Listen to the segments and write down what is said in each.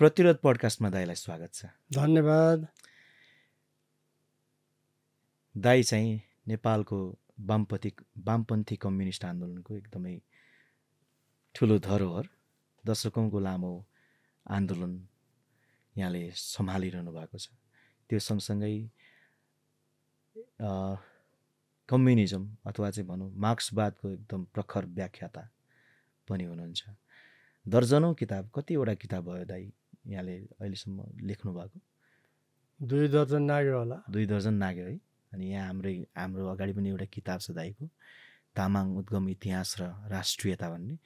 प्रतिरोध पडकास्टमा दाईलाई स्वागत छ धन्यवाद दाई चाहिँ नेपालको वामपन्थी वामपन्थी कम्युनिस्ट आन्दोलनको एकदमै ठुलो धरोहर दशकौँको लामो आन्दोलन यहाँले सम्हालिरहनु भएको छ त्यो सँगसँगै कम्युनिजम अथवा चाहिँ भनौँ मार्क्सवादको एकदम प्रखर व्याख्याता पनि हुनुहुन्छ दर्जनौँ किताब कतिवटा किताब भयो दाई यहाँले अहिलेसम्म लेख्नु भएको दुई दर्जन नाग्यो होला दुई दर्जन नाग्यो है अनि यहाँ हाम्रै हाम्रो अगाडि पनि एउटा किताब छ दाईको तामाङ उद्गम इतिहास र राष्ट्रियता भन्ने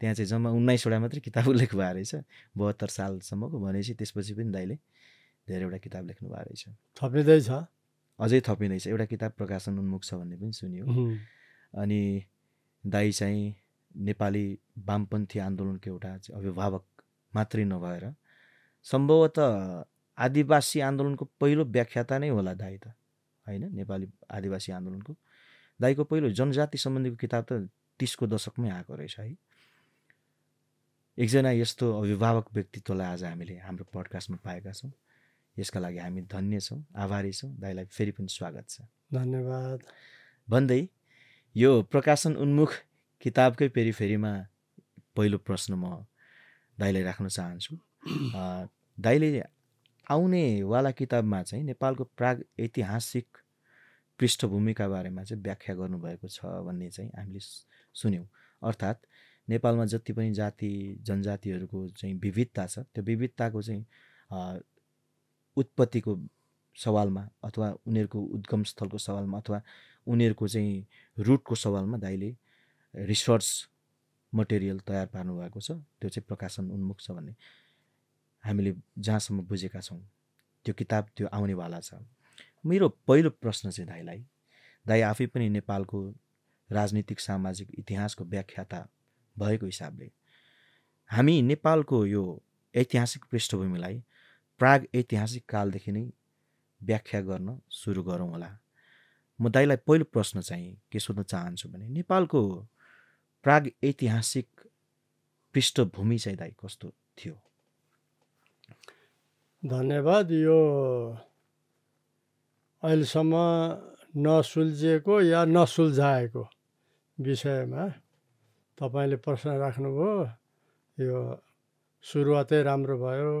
त्यहाँ चाहिँ जम्मा उन्नाइसवटा मात्रै किताब उल्लेख भएको रहेछ बहत्तर सालसम्मको भनेपछि त्यसपछि पनि दाइले धेरैवटा किताब लेख्नु भएको रहेछ थपिँदैछ अझै थपिँदैछ एउटा किताब प्रकाशन उन्मुख छ भन्ने पनि सुन्यो अनि दाई चाहिँ नेपाली वामपन्थी आन्दोलनको एउटा अभिभावक मात्रै नभएर सम्भवतः आदिवासी आन्दोलनको पहिलो व्याख्याता नै होला दाई त होइन नेपाली आदिवासी आन्दोलनको दाईको पहिलो जनजाति सम्बन्धीको किताब त तिसको दशकमै आएको रहेछ है एकजना यस्तो अभिभावक व्यक्तित्वलाई आज हामीले हाम्रो पडकास्टमा पाएका छौँ यसका लागि हामी धन्य छौँ आभारी छौँ दाईलाई फेरि पनि स्वागत छ धन्यवाद भन्दै यो प्रकाशन उन्मुख किताबकै फेरि फेरिमा पहिलो प्रश्न म दाईलाई राख्न चाहन्छु दाइले आउने वाला किताबमा चाहिँ नेपालको प्राग ऐतिहासिक पृष्ठभूमिका बारेमा चाहिँ व्याख्या गर्नुभएको छ भन्ने चाहिँ हामीले सुन्यौँ अर्थात् नेपालमा जति पनि जाति जनजातिहरूको चाहिँ विविधता छ त्यो विविधताको चाहिँ उत्पत्तिको सवालमा अथवा उनीहरूको उद्गम स्थलको सवालमा अथवा उनीहरूको चाहिँ रुटको सवालमा दाइले रिसर्च मटेरियल तयार पार्नुभएको छ त्यो चाहिँ प्रकाशन उन्मुख छ भन्ने हामीले जहाँसम्म बुझेका छौँ त्यो किताब त्यो आउनेवाला छ मेरो पहिलो प्रश्न चाहिँ दाईलाई दाई आफै पनि नेपालको राजनीतिक सामाजिक इतिहासको व्याख्याता भएको हिसाबले हामी नेपालको यो ऐतिहासिक पृष्ठभूमिलाई प्राग ऐतिहासिक कालदेखि नै व्याख्या गर्न सुरु गरौँ होला म दाईलाई पहिलो प्रश्न चाहिँ के सोध्न चाहन्छु भने नेपालको प्राग ऐतिहासिक पृष्ठभूमि चाहिँ दाई कस्तो थियो धन्यवाद यो अहिलेसम्म नसुल्झिएको या नसुल्झाएको विषयमा तपाईँले प्रश्न राख्नुभयो यो सुरुवातै राम्रो भयो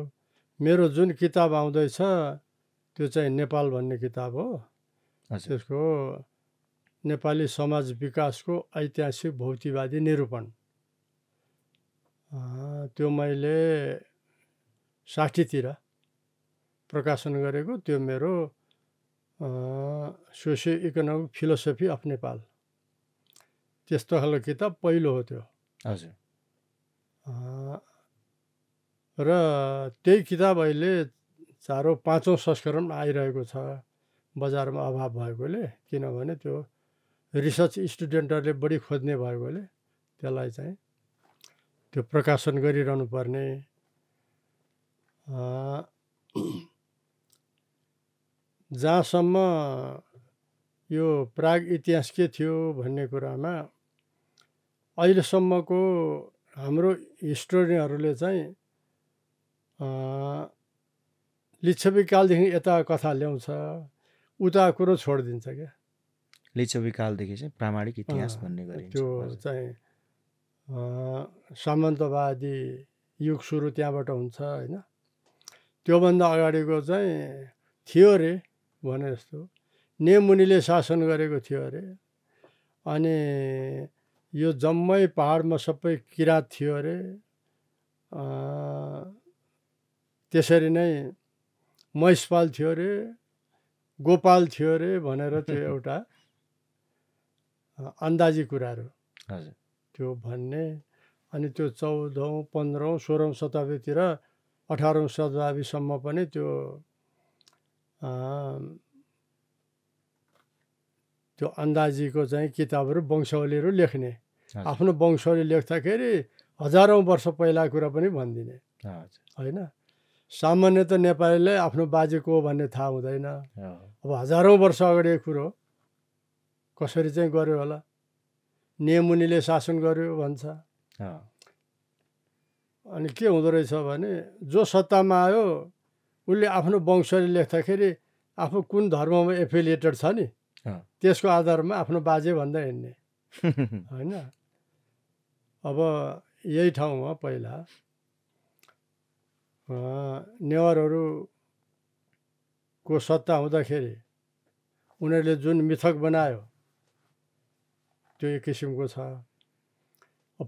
मेरो जुन किताब आउँदैछ त्यो चाहिँ नेपाल भन्ने किताब हो त्यसको नेपाली समाज विकासको ऐतिहासिक भौतिवादी निरूपण त्यो मैले साठीतिर प्रकाशन गरेको त्यो मेरो socio economic philosophy of Nepal त्यस्तो खालको किताब पहिलो हो त्यो हजुर र त्यही किताब अहिले चारौँ पाँचौँ संस्करण आइरहेको छ बजारमा अभाव भएकोले किनभने त्यो रिसर्च स्टुडेन्टहरूले बढी खोज्ने भएकोले त्यसलाई चाहिँ त्यो प्रकाशन गरिरहनु पर्ने जहाँसम्म यो प्राग इतिहास के थियो भन्ने कुरामा अहिलेसम्मको हाम्रो हिस्टोरियनहरूले चाहिँ लिच्छविकालदेखि यता कथा ल्याउँछ उता कुरो छोडिदिन्छ क्या लिच्छविकालदेखि चाहिँ प्रामाणिक इतिहास भन्ने गरिन्छ त्यो चाहिँ सामन्तवादी युग सुरु त्यहाँबाट हुन्छ होइन त्योभन्दा अगाडिको चाहिँ थियो अरे भने जस्तो नेमुनिले शासन गरेको थियो अरे अनि यो जम्मै पहाडमा सबै किराँत थियो अरे त्यसरी नै महिषपाल थियो अरे गोपाल थियो अरे भनेर त्यो एउटा अन्दाजी कुराहरू त्यो भन्ने अनि त्यो चौधौँ पन्ध्रौँ सोह्रौँ शताब्दीतिर अठारौँ शताब्दीसम्म पनि त्यो त्यो अन्दाजीको चाहिँ किताबहरू वंशौलीहरू लेख्ने आफ्नो वंशौली लेख्दाखेरि हजारौँ वर्ष पहिला कुरा पनि भनिदिने होइन सामान्य त नेपालीले आफ्नो बाजेको भन्ने थाहा हुँदैन अब हजारौँ वर्ष अगाडि कुरो कसरी चाहिँ गर्यो होला नेमुनिले शासन गर्यो भन्छ अनि के हुँदो रहेछ भने जो सत्तामा आयो उसले आफ्नो वंशले लेख्दाखेरि आफू कुन धर्ममा एफिलिएटेड छ नि त्यसको आधारमा आफ्नो बाजे भन्दा हिँड्ने होइन अब यही ठाउँमा पहिला नेवारहरूको सत्ता हुँदाखेरि उनीहरूले जुन मिथक बनायो त्यो एक किसिमको छ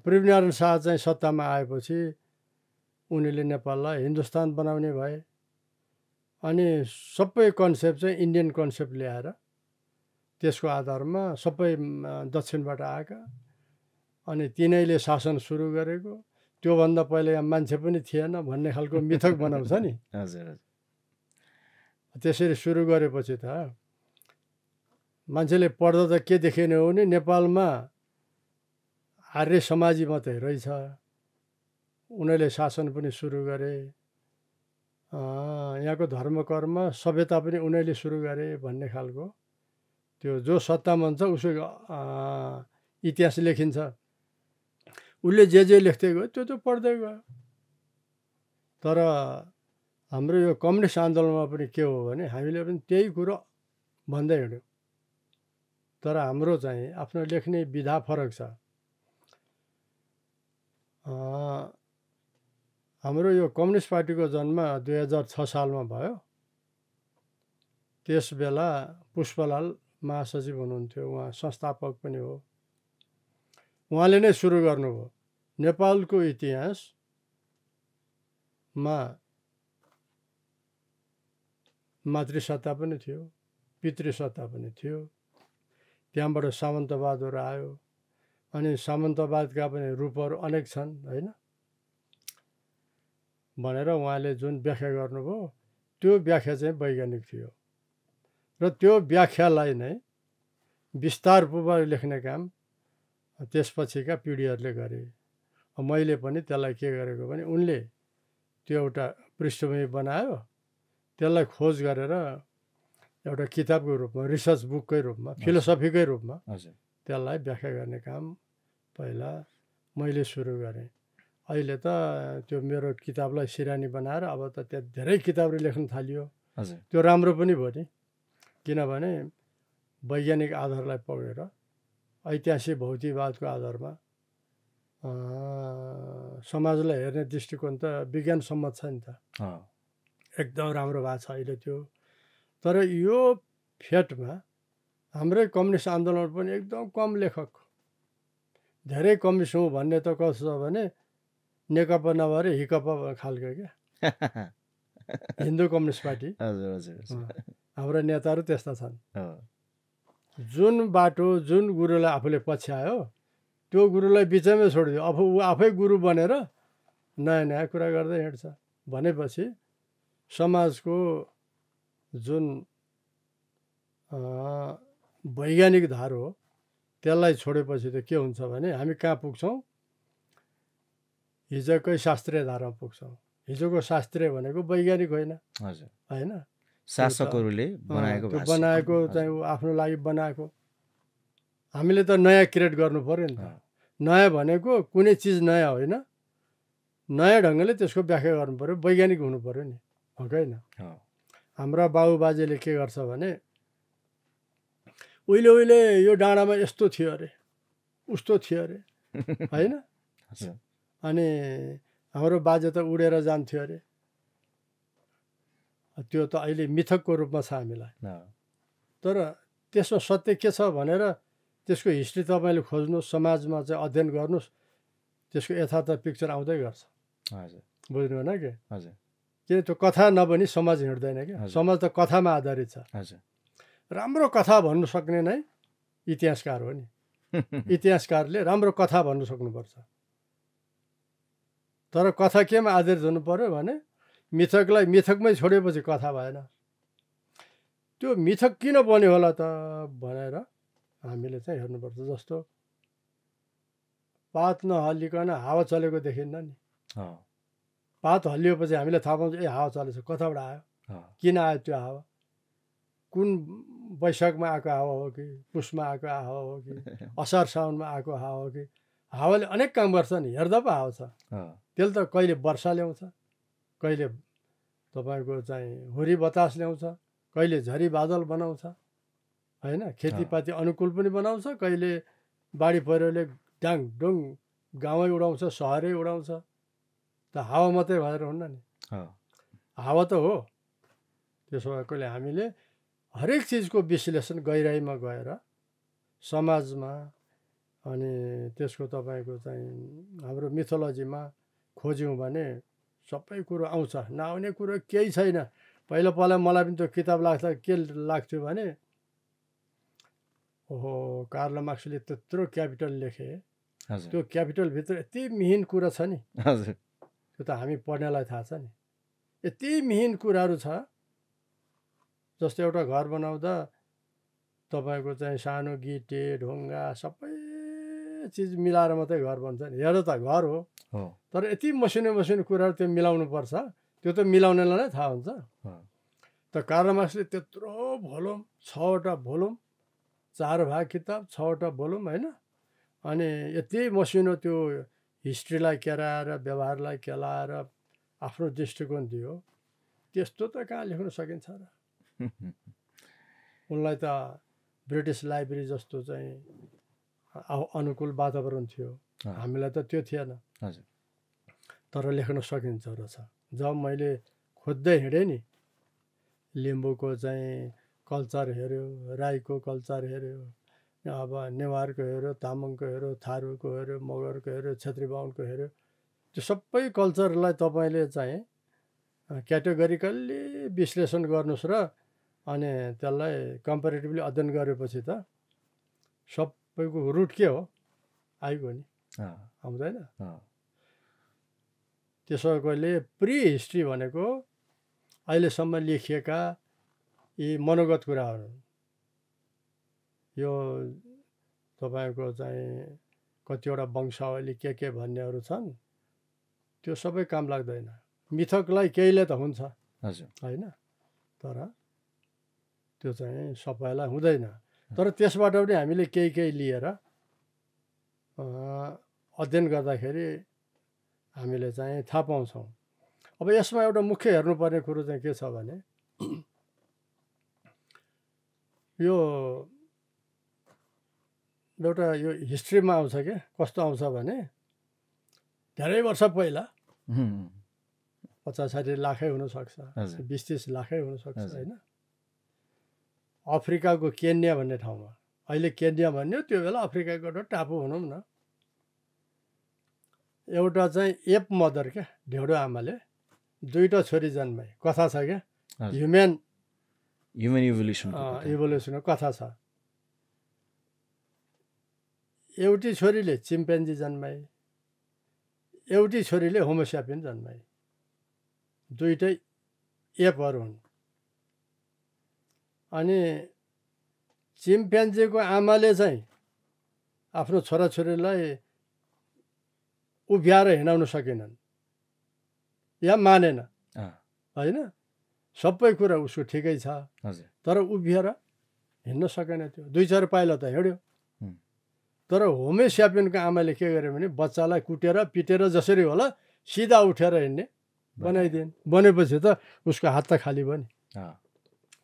पृथ्वीनारायण शाह चाहिँ सत्तामा आएपछि उनीहरूले नेपाललाई हिन्दुस्तान बनाउने भए अनि सबै कन्सेप्ट चाहिँ इन्डियन कन्सेप्ट ल्याएर त्यसको आधारमा सबै दक्षिणबाट आएका अनि तिनैले शासन सुरु गरेको त्योभन्दा पहिला यहाँ मान्छे पनि थिएन भन्ने खालको मिथक बनाउँछ नि हजुर त्यसरी सुरु गरेपछि त मान्छेले पढ्दा त के देखिने हो भने नेपालमा आर्य समाजी मात्रै रहेछ उनीहरूले शासन पनि सुरु गरे यहाँको धर्म कर्म सभ्यता पनि उनैले सुरु गरे भन्ने खालको त्यो जो सत्ता मान्छ उसको इतिहास लेखिन्छ उसले जे जे लेख्दै गयो त्यो त्यो पढ्दै गयो तर हाम्रो यो कम्युनिस्ट आन्दोलनमा पनि के हो भने हामीले पनि त्यही कुरो भन्दै हिँड्यौँ तर हाम्रो चाहिँ आफ्नो लेख्ने विधा फरक छ हाम्रो यो कम्युनिस्ट पार्टीको जन्म दुई हजार छ सालमा भयो त्यस बेला पुष्पलाल महासचिव हुनुहुन्थ्यो उहाँ संस्थापक पनि हो उहाँले नै सुरु गर्नुभयो नेपालको इतिहासमा मातृसत्ता पनि थियो पितृसत्ता पनि थियो त्यहाँबाट सामन्तवादहरू आयो अनि सामन्तवादका पनि रूपहरू अनेक छन् होइन भनेर उहाँले जुन व्याख्या गर्नुभयो त्यो व्याख्या चाहिँ वैज्ञानिक थियो र त्यो व्याख्यालाई नै विस्तारपूर्वक लेख्ने काम त्यसपछिका पिँढीहरूले गरे मैले पनि त्यसलाई के गरेको भने उनले त्यो एउटा पृष्ठभूमि बनायो त्यसलाई खोज गरेर एउटा किताबको रूपमा रिसर्च बुककै रूपमा फिलोसफीकै रूपमा त्यसलाई व्याख्या गर्ने काम पहिला मैले सुरु गरेँ अहिले त त्यो मेरो किताबलाई सिरानी बनाएर अब त त्यहाँ धेरै किताबहरू लेख्न थालियो त्यो राम्रो पनि भयो नि किनभने वैज्ञानिक आधारलाई पक्रेर ऐतिहासिक भौतिकवादको आधारमा समाजलाई हेर्ने दृष्टिकोण त विज्ञानसम्मत छ नि त एकदम राम्रो भएको छ अहिले त्यो तर यो फेटमा हाम्रै कम्युनिस्ट आन्दोलन पनि एकदम कम लेखक धेरै कम्युनिस्ट हो भन्ने त कस्तो छ भने नेकपा नभएर हिकपा खालको क्या हिन्दू कम्युनिस्ट पार्टी हजुर हजुर हाम्रो नेताहरू त्यस्ता छन् जुन बाटो जुन गुरुलाई आफूले पछ्यायो त्यो गुरुलाई बिचमै छोडिदियो आफू ऊ आफै गुरु बनेर नयाँ नयाँ कुरा गर्दै हिँड्छ भनेपछि समाजको जुन वैज्ञानिक धार हो त्यसलाई छोडेपछि त के हुन्छ भने हामी कहाँ पुग्छौँ हिजोकै शास्त्रीय धारा पुग्छौँ हिजोको शास्त्रीय भनेको वैज्ञानिक होइन होइन शासकहरूले बनाएको त्यो बनाएको चाहिँ आफ्नो लागि बनाएको हामीले त नयाँ क्रिएट गर्नु पऱ्यो नि त नयाँ भनेको कुनै चिज नयाँ होइन नयाँ ढङ्गले त्यसको व्याख्या गर्नु पऱ्यो वैज्ञानिक हुनु पऱ्यो नि हो होइन हाम्रा बाबुबाजेले के गर्छ भने उहिले उहिले यो डाँडामा यस्तो थियो अरे उस्तो थियो अरे होइन अनि हाम्रो बाजे त उडेर जान्थ्यो अरे त्यो त अहिले मिथकको रूपमा छ हामीलाई तर त्यसमा सत्य के छ भनेर त्यसको हिस्ट्री तपाईँले खोज्नुहोस् समाजमा चाहिँ अध्ययन गर्नुहोस् त्यसको यथार्थ पिक्चर आउँदै गर्छ हजुर बुझ्नु होइन कि किन त्यो कथा नभनी समाज हिँड्दैन क्या समाज त कथामा आधारित छ राम्रो कथा भन्नु सक्ने नै इतिहासकार हो नि इतिहासकारले राम्रो कथा भन्नु सक्नुपर्छ तर कथा केमा आधारित हुनु पऱ्यो भने मिथकलाई मिथकमै छोडेपछि कथा भएन त्यो मिथक किन बन्यो होला त भनेर हामीले चाहिँ हेर्नुपर्छ जस्तो पात नहल्लिकन हावा चलेको देखिन्न नि पात हल्लिएपछि हामीले थाहा पाउँछ ए हावा चलेछ कताबाट आयो किन आयो त्यो हावा कुन वैशाखमा आएको हावा हो कि पुसमा आएको हावा हो कि असार साउनमा आएको हावा हो कि हावाले अनेक काम गर्छ नि हेर्दा पो हावा छ त्यसले त कहिले वर्षा ल्याउँछ कहिले तपाईँको चाहिँ हुरी बतास ल्याउँछ कहिले झरी बादल बनाउँछ होइन खेतीपाती अनुकूल पनि बनाउँछ कहिले बाढी पहिरोले ड्याङ डुङ गाउँै उडाउँछ सहरै उडाउँछ त हावा मात्रै भएर हुन्न नि हावा त हो त्यसो भएकोले हामीले हरेक चिजको विश्लेषण गहिराइमा गएर समाजमा अनि त्यसको तपाईँको चाहिँ हाम्रो मिथोलोजीमा खोज्यौँ भने सबै कुरो आउँछ नआउने कुरो केही छैन पहिला पहिला मलाई पनि त्यो किताब लाग्छ के लाग्थ्यो भने ओहो कार्ल मार्क्सले त्यत्रो क्यापिटल लेखे त्यो क्यापिटलभित्र यति मिहिन कुरा छ नि त्यो त हामी पढ्नेलाई थाहा छ नि यति मिहिन कुराहरू छ जस्तो एउटा घर बनाउँदा तपाईँको चाहिँ सानो गिटे ढुङ्गा सबै चिज मिलाएर मात्रै घर बन्छ नि हेर त घर हो तर यति मसिनो मसिनो कुराहरू त्यो मिलाउनु पर्छ त्यो त मिलाउनेलाई नै थाहा हुन्छ त कारणमासले त्यत्रो भोलुम छवटा भोलुम चार भाग किताब छवटा भोलुम होइन अनि यति मसिनो त्यो हिस्ट्रीलाई केलाएर व्यवहारलाई केलाएर आफ्नो दृष्टिकोण दियो त्यस्तो त कहाँ लेख्न सकिन्छ र उनलाई त ब्रिटिस लाइब्रेरी जस्तो चाहिँ अनुकूल वातावरण थियो हामीलाई त त्यो थिएन तर लेख्न सकिन्छ रहेछ जब मैले खोज्दै हिँडेँ नि लिम्बूको चाहिँ कल्चर हेऱ्यो राईको कल्चर हेऱ्यो अब नेवारको हेऱ्यो तामाङको हेऱ्यो थारूको हेऱ्यो मगरको हेऱ्यो छेत्री बाहुनको हेऱ्यो त्यो सबै कल्चरलाई तपाईँले चाहिँ क्याटेगोरिकल्ली विश्लेषण गर्नुहोस् र अनि त्यसलाई कम्पेरिटिभली अध्ययन गरेपछि त सब तपाईँको रुट के हो आइगयो नि आउँदैन त्यसो कहिले प्रि हिस्ट्री भनेको अहिलेसम्म लेखिएका यी मनोगत कुराहरू यो तपाईँको चाहिँ कतिवटा वंशावली के के भन्नेहरू छन् त्यो सबै काम लाग्दैन मिथकलाई केहीले त हुन्छ हजुर होइन तर त्यो चाहिँ सबैलाई हुँदैन तर त्यसबाट पनि हामीले केही केही लिएर अध्ययन गर्दाखेरि हामीले चाहिँ थाहा पाउँछौँ अब यसमा एउटा मुख्य हेर्नुपर्ने कुरो चाहिँ के छ भने यो एउटा यो हिस्ट्रीमा आउँछ क्या कस्तो आउँछ भने धेरै वर्ष पहिला पचास साठी लाखै हुनसक्छ बिस तिस लाखै हुनसक्छ होइन अफ्रिकाको केन्या भन्ने ठाउँमा अहिले केन्या भन्यो त्यो बेला अफ्रिकाको एउटा टापु भनौँ न एउटा चाहिँ एप मदर क्या ढेडो आमाले दुईवटा छोरी जन्माए कथा छ क्या ह्युमेन ह्युमेन इभोल्युसन इभोल्युसनको कथा छ एउटी छोरीले चिम्पेन्जी जन्माए एउटी छोरीले होमोस्यापिन जन्माए दुइटै एपहरू हुन् अनि चिम्प्यान्जीको आमाले चाहिँ आफ्नो छोराछोरीलाई उभ्याएर हिँडाउन सकेनन् या मानेन होइन सबै कुरा उसको ठिकै छ तर उभिएर हिँड्न सकेन त्यो दुई चार पाइला त हिँड्यो तर होमे स्यापिनको आमाले के गर्यो भने बच्चालाई कुटेर पिटेर जसरी होला सिधा उठेर हिँड्ने बनाइदिन् बनेपछि त उसको हात त खाली भयो नि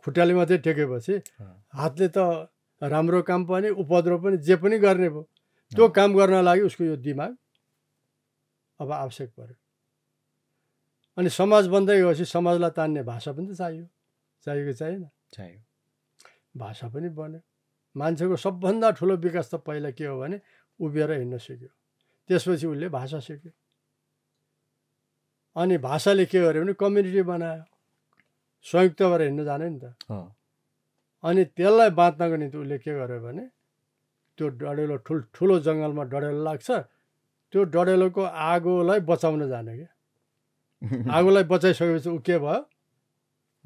खुट्टाले मात्रै टेकेपछि हातले त राम्रो काम पनि उपद्रो पनि जे पनि गर्ने भयो त्यो काम गर्न लागि उसको यो दिमाग अब आवश्यक पऱ्यो अनि समाज बन्दै गएपछि समाजलाई तान्ने भाषा पनि त चाहियो चाहियो कि चाहिएन चाहियो भाषा पनि बन्यो मान्छेको सबभन्दा ठुलो विकास त पहिला के हो भने उभिएर हिँड्न सिक्यो त्यसपछि उसले भाषा सिक्यो अनि भाषाले के गर्यो भने कम्युनिटी बनायो संयुक्त भएर हिँड्नु जाने नि त अनि त्यसलाई बाँच्नको निम्ति उसले के गर्यो भने त्यो डढेलो ठुलो जङ्गलमा डडेलो लाग्छ त्यो डडेलोको आगोलाई बचाउन जाने क्या आगोलाई बचाइसकेपछि ऊ के भयो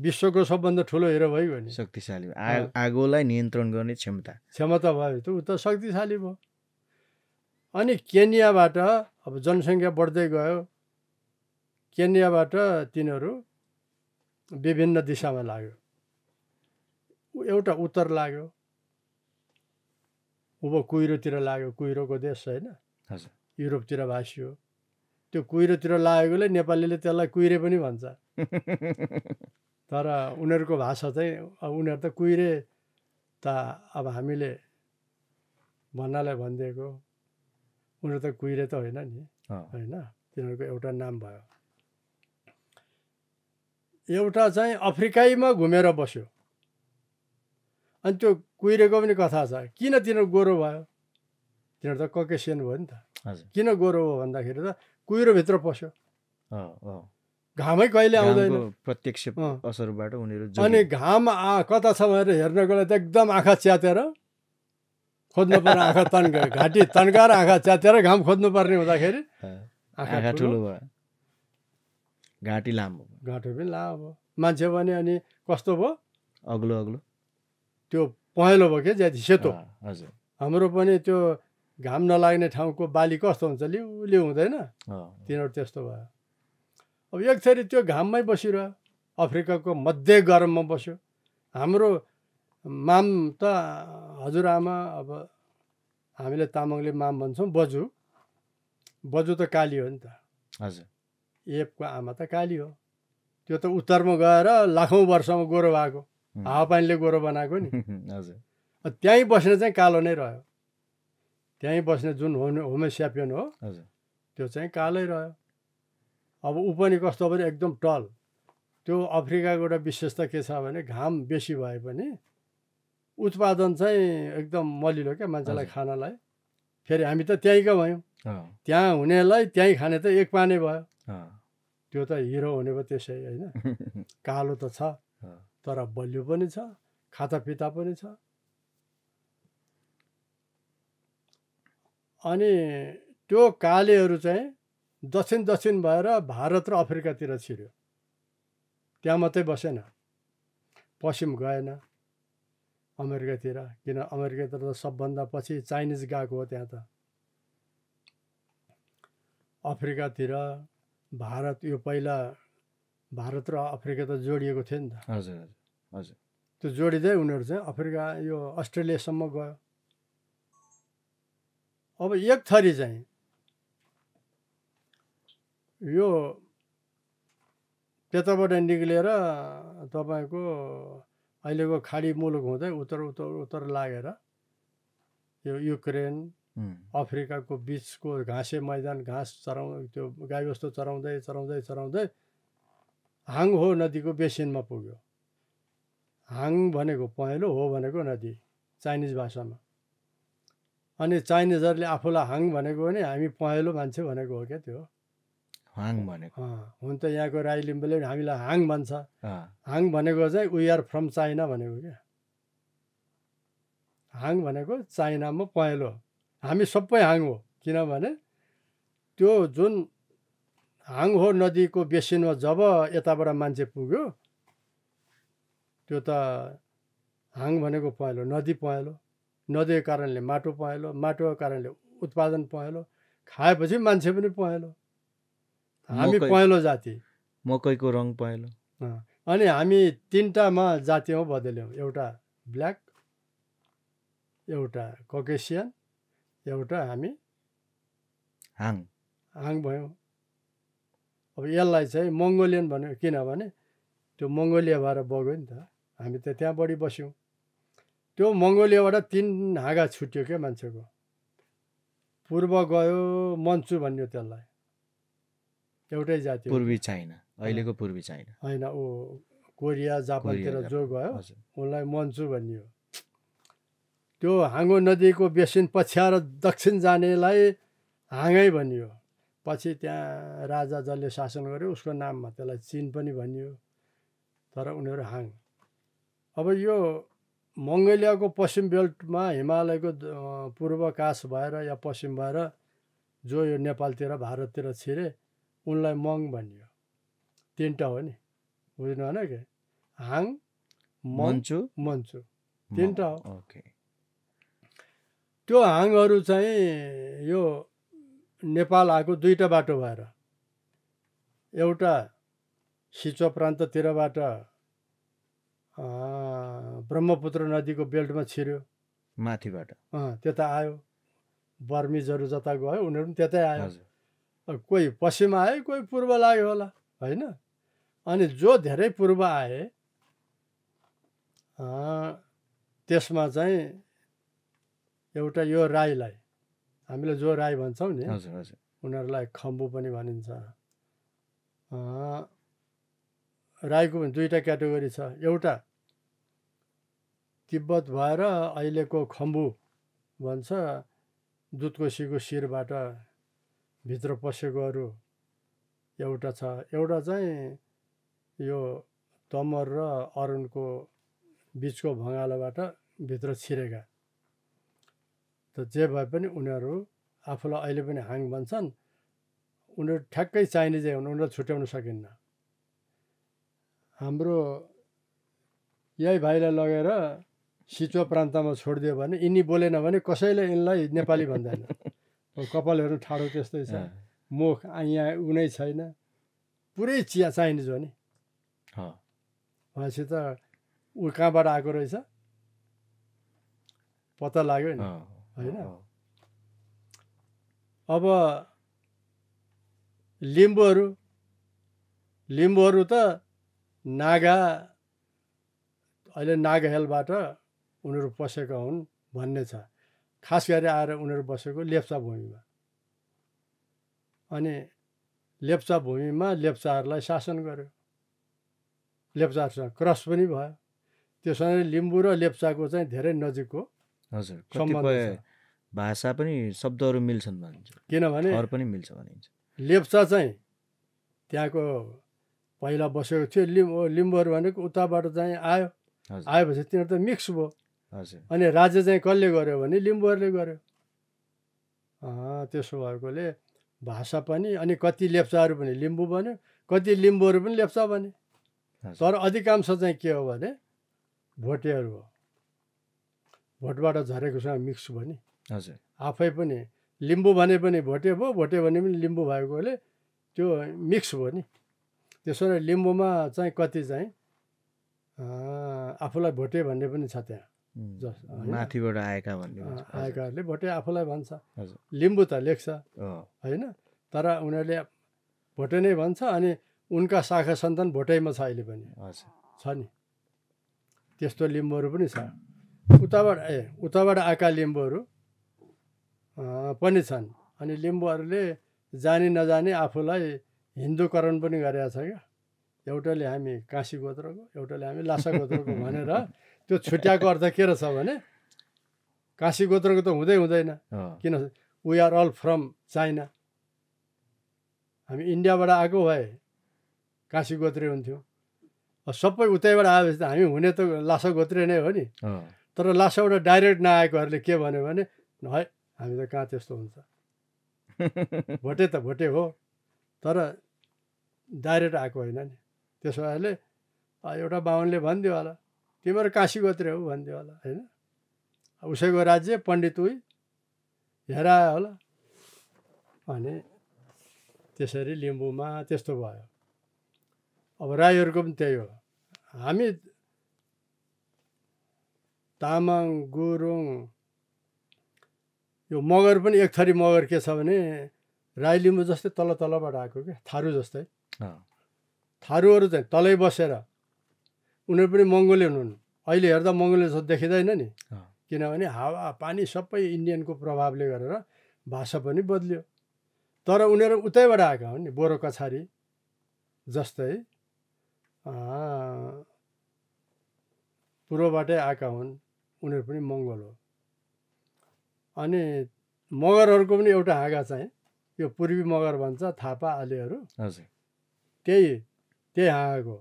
विश्वको सबभन्दा ठुलो हिरो भइगयो नि शक्तिशाली आगोलाई नियन्त्रण गर्ने क्षमता क्षमता भयो त ऊ त शक्तिशाली भयो अनि केन्याबाट अब जनसङ्ख्या बढ्दै गयो केन्याबाट तिनीहरू विभिन्न दिशामा लाग्यो एउटा उत्तर लाग्यो उभो कुहिरोतिर लाग्यो कुहिरोको देश होइन युरोपतिर भाँसियो त्यो कुहिरोतिर लागेकोले नेपालीले त्यसलाई कुहिरे पनि भन्छ तर उनीहरूको भाषा चाहिँ अब उनीहरू त कुहिरे त अब हामीले भन्नालाई भनिदिएको उनीहरू त कुहिरे त होइन नि होइन तिनीहरूको एउटा नाम भयो एउटा चाहिँ अफ्रिकाईमा घुमेर बस्यो अनि त्यो कुहिरेको पनि कथा छ किन तिनीहरू गोरो भयो तिनीहरू त ककेसियन भयो नि त किन गोरो भयो भन्दाखेरि त कुहिरोभित्र पस्यो घामै कहिले आउँदैन प्रत्यक्ष असरबाट उनीहरू अनि घाम आ कता छ भनेर हेर्नको लागि त एकदम आँखा च्यातेर खोज्नु पर्ने आँखा तन्का घाँटी तन्काएर आँखा च्यातेर घाम खोज्नुपर्ने हुँदाखेरि आँखा ठुलो भयो घाँटी लामो घाँटी पनि लामो भयो मान्छे भने अनि कस्तो भयो अग्लो अग्लो त्यो पहेँलो भयो क्या ज्यादा सेतो हजुर हाम्रो पनि त्यो घाम नलाग्ने ठाउँको बाली कस्तो हुन्छ लिउलिउ हुँदैन तिनीहरू त्यस्तो भयो अब एक थरी त्यो घाममै बसिरह्यो अफ्रिकाको मध्य गरममा बस्यो हाम्रो माम त हजुरआमा अब हामीले तामाङले माम भन्छौँ बजु बजु त काली हो नि त हजुर एपको आमा त काली हो त्यो त उत्तरमा गएर लाखौँ वर्षमा गोरो भएको हावापानीले गोरो बनाएको नि हजुर त्यहीँ बस्ने चाहिँ कालो नै रह्यो त्यहीँ बस्ने जुन होम होमेस्यापियन हो त्यो चाहिँ कालै रह्यो अब ऊ पनि कस्तो भने एकदम टल त्यो अफ्रिकाको एउटा विशेषता के छ भने घाम बेसी भए पनि उत्पादन चाहिँ एकदम मलिलो क्या मान्छेलाई खानलाई फेरि हामी त त्यहीँको भयौँ त्यहाँ हुनेलाई त्यहीँ खाने त एक पाने भयो त्यो त हिरो हुने पो त्यसै होइन कालो त छ तर बलियो पनि छ खातापिता पनि छ अनि त्यो कालेहरू चाहिँ दक्षिण दक्षिण भएर भारत र अफ्रिकातिर छिर्यो त्यहाँ मात्रै बसेन पश्चिम गएन अमेरिकातिर किन अमेरिकातिर त सबभन्दा पछि चाइनिज गएको हो त्यहाँ त अफ्रिकातिर भारत यो पहिला भारत र अफ्रिका त जोडिएको थियो नि त हजुर हजुर त्यो जोडिँदै उनीहरू चाहिँ अफ्रिका यो अस्ट्रेलियासम्म गयो अब एक थरी चाहिँ यो त्यताबाट निक्लिएर तपाईँको अहिलेको खाडी मुलुक हुँदै उत्तर उत्तर उत्तर लागेर यो युक्रेन अफ्रिकाको बिचको घाँसे मैदान घाँस चराउ त्यो गाईबस्तु चराउँदै चराउँदै चराउँदै हाङ हो नदीको बेसिनमा पुग्यो हाङ भनेको पहेँलो हो भनेको नदी चाइनिज भाषामा अनि चाइनिजहरूले आफूलाई हाङ भनेको भने हामी पहेँलो मान्छे भनेको हो क्या त्यो हाङ भनेको हुन त यहाँको राई लिम्बूले हामीलाई हाङ भन्छ हाङ भनेको चाहिँ वी आर फ्रम चाइना भनेको क्या हाङ भनेको चाइनामा पहेँलो हामी सबै हाङ हो किनभने त्यो जुन हाङ हो नदीको बेसिनमा जब यताबाट मान्छे पुग्यो त्यो त हाङ भनेको पहेँलो नदी पहेँलो नदीको कारणले माटो पहेँलो माटोको कारणले उत्पादन पहेँलो खाएपछि मान्छे पनि पहेँलो हामी पहेँलो जाति मकैको रङ पहेँलो अनि हामी तिनवटामा जातिमा बदल्यौँ एउटा ब्ल्याक एउटा ककेसियन एउटा हामी हाङ हाङ भयौँ अब यसलाई चाहिँ मङ्गोलियन भन्यो किनभने त्यो मङ्गोलिया भएर बग्यो नि त हामी त त्यहाँ बढी बस्यौँ त्यो मङ्गोलियाबाट तिन हाँगा छुट्यो क्या मान्छेको पूर्व गयो मन्चु भन्यो त्यसलाई एउटै जाति पूर्वी चाइना अहिलेको पूर्वी चाइना होइन ऊ कोरिया जापानतिर जो गयो उसलाई मन्चु भनियो त्यो हाँगो नदीको बेसिन पछ्याएर दक्षिण जानेलाई हाँगै भनियो पछि त्यहाँ राजा जसले शासन गर्यो उसको नाममा त्यसलाई चिन पनि भनियो तर उनीहरू हाङ अब यो मङ्गोलियाको पश्चिम बेल्टमा हिमालयको पूर्व कास भएर या पश्चिम भएर जो यो नेपालतिर भारततिर छिरे उनलाई मङ भनियो तिनवटा हो नि बुझ्नु भएन कि हाङ मन्चु मन्चु तिनवटा हो ओके त्यो हाङहरू चाहिँ यो नेपाल आएको दुईवटा बाटो भएर एउटा सिचो प्रान्ततिरबाट ब्रह्मपुत्र नदीको बेल्टमा छिर्यो माथिबाट त्यता आयो बर्मिजहरू जता गयो उनीहरू पनि त्यतै आयो कोही पश्चिम आयो कोही पूर्व लाग्यो होला होइन अनि जो धेरै पूर्व आए त्यसमा चाहिँ एउटा यो राईलाई हामीले जो राई भन्छौँ नि उनीहरूलाई खम्बु पनि भनिन्छ राईको पनि दुईवटा क्याटेगोरी छ एउटा तिब्बत भएर अहिलेको खम्बु भन्छ दुधकोसीको शिरबाट भित्र पसेकोहरू एउटा छ एउटा चाहिँ यो तमर र अरुणको बिचको भँगालोबाट भित्र छिरेका त जे भए पनि उनीहरू आफूलाई अहिले पनि हाङ भन्छन् उनीहरू ठ्याक्कै चाहिने जे हुन् उनीहरूलाई छुट्याउन सकिन्न हाम्रो यही भाइलाई लगेर सिचुवा प्रान्तमा छोडिदियो भने यिनी बोलेन भने कसैले यिनलाई नेपाली भन्दैन कपालहरू ठाडो त्यस्तै छ मुख यहाँ उनै छैन पुरै चिया चाइनिज हो नि भनेपछि त ऊ कहाँबाट आएको रहेछ पत्ता लाग्यो नि होइन अब लिम्बूहरू लिम्बूहरू त नागा अहिले हेलबाट उनीहरू पसेका हुन् भन्ने छ खास गरी आएर उनीहरू बसेको लेप्चा भूमिमा अनि लेप्चा भूमिमा लेप्चाहरूलाई शासन गर्यो लेप्चाहरूसँग क्रस पनि भयो त्यसो लिम्बू र लेप्चाको चाहिँ धेरै नजिकको हजुर कतिपय भाषा पनि शब्दहरू मिल्छन् भनिन्छ किनभने पनि मिल्छ भनिन्छ लेप्चा चाहिँ त्यहाँको पहिला बसेको थियो लिम्बू लिम्बूहरू भनेको उताबाट चाहिँ आयो आएपछि तिनीहरू त मिक्स भयो हजुर अनि राज्य चाहिँ कसले गर्यो भने लिम्बूहरूले गर्यो त्यसो भएकोले भाषा पनि अनि कति लेप्चाहरू पनि लिम्बू भन्यो कति लिम्बूहरू पनि लेप्चा भने तर अधिकांश चाहिँ के हो भने भोटेहरू हो भोटबाट झरेकोसँग मिक्स भयो नि हजुर आफै पनि लिम्बू भने पनि भोटे भयो भोटे भने पनि लिम्बू भएकोले त्यो मिक्स भयो नि त्यसो भए लिम्बूमा चाहिँ कति चाहिँ आफूलाई भोटे भन्ने पनि छ त्यहाँ जस माथिबाट आएका भन्ने आएकाहरूले भोटे आफूलाई भन्छ लिम्बू त लेख्छ होइन तर उनीहरूले भोटे नै भन्छ अनि उनका शाखा सन्तान भोटैमा छ अहिले पनि छ नि त्यस्तो लिम्बूहरू पनि छ उताबाट ए उताबाट आएका लिम्बूहरू पनि छन् अनि लिम्बूहरूले जाने नजाने आफूलाई हिन्दूकरण पनि गरेका छ क्या एउटाले हामी काशी गोत्रको एउटाले हामी लासा गोत्रको भनेर त्यो छुट्याएको अर्थ के रहेछ भने काशी गोत्रको त हुँदै हुँदैन किन we are all from China हामी इन्डियाबाट आएको भए काँसी गोत्री हुन्थ्यौँ सबै उतैबाट आएपछि त हामी हुने त लासा गोत्री नै हो नि तर लासाबाट डाइरेक्ट नआएकोहरूले के भन्यो भने है हामी त कहाँ त्यस्तो हुन्छ भोटे त भोटे हो तर डाइरेक्ट आएको होइन नि त्यसो भएले एउटा बाहुनले भनिदियो होला तिम्रो काशी गोत्रे हो भनिदियो होला होइन उसैको राज्य पण्डित उही हेर होला अनि त्यसरी लिम्बूमा त्यस्तो भयो अब राईहरूको पनि त्यही हो हामी तामाङ गुरुङ यो मगर पनि एक थरी मगर के छ भने राई लिम्बू जस्तै तल तलबाट आएको क्या थारू जस्तै थारूहरू चाहिँ तलै बसेर उनीहरू पनि मङ्गोलियन हुन् अहिले हेर्दा मङ्गोलियन जस्तो देखिँदैन नि किनभने हावा पानी सबै इन्डियनको प्रभावले गरेर भाषा पनि बद्लियो तर उनीहरू उतैबाट आएका हुन् नि बोरो कछारी जस्तै पूर्वबाटै आएका हुन् उनीहरू पनि मङ्गल हो अनि मगरहरूको पनि एउटा हाँगा चाहिँ यो पूर्वी मगर भन्छ थापा आलेहरू त्यही त्यही हाँगाको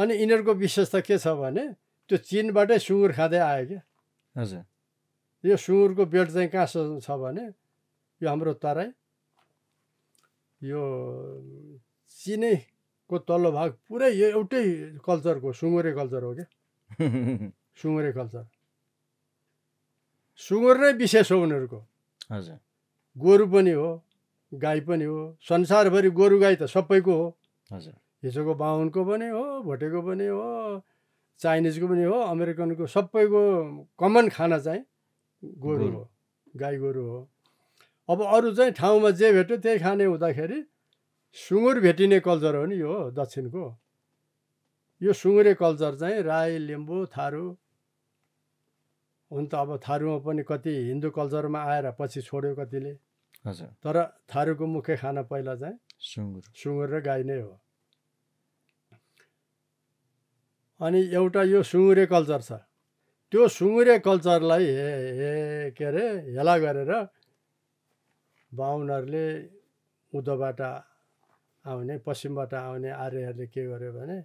अनि यिनीहरूको विशेषता के छ भने त्यो चिनबाटै सुँगुर खाँदै आयो क्या हजुर यो सुँगुरको बेड चाहिँ कहाँ छ भने यो हाम्रो तराई यो चिनैको तल्लो भाग पुरै यो एउटै कल्चरको सुँगुरे कल्चर हो क्या सुँगुरे कल्चर सुँगुर नै विशेष हो उनीहरूको हजुर गोरु पनि हो गाई पनि हो संसारभरि गोरु गाई त सबैको हो हजुर हिजोको बाहुनको पनि हो भोटेको पनि हो चाइनिजको पनि हो अमेरिकनको सबैको कमन खाना चाहिँ गोरु हो गाई गोरु हो अब अरू चाहिँ ठाउँमा जे भेट्यो त्यही खाने हुँदाखेरि सुँगुर भेटिने कल्चर हो नि यो दक्षिणको यो सुँगुरे कल्चर चाहिँ राई लिम्बू थारू हुन त अब थारूमा पनि कति हिन्दू कल्चरमा आएर पछि छोड्यो कतिले हजुर तर थारूको मुख्य खाना पहिला चाहिँ सुँगुर सुँगुर र गाई नै हो अनि एउटा यो सुँगुरे कल्चर छ त्यो सुँगुरे कल्चरलाई हे हे के अरे हेला गरेर बाहुनहरूले उँधोबाट आउने पश्चिमबाट आउने आर्यहरूले के गर्यो भने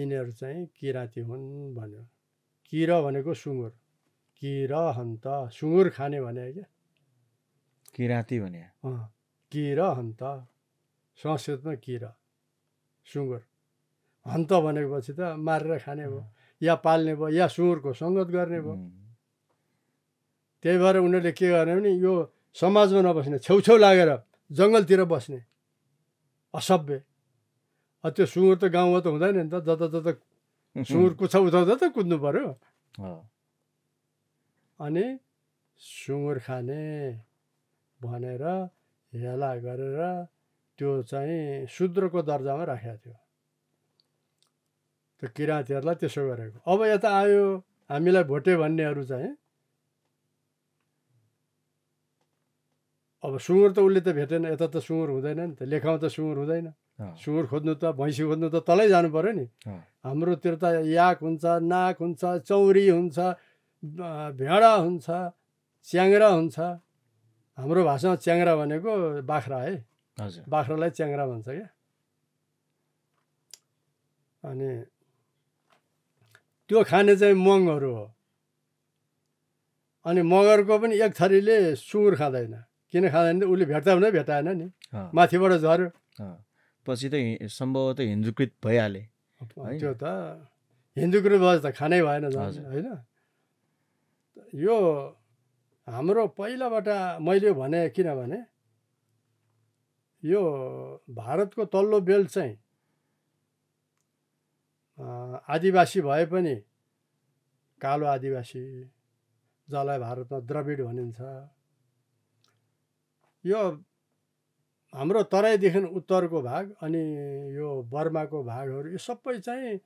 यिनीहरू चाहिँ किराँती हुन् भन्यो किरा भनेको सुँगुर किरहन्त सुँगुर खाने भने क्या किराँती भने किरहन्त संस्कृतमा किर सुँगुर हन्त भनेपछि त मारेर खाने भयो या पाल्ने भयो या सुँगुरको सङ्गत गर्ने भयो त्यही भएर उनीहरूले के गर्ने भने यो समाजमा नबस्ने छेउछेउ लागेर जङ्गलतिर बस्ने असभ्य त्यो सुँगुर त गाउँमा त हुँदैन नि त जता जता सुँगुर कुछ उता त कुद्नु पऱ्यो अनि सुँगुर खाने भनेर हेला गरेर त्यो चाहिँ शुद्रको दर्जामा राखेको थियो त्यो किराँतीहरूलाई त्यसो गरेको अब यता आयो हामीलाई भोटे भन्नेहरू चाहिँ अब सुँगुर त उसले त भेटेन यता त सुँगुर हुँदैन नि त लेखाउँ त सुँगुर हुँदैन सुँगुर खोज्नु त भैँसी खोज्नु त तलै जानु पऱ्यो नि हाम्रोतिर त याक हुन्छ नाक हुन्छ चौरी हुन्छ भेडा हुन्छ च्याङ्रा हुन्छ हाम्रो भाषामा च्याङ्रा भनेको बाख्रा है बाख्रालाई च्याङ्रा भन्छ क्या अनि त्यो खाने चाहिँ मगहरू हो अनि मगरको पनि एक थरीले सुँगुर खाँदैन किन खाँदैन उसले भेट्दा भने भेटाएन नि माथिबाट झऱ्यो पछि त सम्भवतः हिन्दूकृत भइहाले त्यो त हिन्दूकृत भएपछि त खानै भएन होइन यो हाम्रो पहिलाबाट मैले भने किनभने यो भारतको तल्लो बेल चाहिँ आदिवासी भए पनि कालो आदिवासी जसलाई भारतमा द्रविड भनिन्छ यो हाम्रो तराईदेखि उत्तरको भाग अनि यो बर्माको भागहरू यो सबै चाहिँ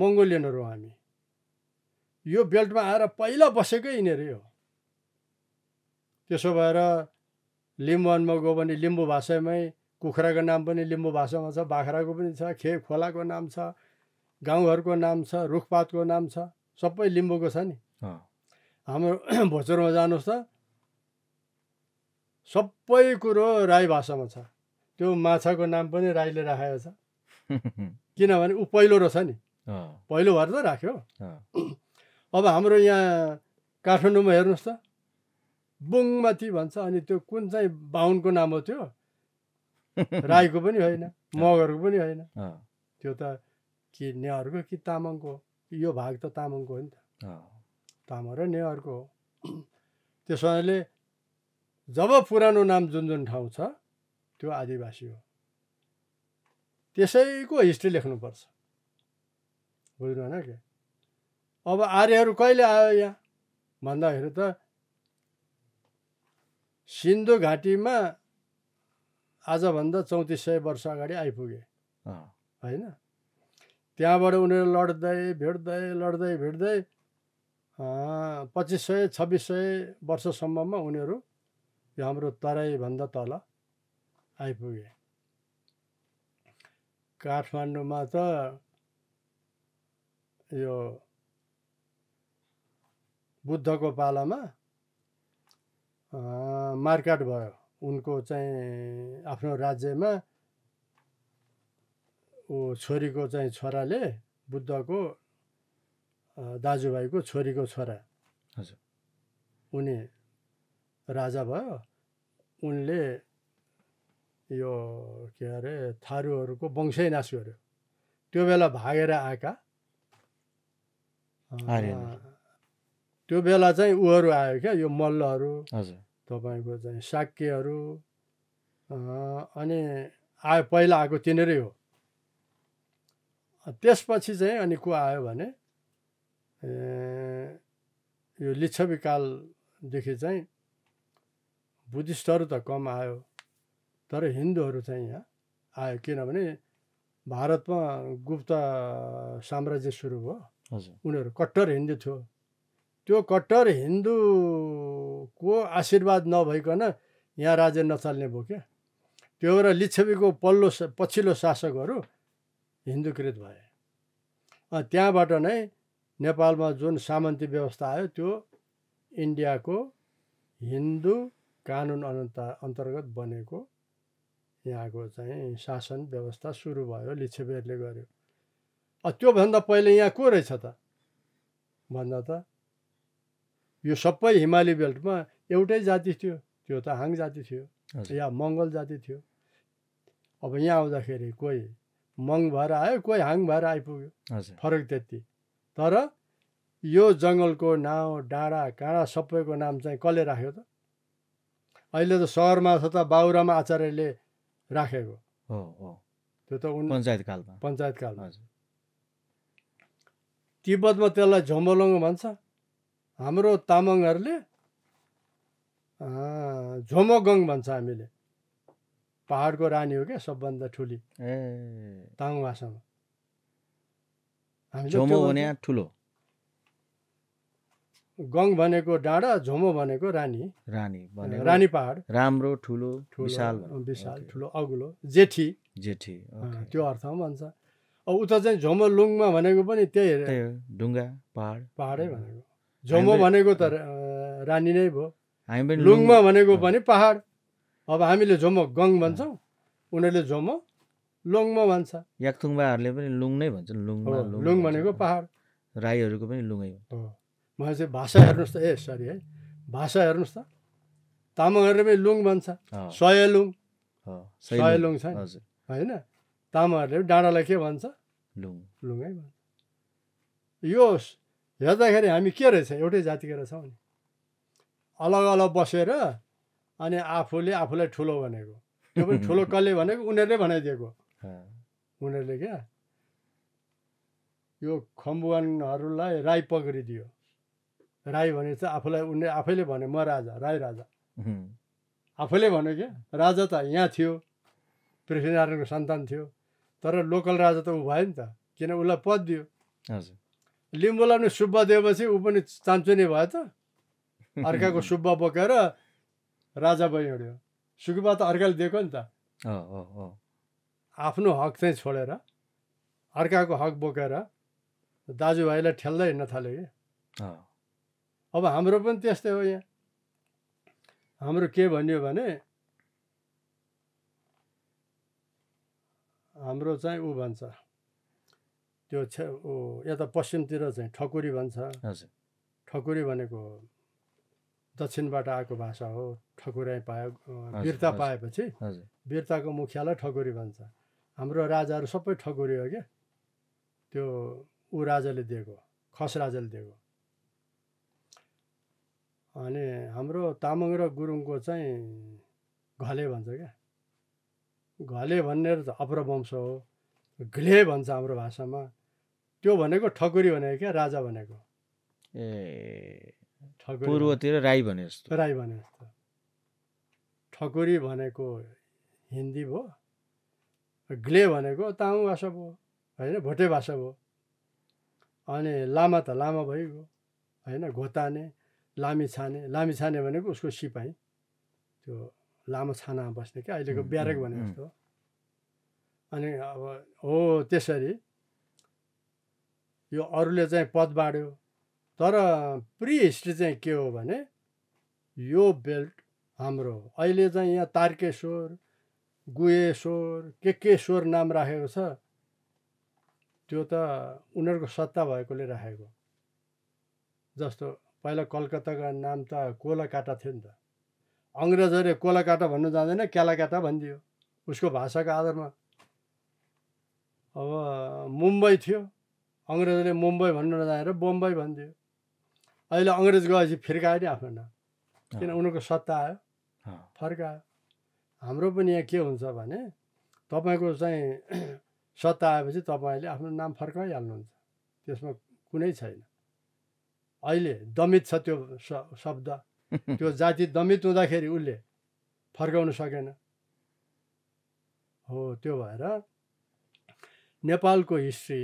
मङ्गोलियनहरू हामी यो बेल्टमा आएर पहिला बसेकै यिनीहरू हो त्यसो भएर लिम्बुवानमा गयो भने लिम्बू भाषामै कुखुराको नाम पनि लिम्बू भाषामा छ बाख्राको पनि छ खे खोलाको नाम छ गाउँघरको नाम छ रुखपातको नाम छ सबै लिम्बूको छ नि हाम्रो भोचरमा जानुहोस् त सबै कुरो राई भाषामा छ त्यो माछाको नाम पनि राईले राखेको छ किनभने ऊ पहिलो रहेछ नि पहिलो भएर त राख्यो अब हाम्रो यहाँ काठमाडौँमा हेर्नुहोस् त बुङमाथि भन्छ अनि त्यो कुन चाहिँ बाहुनको नाम हो त्यो राईको पनि होइन मगरको पनि होइन त्यो त कि नेहरूको कि तामाङको यो भाग त तामाङको हो नि त तामाङ र नेहरूको हो त्यसो हुनाले जब पुरानो नाम जुन जुन ठाउँ छ त्यो आदिवासी हो त्यसैको हिस्ट्री लेख्नुपर्छ बुझ्नु होइन क्या अब आर्यहरू कहिले आयो यहाँ भन्दाखेरि त सिन्धु घाटीमा आजभन्दा चौतिस सय वर्ष अगाडि आइपुगे होइन त्यहाँबाट उनीहरू लड्दै भेट्दै लड्दै भेट्दै पच्चिस सय छब्बिस सय वर्षसम्ममा उनीहरू यो हाम्रो तराईभन्दा तल आइपुगे काठमाडौँमा त यो बुद्धको पालामा मार्काट भयो उनको चाहिँ आफ्नो राज्यमा ऊ छोरीको चाहिँ छोराले बुद्धको दाजुभाइको छोरीको छोरा हजुर उनी राजा भयो उनले यो के अरे थारूहरूको वंशै नाश गर्यो त्यो बेला भागेर आएका त्यो बेला चाहिँ उहरू आयो क्या यो मल्लहरू तपाईँको चाहिँ साक्यहरू अनि आयो पहिला आएको तिनीहरू हो त्यसपछि चाहिँ अनि को आयो भने यो लिच्छविकालदेखि चाहिँ बुद्धिस्टहरू त कम आयो तर हिन्दूहरू चाहिँ यहाँ आयो किनभने भारतमा गुप्त साम्राज्य सुरु भयो उनीहरू कट्टर हिन्दू थियो त्यो कट्टर हिन्दूको आशीर्वाद नभइकन यहाँ राज्य नचाल्ने भयो क्या त्यो भएर लिच्छवीको पल्लो पछिल्लो शासकहरू हिन्दूकृत भए त्यहाँबाट नै नेपालमा जुन सामन्ती व्यवस्था आयो त्यो इन्डियाको हिन्दू कानुन अन्त अन्तर्गत बनेको यहाँको चाहिँ शासन व्यवस्था सुरु भयो लिच्छवीहरूले गर्यो त्योभन्दा पहिले यहाँ को रहेछ त भन्दा त यो सबै हिमाली बेल्टमा एउटै जाति थियो त्यो त हाङ जाति थियो या मङ्गल जाति थियो अब यहाँ आउँदाखेरि कोही मङ भएर आयो कोही हाङ भएर आइपुग्यो फरक त्यति तर यो जङ्गलको नाउँ डाँडा काँडा सबैको नाम चाहिँ कसले राख्यो त अहिले त सहरमा छ त बाबुराम आचार्यले राखेको त्यो त उन पञ्चायतकालमा पञ्चायतकालमा तिब्बतमा त्यसलाई झोम्बलङ भन्छ हाम्रो तामाङहरूले झोमोगङ भन्छ हामीले पहाडको रानी हो क्या सबभन्दा ठुली तामाङ भाषामा ठुलो गङ भनेको डाँडा झोमो भनेको रानी रानी रानी पहाड राम्रो ठुलो विशाल विशाल ठुलो अग्लो जेठी जेठी त्यो अर्थमा भन्छ अब उता चाहिँ झोमो लुङमा भनेको पनि त्यही ढुङ्गा पहाड पहाडै भनेको झोमो भनेको त रानी नै भयो हामी पनि लुङमा भनेको पनि पहाड अब हामीले झोमो गङ भन्छौँ उनीहरूले झोमो लुङमा भन्छ याक्थुङबाहरूले पनि लुङ नै भन्छन् लुङ लुङ भनेको पहाड राईहरूको पनि लुङै हो मलाई चाहिँ भाषा हेर्नुहोस् त ए सरी है भाषा हेर्नुहोस् त तामाङहरूले पनि लुङ भन्छ सयलुङ सयलुङ छ होइन तामाङहरूले पनि डाँडालाई के भन्छ लुङ लुङै भन्छ यो हेर्दाखेरि हामी के रहेछ एउटै जातिको रहेछौँ नि अलग अलग बसेर अनि आफूले आफूलाई ठुलो भनेको त्यो पनि ठुलो कसले भनेको उनीहरूले भनाइदिएको उनीहरूले क्या यो खम्बुवानहरूलाई राई पक्रिदियो राई भने चाहिँ आफूलाई उनले आफैले भने म राजा राई राजा आफैले भन्यो क्या राजा त यहाँ थियो पृथ्वीनारायणको सन्तान थियो तर लोकल राजा त ऊ भयो नि त किन उसलाई पद दियो हजुर लिम्बूलाई पनि सुब्बा दिएपछि ऊ पनि चाम्चुनी भयो त अर्काको सुब्बा बोकेर राजा भयो हिँड्यो सुकुबा त अर्काले दिएको नि त आफ्नो हक चाहिँ छोडेर अर्काको हक बोकेर दाजुभाइलाई ठेल्दै हिँड्न थाल्यो कि अब हाम्रो पनि त्यस्तै हो यहाँ हाम्रो के भनियो भने हाम्रो चाहिँ ऊ भन्छ त्यो छे यता पश्चिमतिर चाहिँ ठकुरी भन्छ ठकुरी भनेको दक्षिणबाट आएको भाषा हो ठकुराई पायो बिर्ता पाएपछि बिर्ताको मुखियालाई ठकुरी भन्छ हाम्रो राजाहरू सबै ठकुरी हो क्या त्यो ऊ राजाले दिएको खस राजाले दिएको अनि हाम्रो तामाङ र गुरुङको चाहिँ घले भन्छ क्या घले भन्ने त अप्रवंश हो ग्ले भन्छ हाम्रो भाषामा त्यो भनेको ठकुरी भनेको क्या राजा भनेको ए पूर्वतिर राई भने जस्तो राई भने जस्तो ठकुरी भनेको हिन्दी भयो ग्ले भनेको तामाङ भाषा भयो होइन भोटे भाषा भयो अनि लामा त लामा भइगयो होइन घोताने लामी छाने लामी छाने भनेको उसको सिपाही त्यो लामो छानामा बस्ने क्या अहिलेको ब्यारेक भने जस्तो अनि अब हो त्यसरी यो अरूले चाहिँ पद बाँड्यो तर प्रि हिस्ट्री चाहिँ के हो भने यो बेल्ट हाम्रो अहिले चाहिँ यहाँ तारकेश्वर गुहेश्वर के के स्वर नाम राखेको छ त्यो त उनीहरूको सत्ता भएकोले राखेको जस्तो पहिला कलकत्ताको नाम त कोलाकाटा थियो नि त अङ्ग्रेजहरूले कोलाकाटा भन्नु जाँदैन क्यालाकाटा भनिदियो उसको भाषाको आधारमा अब मुम्बई थियो अङ्ग्रेजले मुम्बई भन्न नजानेर बम्बई भनिदियो अहिले अङ्ग्रेज गएपछि फिर्कायो नि आफ्नो नाम किन उनीहरूको सत्ता आयो फर्कायो हाम्रो पनि यहाँ के हुन्छ भने तपाईँको चाहिँ सत्ता आएपछि तपाईँले आफ्नो नाम फर्काइहाल्नुहुन्छ त्यसमा कुनै छैन अहिले दमित छ त्यो शब्द त्यो जाति दमित हुँदाखेरि उसले फर्काउन सकेन हो त्यो भएर नेपालको हिस्ट्री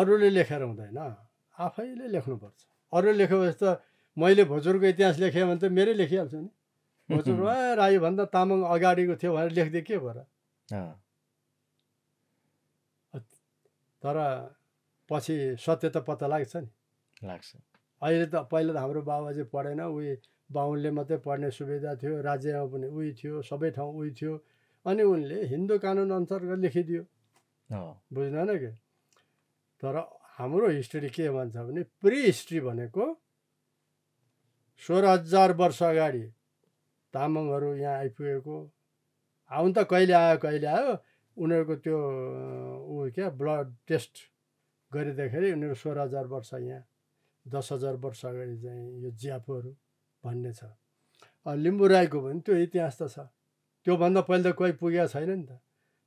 अरूले लेखेर हुँदैन आफैले लेख्नुपर्छ अरूले लेखेपछि त मैले भोजपुरको इतिहास लेखेँ भने त मेरै लेखिहाल्छु नि भोजपुर राईभन्दा तामाङ अगाडिको थियो भनेर लेख्दै के भएर तर पछि सत्य त पत्ता लाग्छ नि लाग्छ अहिले त पहिला त हाम्रो बाबाजी पढेन उही बाहुनले मात्रै पढ्ने सुविधा थियो राज्यमा पनि उही थियो सबै ठाउँ उही थियो अनि उनले हिन्दू कानुन अनुसार लेखिदियो बुझ्दैन कि तर हाम्रो हिस्ट्री के भन्छ भने प्रि हिस्ट्री भनेको सोह्र हजार वर्ष अगाडि तामाङहरू यहाँ आइपुगेको आउन त कहिले आयो कहिले आयो उनीहरूको त्यो ऊ क्या ब्लड टेस्ट गरिँदाखेरि उनीहरू सोह्र हजार वर्ष यहाँ दस हजार वर्ष अगाडि चाहिँ यो ज्यापोहरू भन्ने छ लिम्बू राईको पनि त्यो इतिहास त छ त्योभन्दा पहिले त कोही पुगेको छैन नि त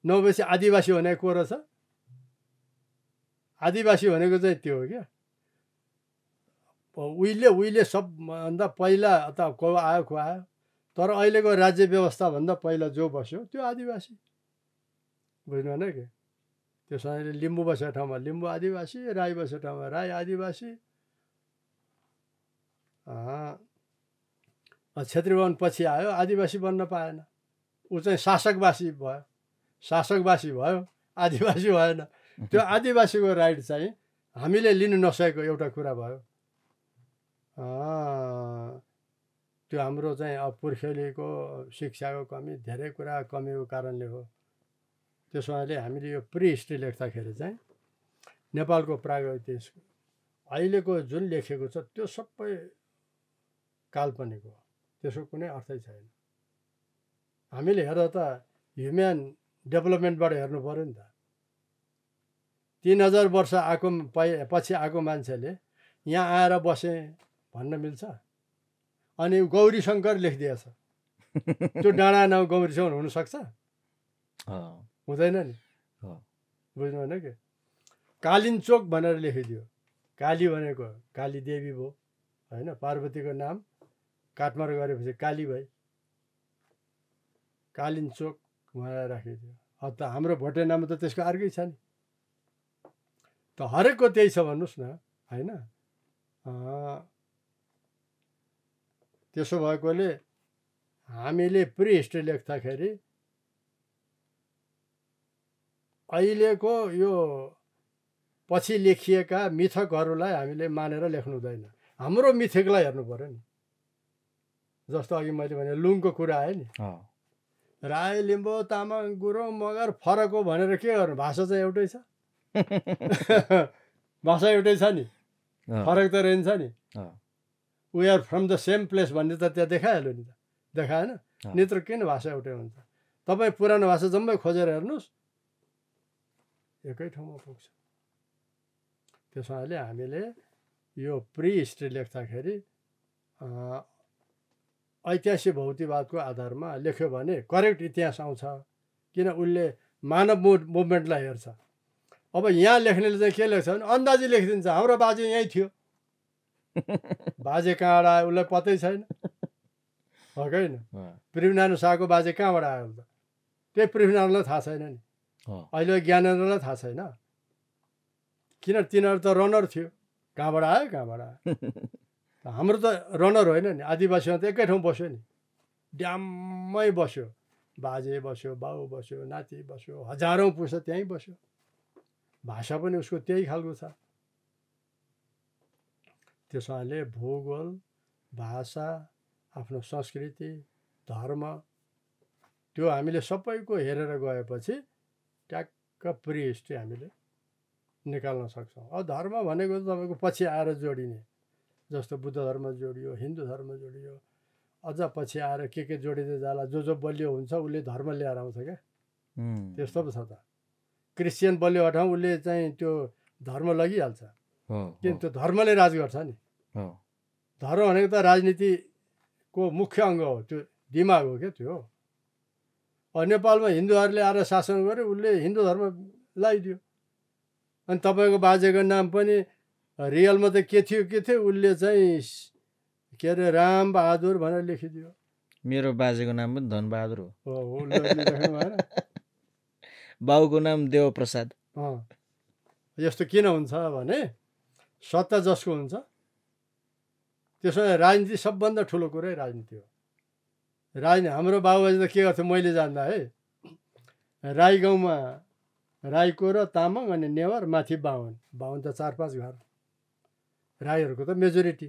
नभएपछि आदिवासी भनेको को रहेछ आदिवासी भनेको चाहिँ त्यो हो क्या उहिले उहिले सबभन्दा पहिला त को आयो को आयो तर अहिलेको राज्य व्यवस्थाभन्दा पहिला जो बस्यो त्यो आदिवासी बुझ्नु होइन कि त्यो सधैँ लिम्बू बसेको ठाउँमा लिम्बू आदिवासी राई बसेको ठाउँमा राई आदिवासी छेत्री भवन पछि आयो आदिवासी बन्न पाएन ऊ चाहिँ शासकवासी भयो शासकवासी भयो आदिवासी भएन त्यो आदिवासीको राइट चाहिँ हामीले लिनु नसकेको एउटा कुरा भयो त्यो हाम्रो चाहिँ अब पुर्खेलीको शिक्षाको कमी धेरै कुरा कमीको कारणले हो त्यसो हुनाले हामीले यो प्रि हिस्ट्री लेख्दाखेरि चाहिँ नेपालको प्रागैतिहासिक अहिलेको जुन लेखेको छ त्यो सबै काल्पनिक हो त्यसको कुनै अर्थै छैन हामीले हेर्दा त ह्युम्यान डेभलपमेन्टबाट हेर्नु पऱ्यो नि त तिन हजार वर्ष आएको पछि आएको मान्छेले यहाँ आएर बसे भन्न मिल्छ अनि गौरी शङ्कर लेखिदिएछ त्यो डाँडा नाउँ गौरी शङ्कर हुनसक्छ हुँदैन नि बुझ्नु भएन कि कालिन्चोक भनेर लेखिदियो काली भनेको काली देवी भयो होइन पार्वतीको नाम काठमाडौँ गरेपछि काली भई कालिन्चोक उहाँलाई राखेको थियो अब त हाम्रो भोटे नाम त त्यसको अर्कै छ नि त हरेकको त्यही छ भन्नुहोस् न होइन त्यसो भएकोले हामीले प्रि हिस्ट्री लेख्दाखेरि अहिलेको यो पछि लेखिएका मिथकहरूलाई हामीले मानेर लेख्नु हुँदैन हाम्रो मिथकलाई हेर्नु पऱ्यो नि जस्तो अघि मैले भने लुङको कुरा आयो नि राई लिम्बू तामाङ गुरुङ मगर फरक हो भनेर के गर्नु भाषा चाहिँ एउटै छ भाषा एउटै छ नि फरक त रहन्छ नि we are from the same place भन्ने त त्यहाँ देखाइहाल्यो नि त देखाएन नेत्र किन भाषा एउटै हुन्छ तपाईँ पुरानो भाषा जम्मै खोजेर हेर्नुहोस् एकै ठाउँमा पुग्छ त्यसो हामीले हामीले यो प्रि हिस्ट्री लेख्दाखेरि ऐतिहासिक भौतिकवादको आधारमा लेख्यो भने करेक्ट इतिहास आउँछ किन उसले मानव मु मुभमेन्टलाई हेर्छ अब यहाँ लेख्नेले चाहिँ के लेख्छ भने अन्दाजी लेखिदिन्छ हाम्रो बाजे यहीँ थियो बाजे कहाँबाट आयो उसलाई पत्तै छैन हो होइन पृथ्वीनारायण शाहको बाजे कहाँबाट आयो त त्यही पृथ्वीनारायणलाई थाहा छैन नि अहिले ज्ञानेन्द्रलाई थाहा छैन किन तिनीहरू त रनर थियो कहाँबाट आयो कहाँबाट आयो हाम्रो त रनर होइन नि आदिवासीमा त एकै ठाउँ बस्यो नि ड्याम्मै बस्यो बाजे बस्यो बाउ बस्यो नाति बस्यो हजारौँ पुस्ता त्यहीँ बस्यो भाषा पनि उसको त्यही खालको छ त्यस कारणले भूगोल भाषा आफ्नो संस्कृति धर्म त्यो हामीले सबैको हेरेर गएपछि ट्याक्क हिस्ट्री हामीले निकाल्न सक्छौँ अब धर्म भनेको त तपाईँको पछि आएर जोडिने जस्तो बुद्ध धर्म जोडियो हिन्दू धर्म जोडियो अझ पछि आएर के के जोडिँदै जाला जो जो बलियो हुन्छ उसले धर्म ल्याएर आउँछ क्या त्यस्तो पो छ त क्रिस्चियन बलियो हटाउँ उसले चाहिँ त्यो धर्म लगिहाल्छ किन त्यो धर्मले राज गर्छ नि धर्म भनेको त राजनीतिको मुख्य अङ्ग हो त्यो दिमाग हो क्या त्यो नेपालमा हिन्दूहरूले आएर शासन गर्यो उसले हिन्दू धर्म लगाइदियो अनि तपाईँको बाजेको नाम पनि रियलमा त के थियो के थियो उसले चाहिँ के अरे रामबहादुर भनेर लेखिदियो मेरो बाजेको नाम पनि धनबहादुर हो बाउको नाम देवप्रसाद यस्तो किन हुन्छ भने सत्ता जसको हुन्छ त्यसो भए राजनीति सबभन्दा ठुलो कुरै राजनीति हो राजनीति हाम्रो बाबुबाजे त के गर्थ्यो मैले जान्दा है राई गाउँमा राईको र तामाङ अनि नेवार माथि बाहुन बाहुन त चार पाँच घर राईहरूको त मेजोरिटी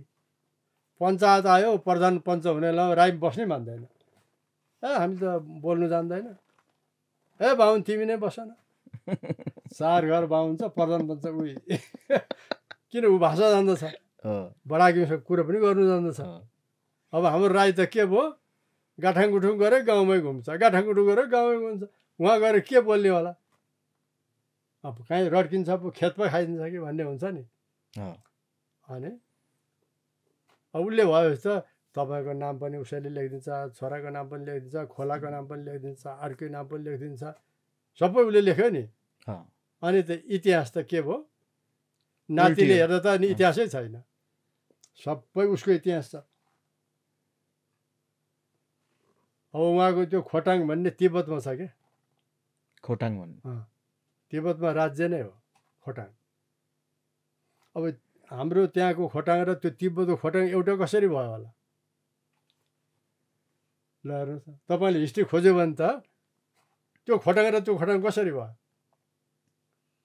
पञ्चायत आयो प्रधान पञ्च हुने ल राई बस्नै मान्दैन ए हामी त बोल्नु जान्दैन ए बाहुन तिमी नै बस न सार घर बाहुन छ प्रधान पञ्च उही किन ऊ भाषा जान्दछ बडाकीसँग कुरो पनि गर्नु जान्दछ अब हाम्रो राई त के भयो गुठुङ गरेर गाउँमै घुम्छ गाठाङगुठुङ गरेर गाउँमै घुम्छ उहाँ गएर के बोल्ने होला अब कहीँ रड्किन्छ पो खेत पो खाइदिन्छ कि भन्ने हुन्छ नि अनि उसले भयो जस्तो त तपाईँको नाम पनि उसैले लेखिदिन्छ छोराको नाम पनि लेखिदिन्छ खोलाको नाम पनि लेखिदिन्छ अर्कै नाम पनि लेखिदिन्छ सबै उसले लेख्यो नि अनि त इतिहास त के भयो नातिले हेर्दा त अनि इतिहासै छैन सबै उसको इतिहास छ अब उहाँको त्यो खोटाङ भन्ने तिब्बतमा छ क्या खोटाङ भन्ने तिब्बतमा राज्य नै हो खोटाङ अब हाम्रो त्यहाँको खोटाङ र त्यो तिब्बतको खोटाङ एउटा कसरी भयो होला ल हेर्नुहोस् न तपाईँले हिस्ट्री खोज्यो भने त त्यो खोटाङ र त्यो खोटाङ कसरी भयो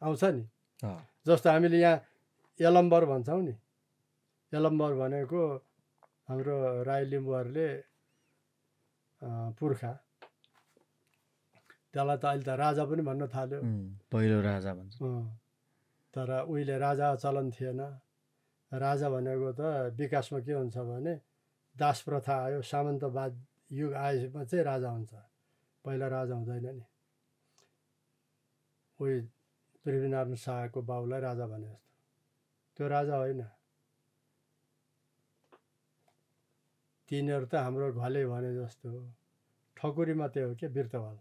आउँछ नि जस्तो हामीले यहाँ एलम्बर भन्छौँ नि एलम्बर भनेको हाम्रो राई लिम्बूहरूले पुर्खा त्यसलाई त अहिले त राजा पनि भन्न थाल्यो पहिलो राजा भन्छ तर उहिले राजा चलन थिएन राजा भनेको त विकासमा के हुन्छ भने दास प्रथा आयो सामन्तवाद युग आएमा चाहिँ राजा हुन्छ पहिला राजा हुँदैन नि उयो पृथ्वीनारायण शाहको बाबुलाई राजा भने जस्तो त्यो राजा होइन तिनीहरू त हाम्रो घले भने जस्तो ठकुरी मात्रै हो क्या बिर्तवाल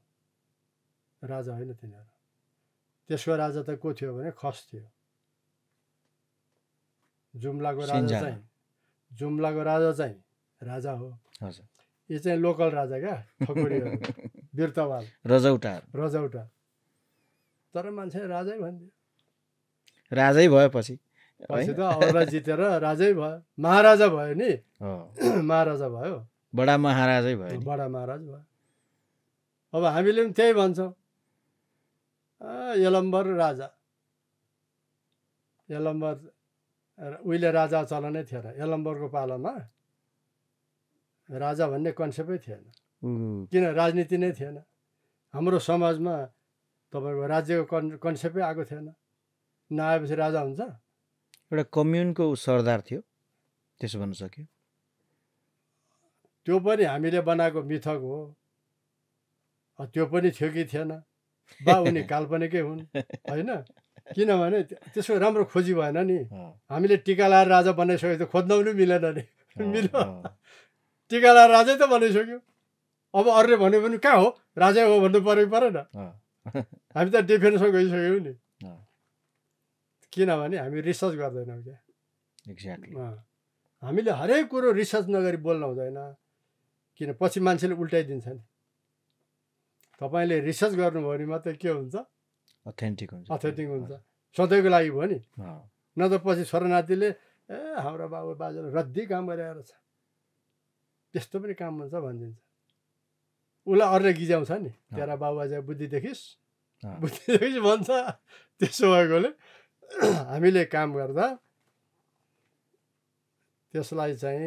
राजा होइन तिनीहरू त्यसको राजा त को थियो भने खस थियो जुम्लाको राजा चाहिँ जुम्लाको राजा चाहिँ राजा हो यो चाहिँ लोकल राजा क्या ठकुरीहरू बिर्तवाल रजौटा रजौटा तर मान्छे राजै भन्थ्यो राजै भएपछि पछि त अरूलाई जितेर राजै भयो महाराजा भयो नि महाराजा भयो बडा महाराजै भयो बडा महाराज भयो अब हामीले पनि त्यही भन्छौँ यलम्बर राजा यलम्बर उहिले राजा चलनै थिएन एलम्बरको पालामा राजा भन्ने कन्सेप्टै थिएन किन राजनीति नै थिएन हाम्रो समाजमा तपाईँको राज्यको कन् कन्सेप्टै आएको थिएन नआएपछि राजा हुन्छ एउटा कम्युनको सरदार थियो त्यसो भन्न सक्यो त्यो पनि हामीले बनाएको मिथक हो त्यो पनि थियो कि थिएन बा उनी काल्पनिकै हुन् होइन किनभने त्यसको राम्रो खोजी भएन नि हामीले टिका लाएर राजा बनाइसक्यो त खोज्न पनि मिलेन नि मिल्यो टिका लाएर राजै त बनाइसक्यो अब अरूले भन्यो भने कहाँ हो राजै हो भन्नु परेको परेन हामी त डिफेन्समा गइसक्यौँ नि किनभने हामी रिसर्च गर्दैनौँ क्या एक्ज्याक्टली हामीले हरेक कुरो रिसर्च नगरी बोल्न हुँदैन किन पछि मान्छेले उल्टाइदिन्छ नि तपाईँले रिसर्च गर्नुभयो भने मात्रै के हुन्छ अथेन्टिक हुन्छ अथेन्टिक हुन्छ सधैँको लागि भयो नि नत्र पछि नातिले ए हाम्रो बाबु बाजेले रद्दी काम गरेर छ त्यस्तो पनि काम हुन्छ भनिदिन्छ उसलाई अरूले गिजाउँछ नि तेरा बाबुबाजे बुद्धि देखिस् बुद्धि देखिस् भन्छ त्यसो भएकोले हामीले काम गर्दा त्यसलाई चाहिँ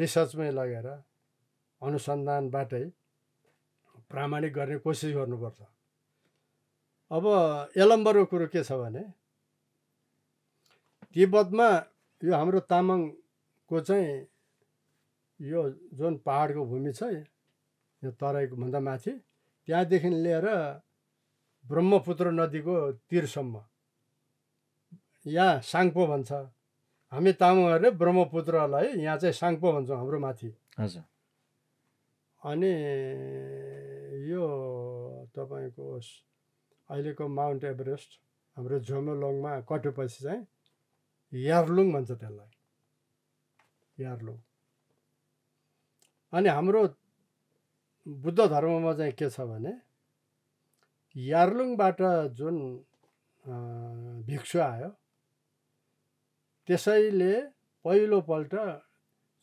रिसर्चमै लगेर अनुसन्धानबाटै प्रामाणिक गर्ने कोसिस गर्नुपर्छ अब एलम्बरको कुरो के छ भने तिब्बतमा यो हाम्रो तामाङको चाहिँ यो जुन पाहाडको भूमि छ यो तराईको भन्दा माथि त्यहाँदेखि लिएर ब्रह्मपुत्र नदीको तिरसम्म यहाँ साङ्पो भन्छ हामी तामाङहरूले ब्रह्मपुत्रलाई यहाँ चाहिँ साङ्पो भन्छौँ हाम्रो माथि हजुर अनि यो तपाईँको अहिलेको माउन्ट एभरेस्ट हाम्रो झोमेलोङमा कटेपछि चाहिँ यार्लुङ भन्छ त्यसलाई यार्लुङ अनि हाम्रो बुद्ध धर्ममा चाहिँ के छ भने यार्लुङबाट जुन भिक्षु आयो त्यसैले पहिलोपल्ट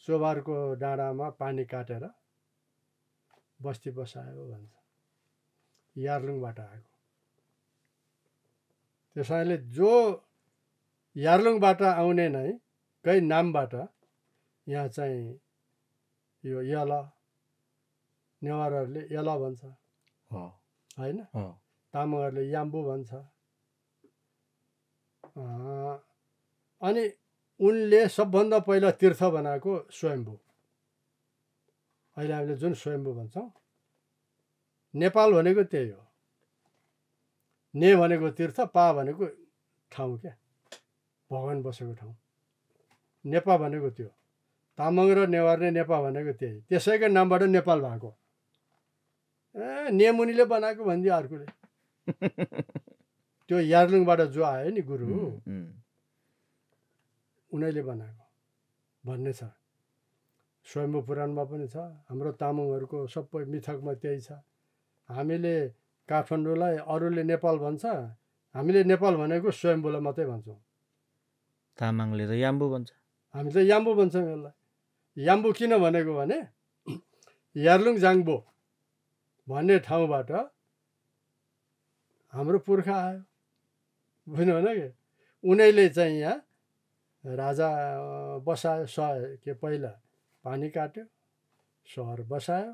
चोबारको डाँडामा पानी काटेर बस्ती बसायो भन्छ यार्लुङबाट आयो त्यसैले जो यार्लुङबाट आउने नै कै नामबाट यहाँ चाहिँ यो यल नेवारहरूले यल भन्छ होइन तामाङहरूले याम्बु भन्छ अनि उनले सबभन्दा पहिला तीर्थ बनाएको स्वयम्भू अहिले हामीले जुन स्वयम्भू भन्छौँ नेपाल भनेको त्यही हो ने भनेको तीर्थ पा भनेको ठाउँ क्या भगवान् बसेको ठाउँ नेपा भनेको त्यो तामाङ र नेवार नै नेपा भनेको त्यही त्यसैकै नामबाट नेपाल भएको ए नेमुनिले बनाएको भनिदियो अर्कोले त्यो यार्लुङबाट जो आयो नि गुरु उनैले बनाएको भन्ने छ स्वयम्भू पुराणमा पनि छ हाम्रो तामाङहरूको सबै मिथकमा त्यही छ हामीले काठमाडौँलाई अरूले नेपाल भन्छ हामीले नेपाल भनेको स्वयम्बुलाई मात्रै भन्छौँ तामाङले त याम्बु भन्छ हामी त याम्बु भन्छौँ यसलाई याम्बु किन भनेको भने यार्लुङ जाङ्बो भन्ने ठाउँबाट हाम्रो पुर्खा आयो बुझ्नु भएन कि उनीहरूले चाहिँ यहाँ राजा बसायो स के पहिला पानी काट्यो सहर बसायो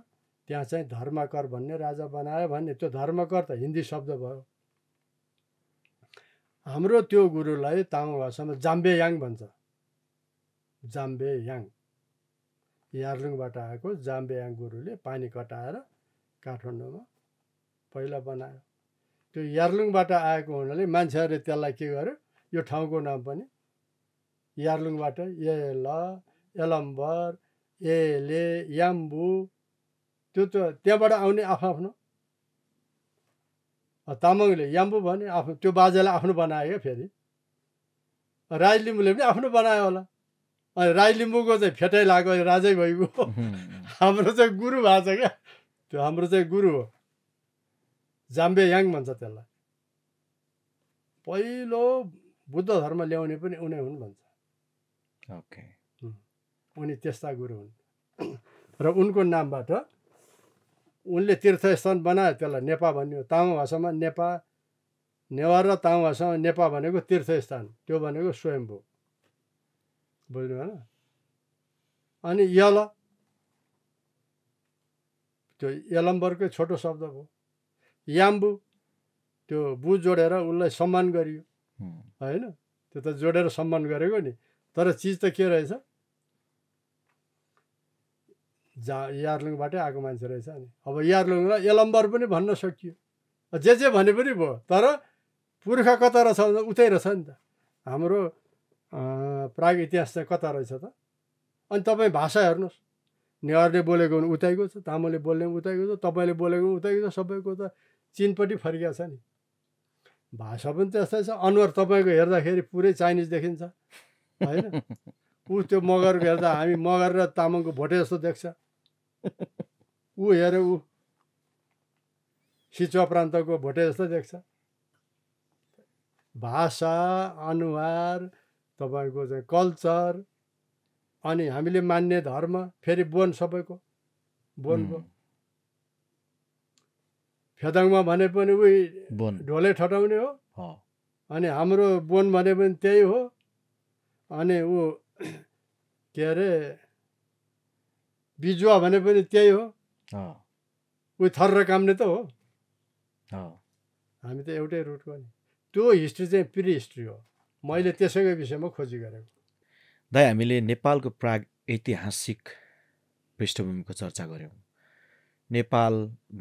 त्यहाँ चाहिँ धर्मकर भन्ने राजा बनायो भने त्यो धर्मकर त हिन्दी शब्द भयो हाम्रो त्यो गुरुलाई तामाङ भाषामा जाम्बे याङ भन्छ जाम्बे याङ यार्लुङबाट आएको जाम्बे याङ गुरुले पानी कटाएर काठमाडौँमा पहिला बनायो त्यो यार्लुङबाट आएको हुनाले मान्छेहरूले त्यसलाई के गर्यो यो ठाउँको नाम पनि यार्लुङबाट ए ल एलम्बर एले याम्बु त्यो त त्यहाँबाट आउने आफआफ्नो तामाङले याम्बु भने आफ्नो त्यो बाजेलाई आफ्नो बनायो क्या फेरि राई लिम्बूले पनि आफ्नो बनायो होला अनि राई लिम्बूको चाहिँ फेटै लाग्यो राजै भइगयो हाम्रो चाहिँ गुरु भएको छ क्या त्यो हाम्रो चाहिँ गुरु हो जाम्बे याङ भन्छ त्यसलाई पहिलो बुद्ध धर्म ल्याउने पनि उनै हुन् भन्छ ओके okay. उनी त्यस्ता गुरु हुन् र उनको नामबाट उनले तीर्थस्थान बनायो त्यसलाई नेपा भन्यो तामाङ भाषामा नेपा नेवार र तामाङ भाषामा नेपाल भनेको तीर्थस्थान त्यो भनेको स्वयम्भू बुझ्नु भएन अनि यल त्यो यलम्बरकै छोटो शब्द भयो याम्बु त्यो बु जोडेर उसलाई सम्मान गरियो होइन त्यो त जोडेर सम्मान गरेको नि तर चिज त के रहेछ जा यार्लुङबाटै आएको मान्छे रहेछ नि अब यार्लुङलाई यलम्बर पनि भन्न सकियो जे जे भने पनि भयो तर पुर्खा कता रहेछ भने उतै रहेछ नि त हाम्रो प्राग इतिहास चाहिँ कता रहेछ त अनि तपाईँ भाषा हेर्नुहोस् नेवारले बोलेको भने उतैको छ तामाले बोल्ने उतैको छ तपाईँले बोलेको उतैको छ सबैको त चिनपट्टि फर्किया छ नि भाषा पनि त्यस्तै छ अनुहार तपाईँको हेर्दाखेरि पुरै चाइनिज देखिन्छ होइन ऊ त्यो मगरको हेर्दा हामी मगर र तामाङको भोटे जस्तो देख्छ ऊ हेऱ्यो ऊ सिचुवा प्रान्तको भोटे जस्तो देख्छ भाषा अनुहार तपाईँको चाहिँ कल्चर अनि हामीले मान्ने धर्म फेरि बोन सबैको बोनको फेदाङमा भने पनि उही ढोलै ठटाउने हो अनि हाम्रो बोन भने पनि त्यही हो अनि ऊ के अरे बिजुवा भने पनि त्यही हो उयो र काम्ने त हो हामी त एउटै रुटको नि त्यो हिस्ट्री चाहिँ प्रि हिस्ट्री हो मैले त्यसैको विषयमा खोजी गरेको दाइ हामीले नेपालको प्राग ऐतिहासिक पृष्ठभूमिको चर्चा गऱ्यौँ नेपाल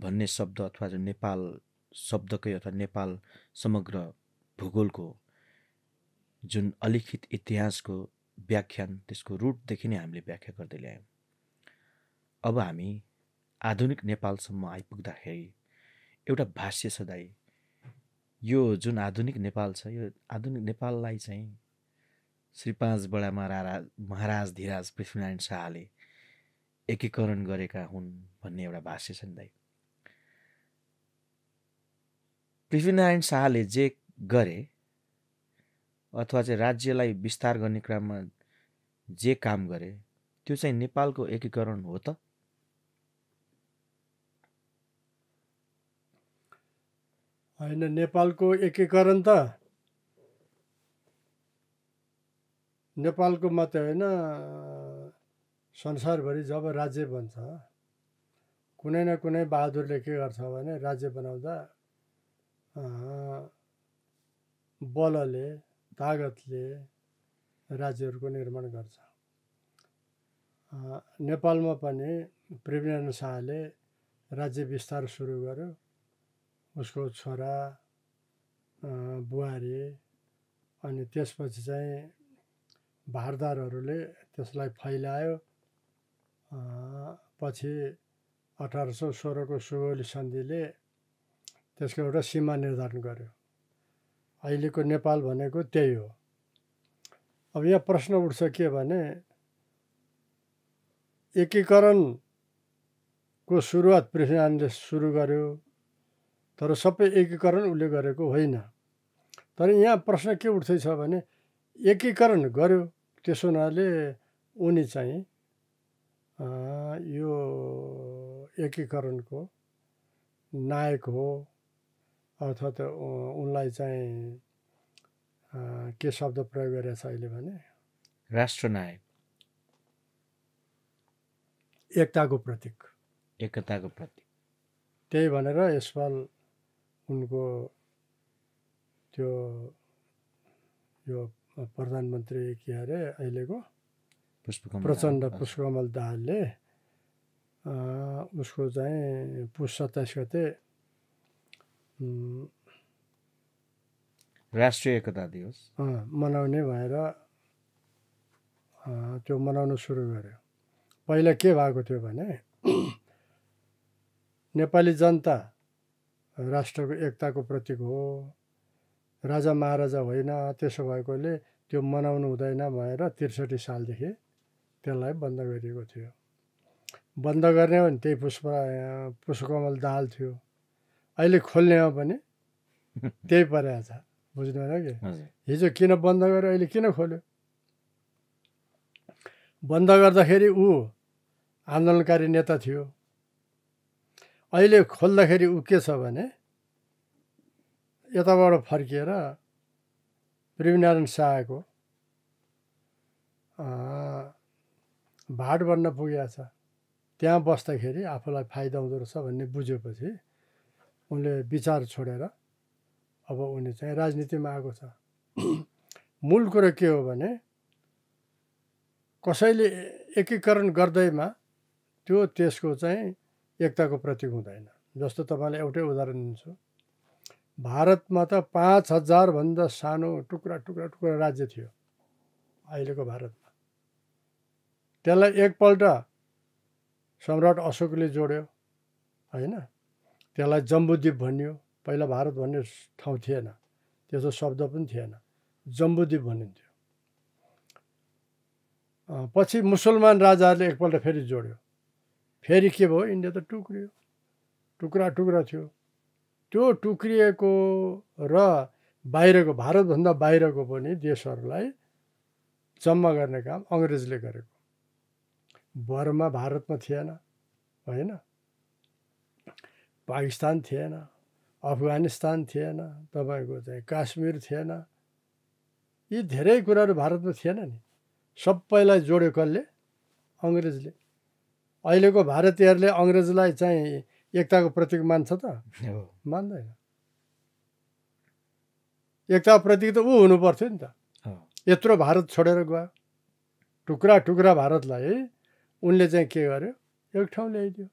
भन्ने शब्द अथवा नेपाल शब्दकै अथवा नेपाल समग्र भूगोलको जुन अलिखित इतिहासको व्याख्यान त्यसको रुटदेखि नै हामीले व्याख्या गर्दै ल्यायौँ अब हामी आधुनिक नेपालसम्म आइपुग्दाखेरि एउटा भाष्य छ दाइ यो जुन आधुनिक नेपाल छ यो आधुनिक नेपाललाई चाहिँ श्री पाँच बडा महाराज महाराज धिराज पृथ्वीनारायण शाहले एकीकरण गरेका हुन् भन्ने एउटा भाष्य छ नि दाइ पृथ्वीनारायण शाहले जे गरे अथवा चाहिँ राज्यलाई विस्तार गर्ने क्रममा जे काम गरे त्यो चाहिँ नेपालको एकीकरण हो त होइन नेपालको एकीकरण त नेपालको मात्रै होइन संसारभरि जब राज्य बन्छ कुनै न कुनै बहादुरले के गर्छ भने राज्य बनाउँदा बलले तागतले राज्यहरूको निर्माण गर्छ नेपालमा पनि पृथ्वीनारायण शाहले राज्य विस्तार सुरु गर्यो उसको छोरा बुहारी अनि त्यसपछि चाहिँ भारदारहरूले त्यसलाई फैलायो पछि अठार सौ सोह्रको सुगौली सन्धिले त्यसको एउटा सीमा निर्धारण गर्यो अहिलेको नेपाल भनेको त्यही हो अब यहाँ प्रश्न उठ्छ के भने एकीकरणको सुरुवात पृथ्वीनारायणले सुरु गर्यो तर सबै एकीकरण उसले गरेको होइन तर यहाँ प्रश्न के उठ्दैछ भने एकीकरण गर्यो त्यसो हुनाले उनी चाहिँ यो एकीकरणको नायक हो अर्थात् उनलाई चाहिँ के शब्द प्रयोग गरेको छ अहिले भने राष्ट्रनायक एकताको प्रतीक एकताको प्रतीक त्यही भनेर यसपाल उनको त्यो यो प्रधानमन्त्री के अरे अहिलेको प्रचण्ड पुष्पकमल दाहालले उसको चाहिँ पुष सत्ताइस गते राष्ट्रिय एकता दिवस मनाउने भएर त्यो मनाउनु सुरु गर्यो पहिला के भएको थियो भने नेपाली जनता राष्ट्रको एकताको प्रतीक हो राजा महाराजा होइन त्यसो भएकोले त्यो मनाउनु हुँदैन भनेर त्रिसठी सालदेखि त्यसलाई बन्द गरिएको थियो बन्द गर्ने हो भने त्यही पुष्प पुष्पकमल दाल थियो अहिले खोल्ने हो भने त्यही परेको छ बुझ्नु भएन कि हिजो किन बन्द गर्यो अहिले किन खोल्यो बन्द गर्दाखेरि ऊ आन्दोलनकारी नेता थियो अहिले खोल्दाखेरि ऊ के छ भने यताबाट फर्किएर पृथ्वीनारायण शाहको भाट बन्न पुगेको छ त्यहाँ बस्दाखेरि आफूलाई फाइदा हुँदो रहेछ भन्ने बुझेपछि उनले विचार छोडेर अब उनी चाहिँ राजनीतिमा आएको छ मूल कुरो के हो भने कसैले एकीकरण गर्दैमा त्यो त्यसको चाहिँ एकताको प्रतीक हुँदैन जस्तो तपाईँलाई एउटै उदाहरण दिन्छु भारतमा त पाँच हजारभन्दा सानो टुक्रा टुक्रा टुक्रा राज्य थियो अहिलेको भारतमा त्यसलाई एकपल्ट सम्राट अशोकले जोड्यो होइन त्यसलाई जम्बुद्वीप भनियो पहिला भारत भन्ने ठाउँ थिएन त्यस्तो शब्द पनि थिएन जम्बुद्वीप भनिन्थ्यो पछि मुसलमान राजाहरूले एकपल्ट फेरि जोड्यो फेरि के भयो इन्डिया त टुक्रियो टुक्रा टुक्रा थियो त्यो टुक्रिएको र बाहिरको भारतभन्दा बाहिरको पनि देशहरूलाई जम्मा गर्ने काम अङ्ग्रेजले गरेको बर्मा भारतमा थिएन होइन पाकिस्तान थिएन अफगानिस्तान थिएन तपाईँको चाहिँ काश्मीर थिएन यी धेरै कुराहरू भारतमा थिएन नि सबैलाई जोड्यो कसले अङ्ग्रेजले अहिलेको भारतीयहरूले अङ्ग्रेजलाई चाहिँ एकताको प्रतीक मान्छ त मान्दैन एकताको प्रतीक त ऊ हुनु पर्थ्यो नि त यत्रो भारत छोडेर गयो टुक्रा टुक्रा भारतलाई है उनले चाहिँ के गर्यो एक ठाउँ ल्याइदियो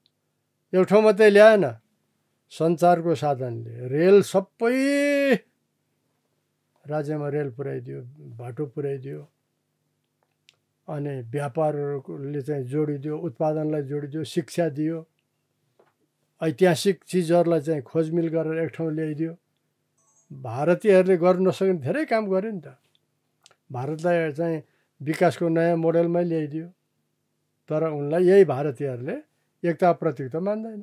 एक ठाउँ मात्रै ल्याएन सञ्चारको साधनले रेल सबै राज्यमा रेल पुऱ्याइदियो बाटो पुऱ्याइदियो अनि व्यापारहरूले चाहिँ जोडिदियो उत्पादनलाई जोडिदियो शिक्षा दियो ऐतिहासिक चिजहरूलाई चाहिँ खोजमिल गरेर एक ठाउँ ल्याइदियो भारतीयहरूले गर्नु नसक्ने धेरै काम गर्यो नि त भारतलाई चाहिँ विकासको नयाँ मोडलमै ल्याइदियो तर उनलाई यही भारतीयहरूले एकताप्रति त मान्दैन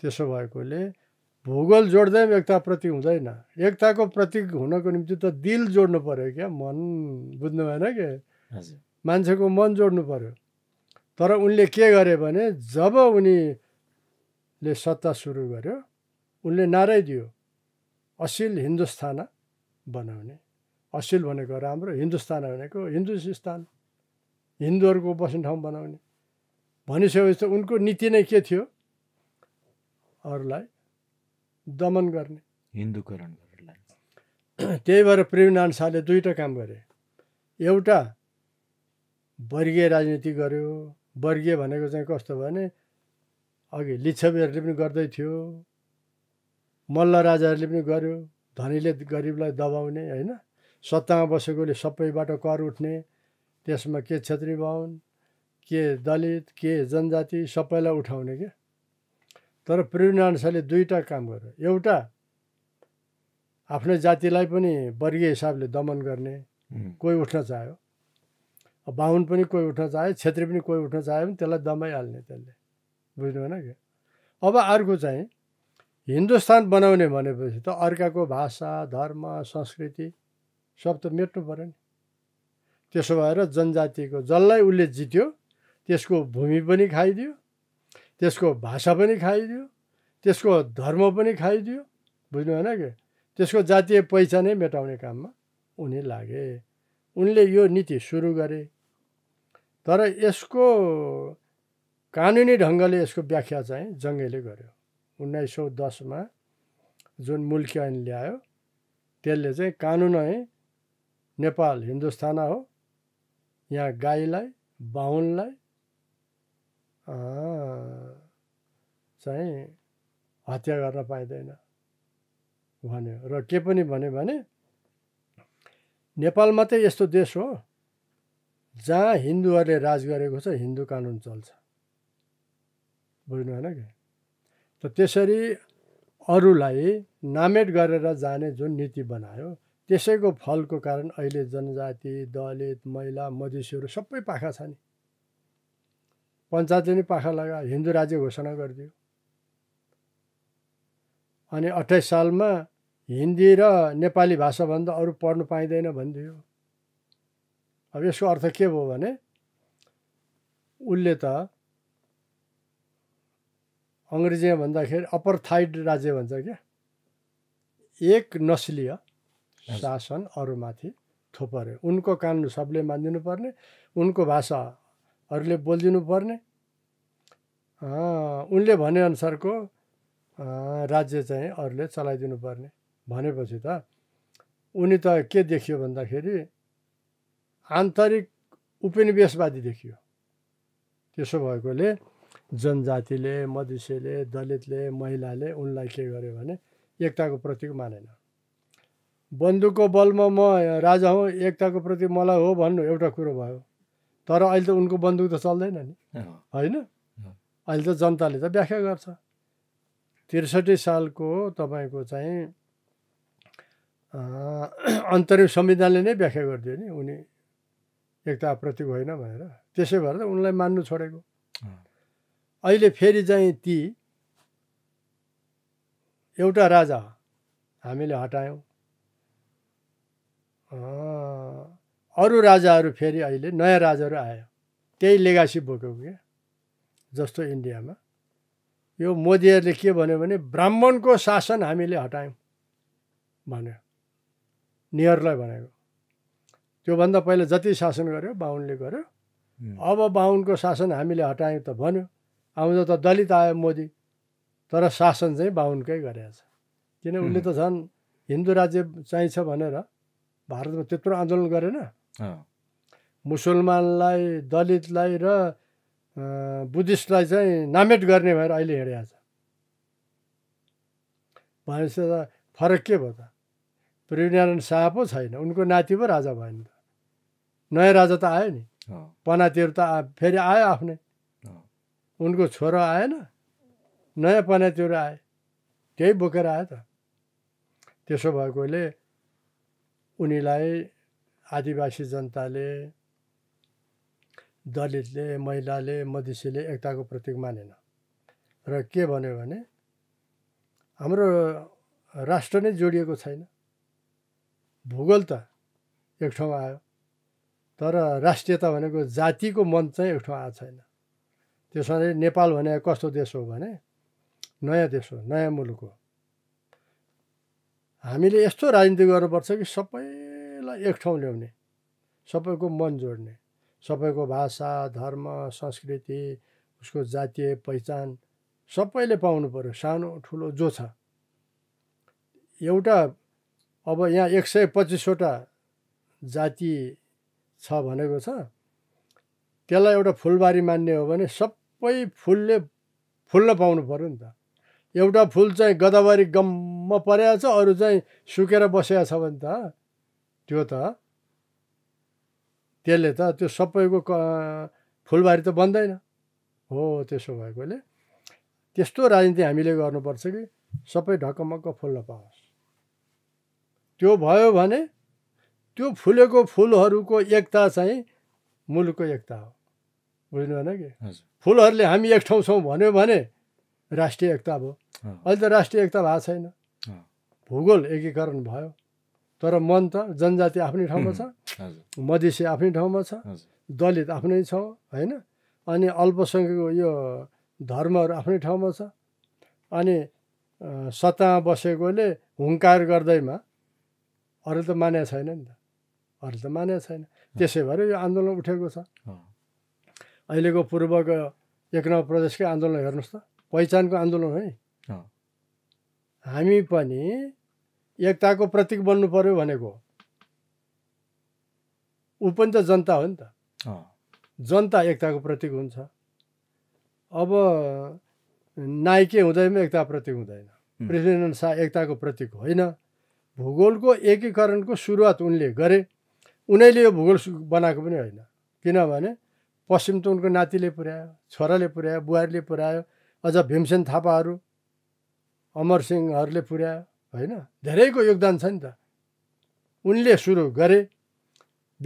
त्यसो भएकोले भूगोल जोड्दै पनि एकताप्रति हुँदैन एकताको प्रतीक हुनको निम्ति त दिल जोड्नु पऱ्यो क्या मन बुझ्नु भएन क्या मान्छेको मन जोड्नु पर्यो तर उनले के गरे भने जब उनीले सत्ता सुरु गर्यो उनले नारै दियो असिल हिन्दुस्तान बनाउने असिल भनेको राम्रो हिन्दुस्तान भनेको हिन्दुस्तान हिन्दूहरूको बस्ने ठाउँ बनाउने भनिसकेपछि त उनको नीति नै के थियो अरूलाई दमन गर्ने हिन्दूकरणहरूलाई त्यही भएर प्रेमनारायण शाहले दुईवटा काम गरे एउटा वर्गीय राजनीति गर्यो वर्गीय भनेको चाहिँ कस्तो भने अघि लिच्छवीहरूले पनि गर्दै थियो मल्ल राजाहरूले पनि गर्यो धनीले गरिबलाई दबाउने होइन सत्तामा बसेकोले सबैबाट कर उठ्ने त्यसमा के छेत्री बाहुन के दलित के जनजाति सबैलाई उठाउने क्या तर पृथ्वीनारायण शाहले दुईवटा काम गर्यो एउटा आफ्नै जातिलाई पनि वर्गीय हिसाबले दमन गर्ने कोही उठ्न चाह्यो बाहुन पनि कोही उठ्न चाहे छेत्री पनि कोही उठ्न चाहे पनि त्यसलाई दमाइहाल्ने त्यसले बुझ्नु भएन क्या अब अर्को चाहिँ हिन्दुस्तान बनाउने भनेपछि त अर्काको भाषा धर्म संस्कृति सब त मेट्नु पऱ्यो नि त्यसो भएर जनजातिको जसलाई उसले जित्यो त्यसको भूमि पनि खाइदियो त्यसको भाषा पनि खाइदियो त्यसको धर्म पनि खाइदियो बुझ्नु भएन क्या त्यसको जातीय पहिचानै मेटाउने काममा उनी लागे उनले यो नीति सुरु गरे तर यसको कानुनी ढङ्गले यसको व्याख्या चाहिँ जङ्गेले गर्यो उन्नाइस सौ दसमा जुन मुल्की ऐन ल्यायो त्यसले चाहिँ कानुन है नेपाल हिन्दुस्तान हो यहाँ गाईलाई बाहुनलाई चाहिँ हत्या गर्न पाइँदैन भन्यो र के पनि भन्यो भने नेपाल मात्रै यस्तो देश हो जहाँ हिन्दूहरूले राज गरेको छ हिन्दू कानुन चल्छ बुझ्नु भएन कि त त्यसरी अरूलाई नामेट गरेर जाने जुन नीति बनायो त्यसैको फलको कारण अहिले जनजाति दलित महिला मधेसीहरू सबै पाखा छ नि पञ्चायतले नै पाखा लगा हिन्दू राज्य घोषणा गरिदियो अनि अट्ठाइस सालमा हिन्दी र नेपाली भाषाभन्दा अरू पढ्नु पाइँदैन भनिदियो अब यसको अर्थ के भयो भने उसले त अङ्ग्रेजीमा भन्दाखेरि अप्पर थाइड राज्य भन्छ क्या एक नस्लीय शासन अरूमाथि थोपऱ्यो उनको कानुन सबले मानिदिनु पर्ने उनको भाषा अरूले बोलिदिनु पर्ने उनले भनेअनुसारको राज्य चाहिँ अरूले चलाइदिनु पर्ने भनेपछि त उनी त के देखियो भन्दाखेरि आन्तरिक उपनिवेशवादी देखियो त्यसो भएकोले जनजातिले मधेसीले दलितले महिलाले उनलाई के गर्यो भने एकताको प्रतीक मानेन बन्दुकको बलमा म राजा हुँ एकताको प्रति मलाई हो भन्नु एउटा कुरो भयो तर अहिले त उनको बन्दुक त चल्दैन नि होइन अहिले त जनताले त व्याख्या गर्छ त्रिसठी सालको तपाईँको चाहिँ अन्तरिम संविधानले नै व्याख्या गरिदियो नि उनी एकताप्रति होइन भनेर त्यसै भएर त उनलाई मान्नु छोडेको अहिले फेरि चाहिँ ती एउटा राजा हामीले हटायौँ अरू राजाहरू फेरि अहिले नयाँ राजाहरू आयो त्यही लेगासी बोक्यो क्या जस्तो इन्डियामा यो मोदीहरूले के भन्यो भने ब्राह्मणको शासन हामीले हटायौँ भन्यो नेहरूलाई भनेको त्योभन्दा पहिला जति शासन गर्यो बाहुनले गर्यो अब बाहुनको शासन हामीले हटायौँ त भन्यो आउँदा त दलित आयो मोदी तर शासन चाहिँ बाहुनकै गरेछ किन उसले त झन् हिन्दू राज्य चाहिन्छ भनेर भारतमा त्यत्रो आन्दोलन गरेन मुसलमानलाई दलितलाई र बुद्धिस्टलाई चाहिँ नामेट गर्ने भएर अहिले हिँडेको छ भनेपछि त फरक के भयो त पृथ्वीनारायण शाह पो छैन उनको नाति पो राजा भयो नि त नयाँ राजा त आयो नि पनातिर त फेरि आयो आफ्नै उनको छोरो आएन नयाँ पनातिर आए त्यही बोकेर आयो त त्यसो भएकोले उनीलाई आदिवासी जनताले दलितले महिलाले मधेसीले एकताको प्रतीक मानेन र के भन्यो भने हाम्रो राष्ट्र नै जोडिएको छैन भूगोल त एक ठाउँ आयो तर राष्ट्रियता भनेको जातिको मन चाहिँ एक ठाउँ आएको छैन त्यसो भने नेपाल भने कस्तो देश हो भने नयाँ देश हो नयाँ मुलुक हो हामीले यस्तो राजनीति गर्नुपर्छ कि सबैलाई एक ठाउँ ल्याउने सबैको मन जोड्ने सबैको भाषा धर्म संस्कृति उसको जातीय पहिचान सबैले पाउनु पऱ्यो सानो ठुलो जो छ एउटा अब यहाँ एक सय पच्चिसवटा जाति छ भनेको छ त्यसलाई एउटा फुलबारी मान्ने हो भने सबै फुलले फुल्न पाउनु पऱ्यो नि त एउटा फुल चाहिँ गदावरी गम्म परेको छ अरू चाहिँ सुकेर बसेको छ भने त त्यो त त्यसले त त्यो सबैको क फुलबारी त बन्दैन हो त्यसो भएकोले त्यस्तो राजनीति हामीले गर्नुपर्छ कि सबै ढकमक्क फुल्न पाओस् त्यो भयो भने त्यो फुलेको फुलहरूको एकता चाहिँ मुलुकको एकता हो बुझ्नु भएन कि फुलहरूले हामी एक ठाउँ छौँ भन्यो भने राष्ट्रिय एकता भयो अहिले त राष्ट्रिय एकता भएको छैन भूगोल एकीकरण भयो तर मन त जनजाति आफ्नै ठाउँमा छ मधेसी आफ्नै ठाउँमा छ दलित आफ्नै छ होइन अनि अल्पसङ्ख्यको यो धर्महरू आफ्नै ठाउँमा छ अनि सत्तामा बसेकोले हुङ्कार गर्दैमा अरू त मान्या छैन नि त अरू त मानेको छैन त्यसै भएर यो आन्दोलन उठेको छ अहिलेको पूर्वको एक नौ प्रदेशकै आन्दोलन हेर्नुहोस् त पहिचानको आन्दोलन है हामी पनि एकताको प्रतीक बन्नु पऱ्यो भनेको ऊ पनि त जनता हो नि त जनता एकताको प्रतीक हुन्छ अब नाइके हुँदैमा एकता प्रतीक हुँदैन पृथ्वीनारायण शाह एकताको प्रतीक होइन भूगोलको एकीकरणको सुरुवात उनले गरे उनैले यो भूगोल बनाएको पनि होइन किनभने पश्चिम त उनको नातिले पुर्यायो छोराले पुर्यायो बुहारीले पुर्यायो अझ भीमसेन थापाहरू अमरसिंहहरूले पुर्यायो होइन धेरैको योगदान छ नि त उनले सुरु गरे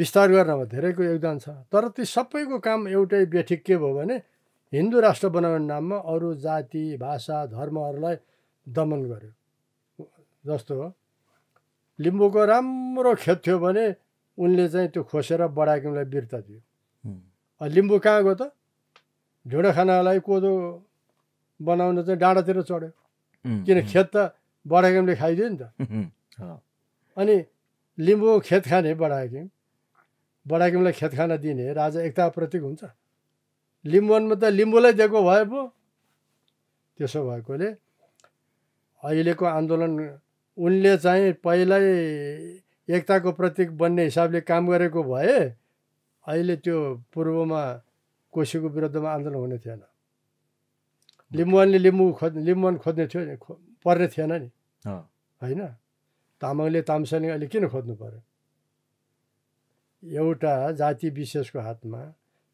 विस्तार गर्नमा धेरैको योगदान छ तर ती सबैको काम एउटै बेठिक के भयो भने हिन्दू राष्ट्र बनाउने नाममा अरू जाति भाषा धर्महरूलाई दमन गर्यो जस्तो हो लिम्बूको राम्रो खेत थियो भने उनले चाहिँ त्यो खोसेर बडाकिमलाई बिर्ता दियो लिम्बु कहाँ गयो त ढिँडो खानालाई कोदो बनाउन चाहिँ डाँडातिर चढ्यो किन खेत त बडाकिमले खाइदियो नि त अनि लिम्बु खेत खाने बडाकिम बडाकिमलाई खेत खान दिने राजा एकता प्रतीक हुन्छ लिम्बुनमा त लिम्बुलाई दिएको भए पो त्यसो भएकोले अहिलेको आन्दोलन उनले चाहिँ पहिल्यै एकताको प्रतीक बन्ने हिसाबले काम गरेको भए अहिले त्यो पूर्वमा कोसीको विरुद्धमा आन्दोलन हुने थिएन लिम्बुवानले लिम्बू खोज् लिम्बुवान खोज्ने थियो नि पर्ने थिएन नि होइन तामाङले तामसाले अहिले किन खोज्नु पऱ्यो एउटा जाति विशेषको हातमा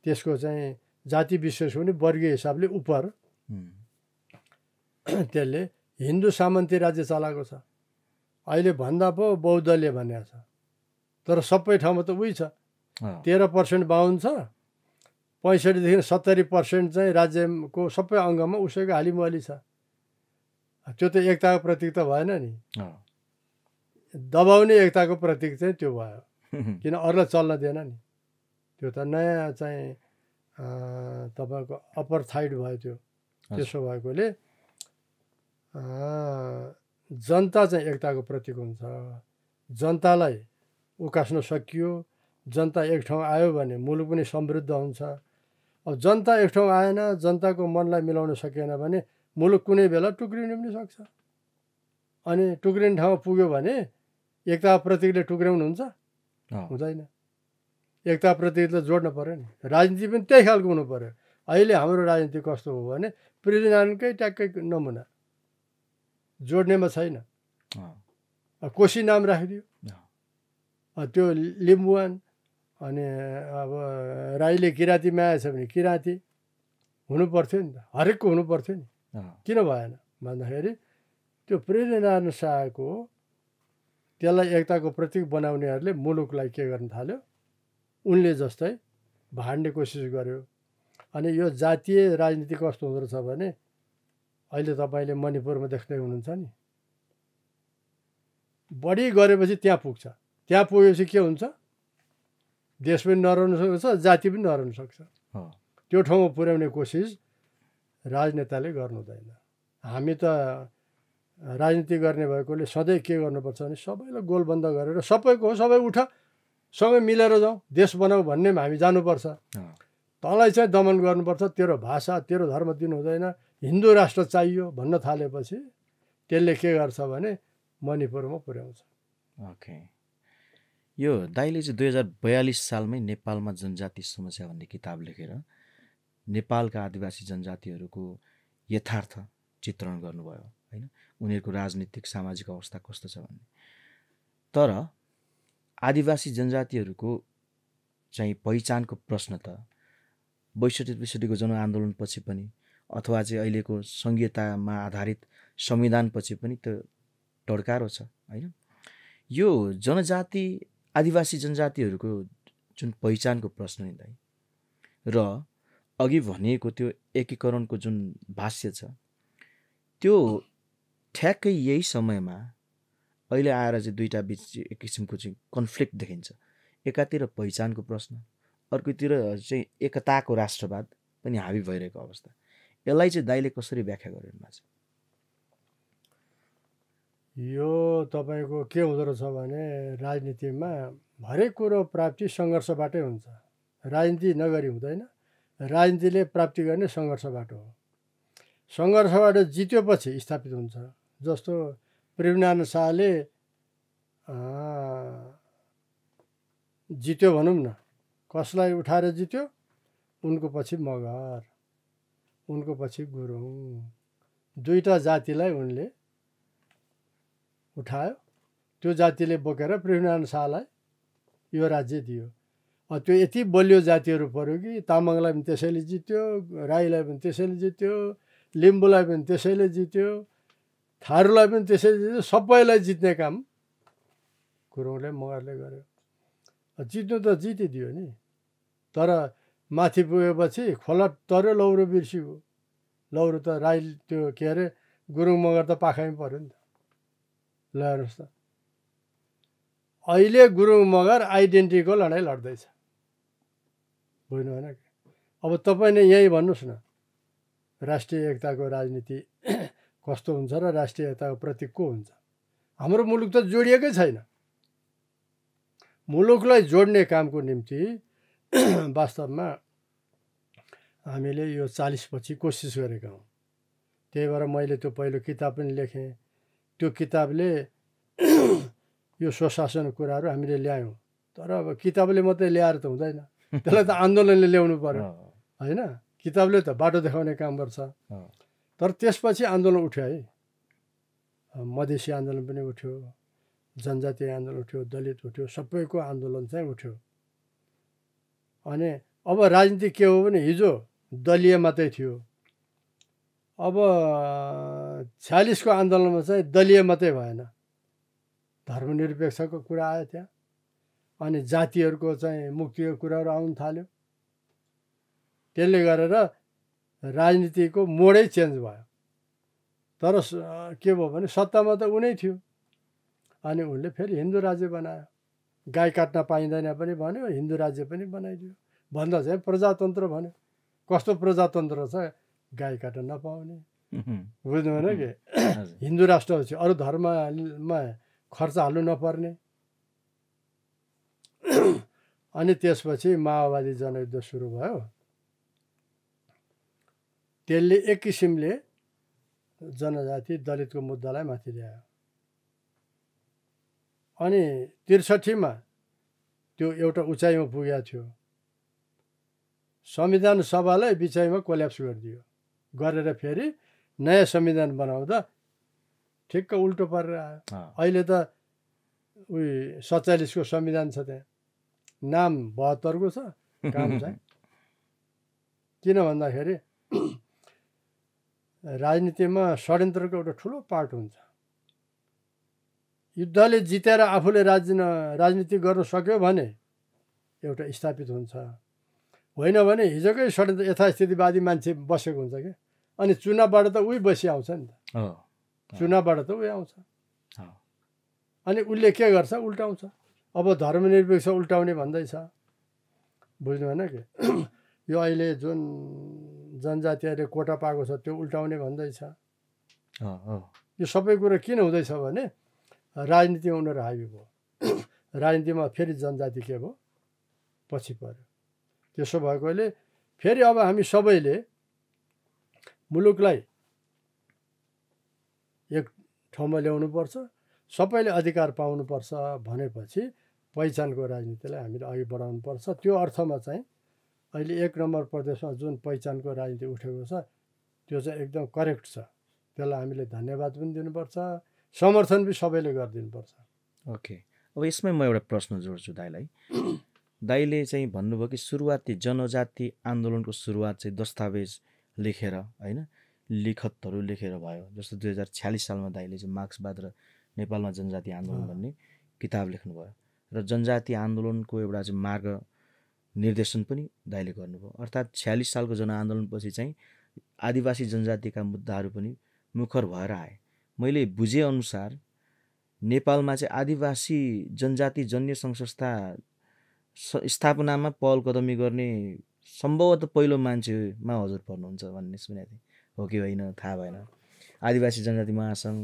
त्यसको चाहिँ जाति विशेष हुने वर्गीय हिसाबले उपर त्यसले हिन्दू सामन्ती राज्य चलाएको छ अहिले भन्दा पो बौद्धले भनेको छ तर सबै ठाउँमा त उही छ तेह्र पर्सेन्ट बाहुन छ पैँसठीदेखि सत्तरी पर्सेन्ट चाहिँ राज्यको सबै अङ्गमा उसैको हालिमुहाली छ त्यो त एकताको प्रतीक त भएन नि दबाउने एकताको प्रतीक चाहिँ त्यो भयो किन अरूलाई चल्न दिएन नि त्यो त नयाँ चाहिँ तपाईँको अप्पर थाइड भयो त्यो त्यसो भएकोले जनता चाहिँ एकताको प्रतीक हुन्छ जनतालाई उकास्न सकियो जनता एक ठाउँ आयो भने मुलुक पनि समृद्ध हुन्छ अब जनता एक ठाउँ आएन जनताको मनलाई मिलाउन सकेन भने मुलुक कुनै बेला टुक्रिनु पनि सक्छ अनि टुक्रिने ठाउँमा पुग्यो भने एकता प्रतीकले हुन्छ हुँदैन एकता प्रतीकले जोड्नु पऱ्यो नि राजनीति पनि त्यही खालको हुनु पऱ्यो अहिले हाम्रो राजनीति कस्तो हो भने पृथ्वीनारायणकै ट्याक्कै नमुना जोड्नेमा छैन कोशी नाम राखिदियो त्यो लिम्बुवान अनि अब राईले किराँती माया छ भने किराँती हुनुपर्थ्यो नि त हरेकको हुनुपर्थ्यो नि किन भएन भन्दाखेरि त्यो प्रेरणारायण शाहको त्यसलाई एकताको प्रतीक बनाउनेहरूले मुलुकलाई के गर्न थाल्यो उनले जस्तै भाँड्ने कोसिस गर्यो अनि यो जातीय राजनीति कस्तो हुँदो रहेछ भने अहिले तपाईँले मणिपुरमा देख्दै हुनुहुन्छ नि बढी गरेपछि त्यहाँ पुग्छ त्यहाँ पुगेपछि के हुन्छ देश पनि नरहनु सक्छ जाति पनि नरहनु सक्छ त्यो ठाउँमा पुर्याउने कोसिस राजनेताले गर्नु हुँदैन हामी त राजनीति गर्ने भएकोले सधैँ के गर्नुपर्छ भने सबैलाई गोलबन्द गरेर सबैको सबै उठ सँगै मिलेर जाउँ देश बनाऊ भन्ने हामी जानुपर्छ तँलाई चाहिँ दमन गर्नुपर्छ तेरो भाषा तेरो धर्म दिनु हुँदैन हिन्दू राष्ट्र चाहियो भन्न थालेपछि त्यसले के गर्छ भने मणिपुरमा पुर्याउँछ ओके यो दाइले चाहिँ दुई हजार बयालिस सालमै नेपालमा जनजाति समस्या भन्ने किताब लेखेर नेपालका आदिवासी जनजातिहरूको यथार्थ चित्रण गर्नुभयो होइन उनीहरूको राजनीतिक सामाजिक अवस्था कस्तो छ भन्ने तर आदिवासी जनजातिहरूको चाहिँ पहिचानको प्रश्न त बैसठी त्रिसठीको जनआन्दोलनपछि पनि अथवा चाहिँ अहिलेको सङ्घीयतामा आधारित संविधानपछि पनि त्यो टड्कारो छ होइन यो जनजाति आदिवासी जनजातिहरूको जुन पहिचानको प्रश्न नि र अघि भनिएको त्यो एकीकरणको जुन भाष्य छ त्यो ठ्याक्कै यही समयमा अहिले आएर चाहिँ दुईवटा बिच एक किसिमको चाहिँ कन्फ्लिक्ट देखिन्छ एकातिर पहिचानको प्रश्न अर्कोतिर चाहिँ एकताको राष्ट्रवाद पनि हावी भइरहेको अवस्था यसलाई चाहिँ दाइले कसरी व्याख्या गरिरहनु यो तपाईँको के हुँदो रहेछ भने राजनीतिमा हरेक कुरो प्राप्ति सङ्घर्षबाटै हुन्छ राजनीति नगरी हुँदैन राजनीतिले प्राप्ति गर्ने सङ्घर्षबाट हो सङ्घर्षबाट जित्योपछि स्थापित हुन्छ जस्तो प्रेमनारायण शाहले जित्यो भनौँ न कसलाई उठाएर जित्यो उनको पछि मगर उनको पछि गुरुङ दुईवटा जातिलाई उनले उठायो त्यो जातिले बोकेर पृथ्वीनारायण शाहलाई यो राज्य दियो त्यो यति बलियो जातिहरू पऱ्यो कि तामाङलाई पनि त्यसैले जित्यो राईलाई पनि त्यसैले जित्यो लिम्बूलाई पनि त्यसैले जित्यो थारूलाई पनि त्यसैले जित्यो सबैलाई जित्ने काम गुरुङले मगरले गर्यो जित्नु त जितिदियो नि तर माथि पुगेपछि खोला तर्यो लौरो बिर्सियो लौरो त राई त्यो के अरे गुरुङ मगर त पाखैमा पऱ्यो नि त ल हेर्नुहोस् त अहिले गुरुङ मगर आइडेन्टिटीको लडाइँ लड्दैछ बुझ्नु भएन अब तपाईँले यहीँ भन्नुहोस् न राष्ट्रिय एकताको राजनीति कस्तो हुन्छ र राष्ट्रिय एकताको प्रतीक को हुन्छ हाम्रो मुलुक त जोडिएकै छैन मुलुकलाई जोड्ने कामको निम्ति वास्तवमा हामीले यो चालिसपछि कोसिस गरेका हौँ त्यही भएर मैले त्यो पहिलो किताब पनि लेखेँ त्यो किताबले यो स्वशासन कुराहरू हामीले ल्यायौँ तर अब किताबले मात्रै ल्याएर त हुँदैन त्यसलाई त आन्दोलनले ल्याउनु पऱ्यो होइन किताबले त बाटो देखाउने काम गर्छ तर त्यसपछि आन्दोलन उठ्यो है मधेसी आन्दोलन पनि उठ्यो जनजातीय आन्दोलन उठ्यो दलित उठ्यो सबैको आन्दोलन चाहिँ उठ्यो अनि अब राजनीति के हो भने हिजो दलीय मात्रै थियो अब छ्यालिसको आन्दोलनमा चाहिँ दलीय मात्रै भएन धर्मनिरपेक्षको कुरा आयो त्यहाँ अनि जातिहरूको चाहिँ मुक्तिको कुराहरू आउनु थाल्यो त्यसले गरेर राजनीतिको मोडै चेन्ज भयो तर के भयो भने सत्तामा त उनै थियो अनि उनले फेरि हिन्दू राज्य बनायो गाई काट्न पाइँदैन पनि भन्यो हिन्दू राज्य पनि बनाइदियो भन्दा चाहिँ प्रजातन्त्र भन्यो कस्तो प्रजातन्त्र छ गाई काट्न नपाउने बुझ्नु भएन कि हिन्दू राष्ट्र अरू धर्ममा खर्च हाल्नु नपर्ने अनि त्यसपछि माओवादी जनयुद्ध सुरु भयो त्यसले एक किसिमले जनजाति दलितको मुद्दालाई माथि ल्यायो अनि त्रिसठीमा त्यो एउटा उचाइमा पुगेको थियो संविधान सभालाई बिचाइमा कोल्याप्स गरिदियो गरेर फेरि नयाँ संविधान बनाउँदा ठिक्क उल्टो परेर आयो अहिले त उयो सत्तालिसको संविधान छ त्यहाँ नाम बहत्तरको छ काम चाहिँ किन भन्दाखेरि राजनीतिमा षड्यन्त्रको एउटा ठुलो पार्ट हुन्छ युद्धले जितेर आफूले राज राजनीति गर्न सक्यो भने एउटा स्थापित हुन्छ होइन भने हिजोकै षड्यन्त्र यथास्थितिवादी मान्छे बसेको हुन्छ क्या अनि चुनावबाट त उही बसी आउँछ नि त चुनावबाट त उही आउँछ अनि उसले के गर्छ उल्टाउँछ अब धर्मनिरपेक्ष उल्टाउने भन्दैछ बुझ्नु भएन कि यो अहिले जुन जनजातिहरूले कोटा पाएको छ त्यो उल्टाउने भन्दैछ यो सबै कुरो किन हुँदैछ भने राजनीतिमा उनीहरू हाबी भयो राजनीतिमा फेरि जनजाति के भयो पछि पऱ्यो त्यसो भएकोले फेरि अब हामी सबैले मुलुकलाई एक ठाउँमा ल्याउनुपर्छ सबैले अधिकार पाउनुपर्छ भनेपछि पहिचानको राजनीतिलाई हामीले अघि बढाउनुपर्छ त्यो अर्थमा चाहिँ अहिले एक नम्बर प्रदेशमा जुन पहिचानको राजनीति उठेको छ त्यो चाहिँ एकदम करेक्ट छ त्यसलाई हामीले धन्यवाद पनि दिनुपर्छ समर्थन पनि सबैले गरिदिनुपर्छ ओके अब यसमै म एउटा प्रश्न जोड्छु दाईलाई दाईले चाहिँ भन्नुभयो कि सुरुवाती जनजाति आन्दोलनको सुरुवात चाहिँ दस्तावेज लेखेर होइन लिखतहरू लेखेर भयो जस्तो दुई हजार छ्यालिस सालमा दाईले चाहिँ मार्क्सवाद र नेपालमा जनजाति आन्दोलन भन्ने किताब लेख्नुभयो र जनजाति आन्दोलनको एउटा चाहिँ मार्ग निर्देशन पनि दाईले गर्नुभयो अर्थात् छ्यालिस सालको जनआन्दोलनपछि चाहिँ आदिवासी जनजातिका मुद्दाहरू पनि मुखर भएर आए मैले बुझेअनुसार नेपालमा चाहिँ आदिवासी जनजाति जन्य सङ्घ संस्था स्थापनामा पहल कदमी गर्ने सम्भवतः पहिलो मान्छेमा हजुर पर्नुहुन्छ भन्ने सुनेको थिएँ हो कि होइन थाहा भएन आदिवासी जनजाति महासङ्घ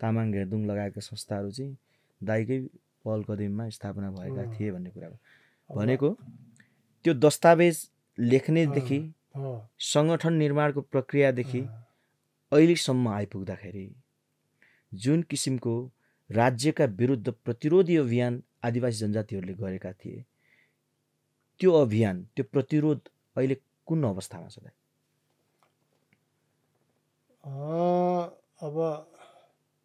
तामाङ घेर्दुङ लगायतका संस्थाहरू चाहिँ दाइकै पहल कदमीमा स्थापना भएका थिए भन्ने कुरा भनेको त्यो दस्तावेज लेख्नेदेखि सङ्गठन निर्माणको प्रक्रियादेखि अहिलेसम्म आइपुग्दाखेरि जुन किसिमको राज्यका विरुद्ध प्रतिरोधी अभियान आदिवासी जनजातिहरूले गरेका थिए त्यो अभियान त्यो प्रतिरोध अहिले कुन अवस्थामा छ अब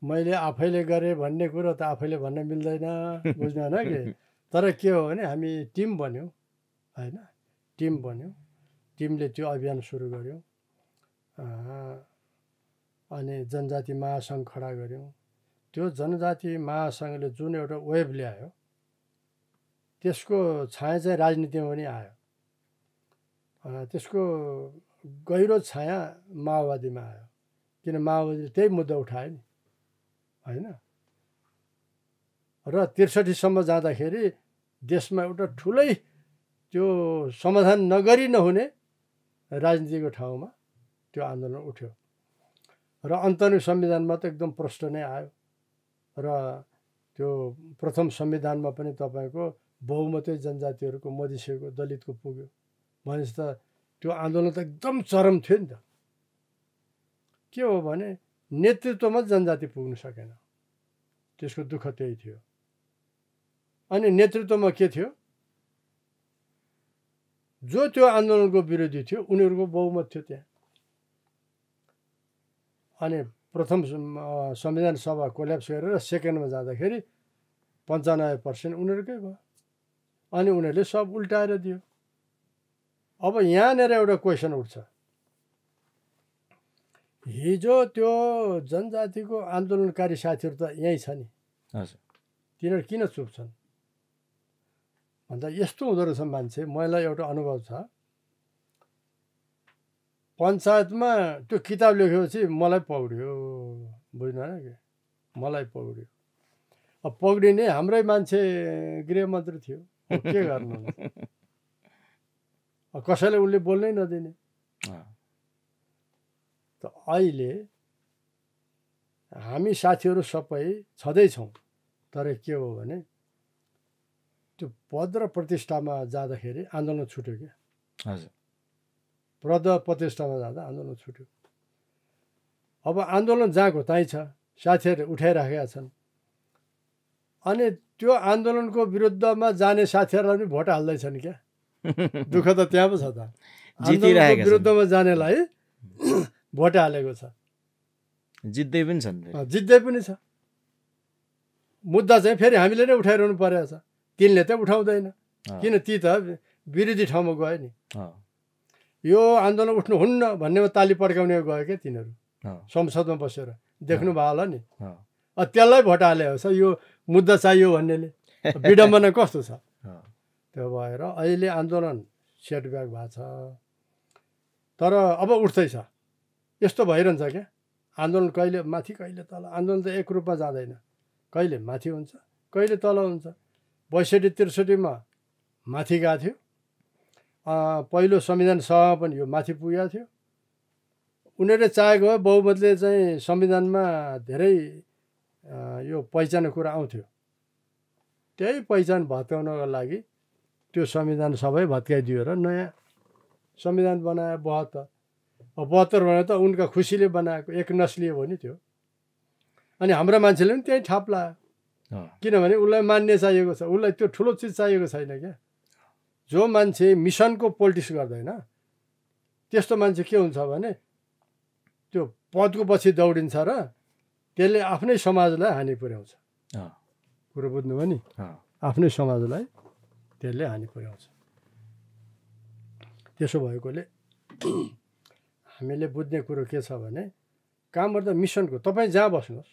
मैले आफैले गरेँ भन्ने कुरो त आफैले भन्न मिल्दैन बुझ्नु होइन कि तर के हो भने हामी टिम बन्यौँ होइन टिम बन्यौँ टिमले त्यो अभियान सुरु गऱ्यौँ अनि जनजाति महासङ्घ खडा गऱ्यौँ त्यो जनजाति महासङ्घले जुन एउटा वेब ल्यायो त्यसको छाया चाहिँ राजनीतिमा पनि आयो त्यसको गहिरो छाया माओवादीमा आयो किन माओवादीले त्यही मुद्दा उठायो नि होइन र त्रिसठीसम्म जाँदाखेरि देशमा एउटा ठुलै त्यो समाधान नगरी नहुने राजनीतिको ठाउँमा त्यो आन्दोलन उठ्यो र अन्तरिम संविधानमा त एकदम प्रष्ट नै आयो र त्यो प्रथम संविधानमा पनि तपाईँको बहुमतै जनजातिहरूको मधेसीको दलितको पुग्यो भनेपछि त त्यो आन्दोलन त एकदम चरम थियो नि त के हो भने नेतृत्वमा जनजाति पुग्नु सकेन त्यसको दुःख त्यही थियो अनि नेतृत्वमा के थियो जो त्यो आन्दोलनको विरोधी थियो उनीहरूको बहुमत थियो त्यहाँ अनि प्रथम संविधान सभा कोल्याप्स गरेर सेकेन्डमा जाँदाखेरि पन्चानब्बे पर्सेन्ट उनीहरूकै भयो अनि उनीहरूले सब उल्टाएर दियो अब यहाँनिर एउटा क्वेसन उठ्छ हिजो त्यो जनजातिको आन्दोलनकारी साथीहरू त यहीँ छ नि तिनीहरू किन चुप्छन् छन् भन्दा यस्तो हुँदो रहेछ मान्छे मलाई एउटा अनुभव छ पञ्चायतमा त्यो किताब लेखेपछि मलाई पौड्यो बुझ्नु होइन कि मलाई पौड्यो अब पौडिने हाम्रै मान्छे गृहमन्त्री थियो के गर्नु कसैले उसले बोल्नै नदिने त अहिले हामी साथीहरू सबै छँदैछौँ तर के हो भने त्यो पद र प्रतिष्ठामा जाँदाखेरि आन्दोलन छुट्यो क्या हजुर प्रद प्रतिष्ठामा जाँदा आन्दोलन छुट्यो अब आन्दोलन जहाँको तहीँ छ साथीहरूले उठाइराखेका छन् अनि त्यो आन्दोलनको विरुद्धमा जाने साथीहरूलाई पनि भोट हाल्दैछन् क्या दुःख त त्यहाँ पो छ त आन्दोलनको विरुद्धमा जानेलाई भोट हालेको छ जित्दै पनि छन् जित्दै पनि छ मुद्दा चाहिँ फेरि हामीले नै उठाइरहनु परेको छ तिनले त उठाउँदैन किन ती त विरोधी ठाउँमा गयो नि यो आन्दोलन उठ्नुहुन्न भन्नेमा ताली पड्काउने गयो क्या तिनीहरू संसदमा बसेर देख्नुभयो होला नि त्यसलाई भोट हाले छ यो मुद्दा चाहियो भन्नेले विडम्बना कस्तो छ त्यो भएर अहिले आन्दोलन सेटब्याक भएको छ तर अब उठ्दैछ यस्तो भइरहन्छ क्या आन्दोलन कहिले माथि कहिले तल आन्दोलन त एक रूपमा जाँदैन कहिले माथि हुन्छ कहिले तल हुन्छ बैसठी त्रिसठीमा माथि गएको थियो पहिलो संविधान सभा पनि यो माथि पुगेको थियो उनीहरूले चाहेको भए बहुमतले चाहिँ संविधानमा धेरै यो पहिचानको कुरा आउँथ्यो त्यही पहिचान भत्काउनको लागि त्यो संविधान सबै भत्काइदियो र नयाँ संविधान बनायो बहत्तर बहत्तर भने त उनका खुसीले बनाएको एक नस्लियो हो नि त्यो अनि हाम्रो मान्छेले पनि त्यही ठाप लायो किनभने उसलाई मान्ने चाहिएको छ उसलाई त्यो ठुलो चिज चाहिएको छैन क्या जो मान्छे मिसनको पोलिटिक्स गर्दैन त्यस्तो मान्छे के हुन्छ भने त्यो पदको पछि दौडिन्छ र त्यसले आफ्नै समाजलाई हानि पुर्याउँछ कुरो बुझ्नु नि आफ्नै समाजलाई त्यसले हानि पुर्याउँछ त्यसो भएकोले हामीले बुझ्ने कुरो के छ भने काम गर्दा मिसनको तपाईँ जहाँ बस्नुहोस्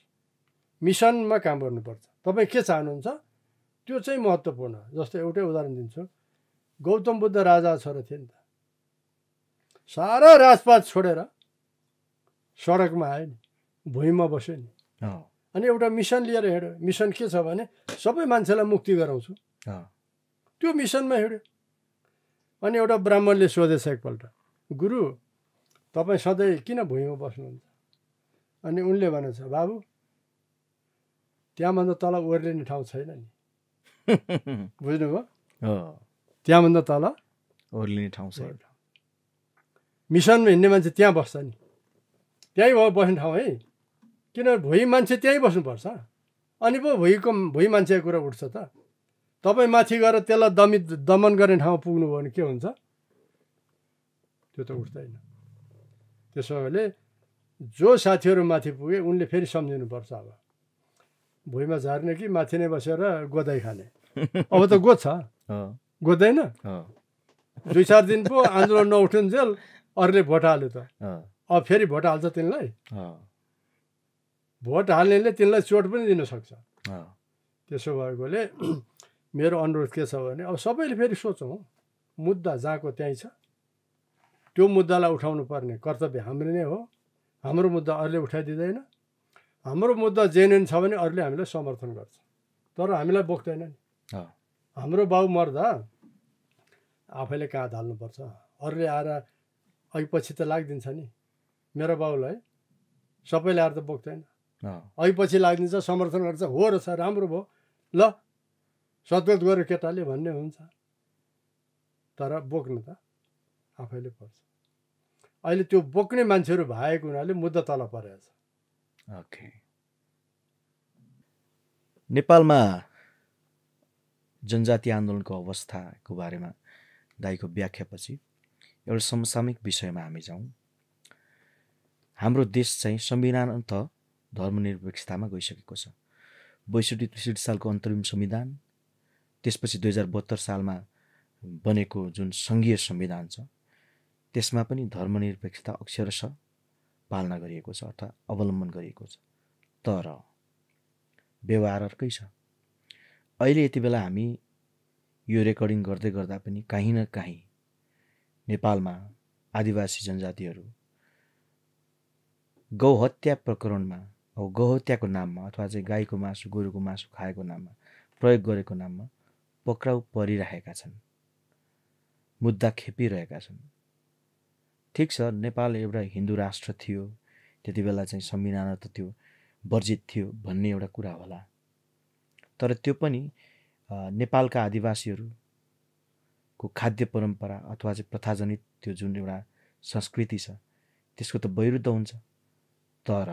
मिसनमा काम गर्नुपर्छ तपाईँ के चाहनुहुन्छ त्यो चाहिँ महत्त्वपूर्ण जस्तो एउटै उदाहरण दिन्छु गौतम बुद्ध राजा छोरा थिए नि त सारा राजपात छोडेर सडकमा आयो नि भुइँमा बस्यो नि अनि एउटा मिसन लिएर हिँड्यो मिसन के छ भने सबै मान्छेलाई मुक्ति गराउँछु त्यो मिसनमा हिँड्यो अनि एउटा ब्राह्मणले सोधेछ एकपल्ट गुरु तपाईँ सधैँ किन भुइँमा बस्नुहुन्छ अनि उनले भनेछ बाबु त्यहाँभन्दा तल ओर्लिने ठाउँ छैन नि बुझ्नुभयो त्यहाँभन्दा तल ओर्लिने ठाउँ छ मिसनमा हिँड्ने मान्छे त्यहाँ बस्छ नि त्यहीँ भयो बस्ने ठाउँ है किनभने भुइँ मान्छे त्यहीँ बस्नुपर्छ अनि पो भुइँको भुइँ मान्छेको कुरा उठ्छ त तपाईँ माथि गएर त्यसलाई दमित दमन गर्ने ठाउँमा पुग्नुभयो भने के हुन्छ त्यो त उठ्दैन त्यसो भएले जो साथीहरू माथि पुगे उनले फेरि सम्झिनुपर्छ अब भुइँमा झार्ने कि माथि नै बसेर गोदाइ खाने अब त गोद छ गोज्दैन दुई चार दिन पो आन्दोलन जेल अरूले भोट हाल्यो त अब फेरि भोट हाल्छ तिनलाई भोट हाल्नेले तिनलाई चोट पनि दिनसक्छ त्यसो भएकोले मेरो अनुरोध के छ भने अब सबैले फेरि सोचौँ मुद्दा जहाँको त्यहीँ छ त्यो मुद्दालाई उठाउनु पर्ने कर्तव्य हाम्रो नै हो हाम्रो मुद्दा अरूले उठाइदिँदैन हाम्रो मुद्दा जेन्युन छ भने अरूले हामीलाई समर्थन गर्छ तर हामीलाई बोक्दैन नि हाम्रो बाउ मर्दा आफैले काँध हाल्नुपर्छ अरूले आएर अघि पछि त लागिदिन्छ नि मेरो बाउलाई सबैले आएर त बोक्दैन अघि पछि लागिदिन्छ समर्थन गर्छ हो रहेछ राम्रो भयो ल सद्गत गऱ्यो केटाले भन्ने हुन्छ तर बोक्नु त आफैले पर्छ अहिले त्यो बोक्ने मान्छेहरू भएको हुनाले मुद्दा तल परेको छ नेपालमा जनजाति आन्दोलनको अवस्थाको बारेमा दाईको व्याख्यापछि एउटा समसामयिक विषयमा हामी जाउँ हाम्रो देश चाहिँ संविधान अन्त धर्मनिरपेक्षतामा गइसकेको छ बैसठी त्रिसठी सालको अन्तरिम संविधान त्यसपछि दुई हजार बहत्तर सालमा बनेको जुन सङ्घीय संविधान छ त्यसमा पनि धर्मनिरपेक्षता अक्षरश पालना गरिएको छ अर्थात् अवलम्बन गरिएको छ तर व्यवहार अर्कै छ अहिले यति बेला हामी यो रेकर्डिङ गर्दै गर्दा पनि काहीँ न काहीँ नेपालमा आदिवासी जनजातिहरू गौहत्या प्रकरणमा अब गौहत्याको नाममा अथवा चाहिँ गाईको मासु गोरुको मासु खाएको नाममा प्रयोग गरेको नाममा पक्राउ परिरहेका छन् मुद्दा खेपिरहेका छन् ठिक छ नेपाल एउटा हिन्दू राष्ट्र थियो त्यति बेला चाहिँ संविधान त त्यो वर्जित थियो भन्ने एउटा कुरा होला तर त्यो पनि नेपालका आदिवासीहरूको खाद्य परम्परा अथवा चाहिँ प्रथाजनित त्यो जुन एउटा संस्कृति छ त्यसको त वैरुद्ध हुन्छ तर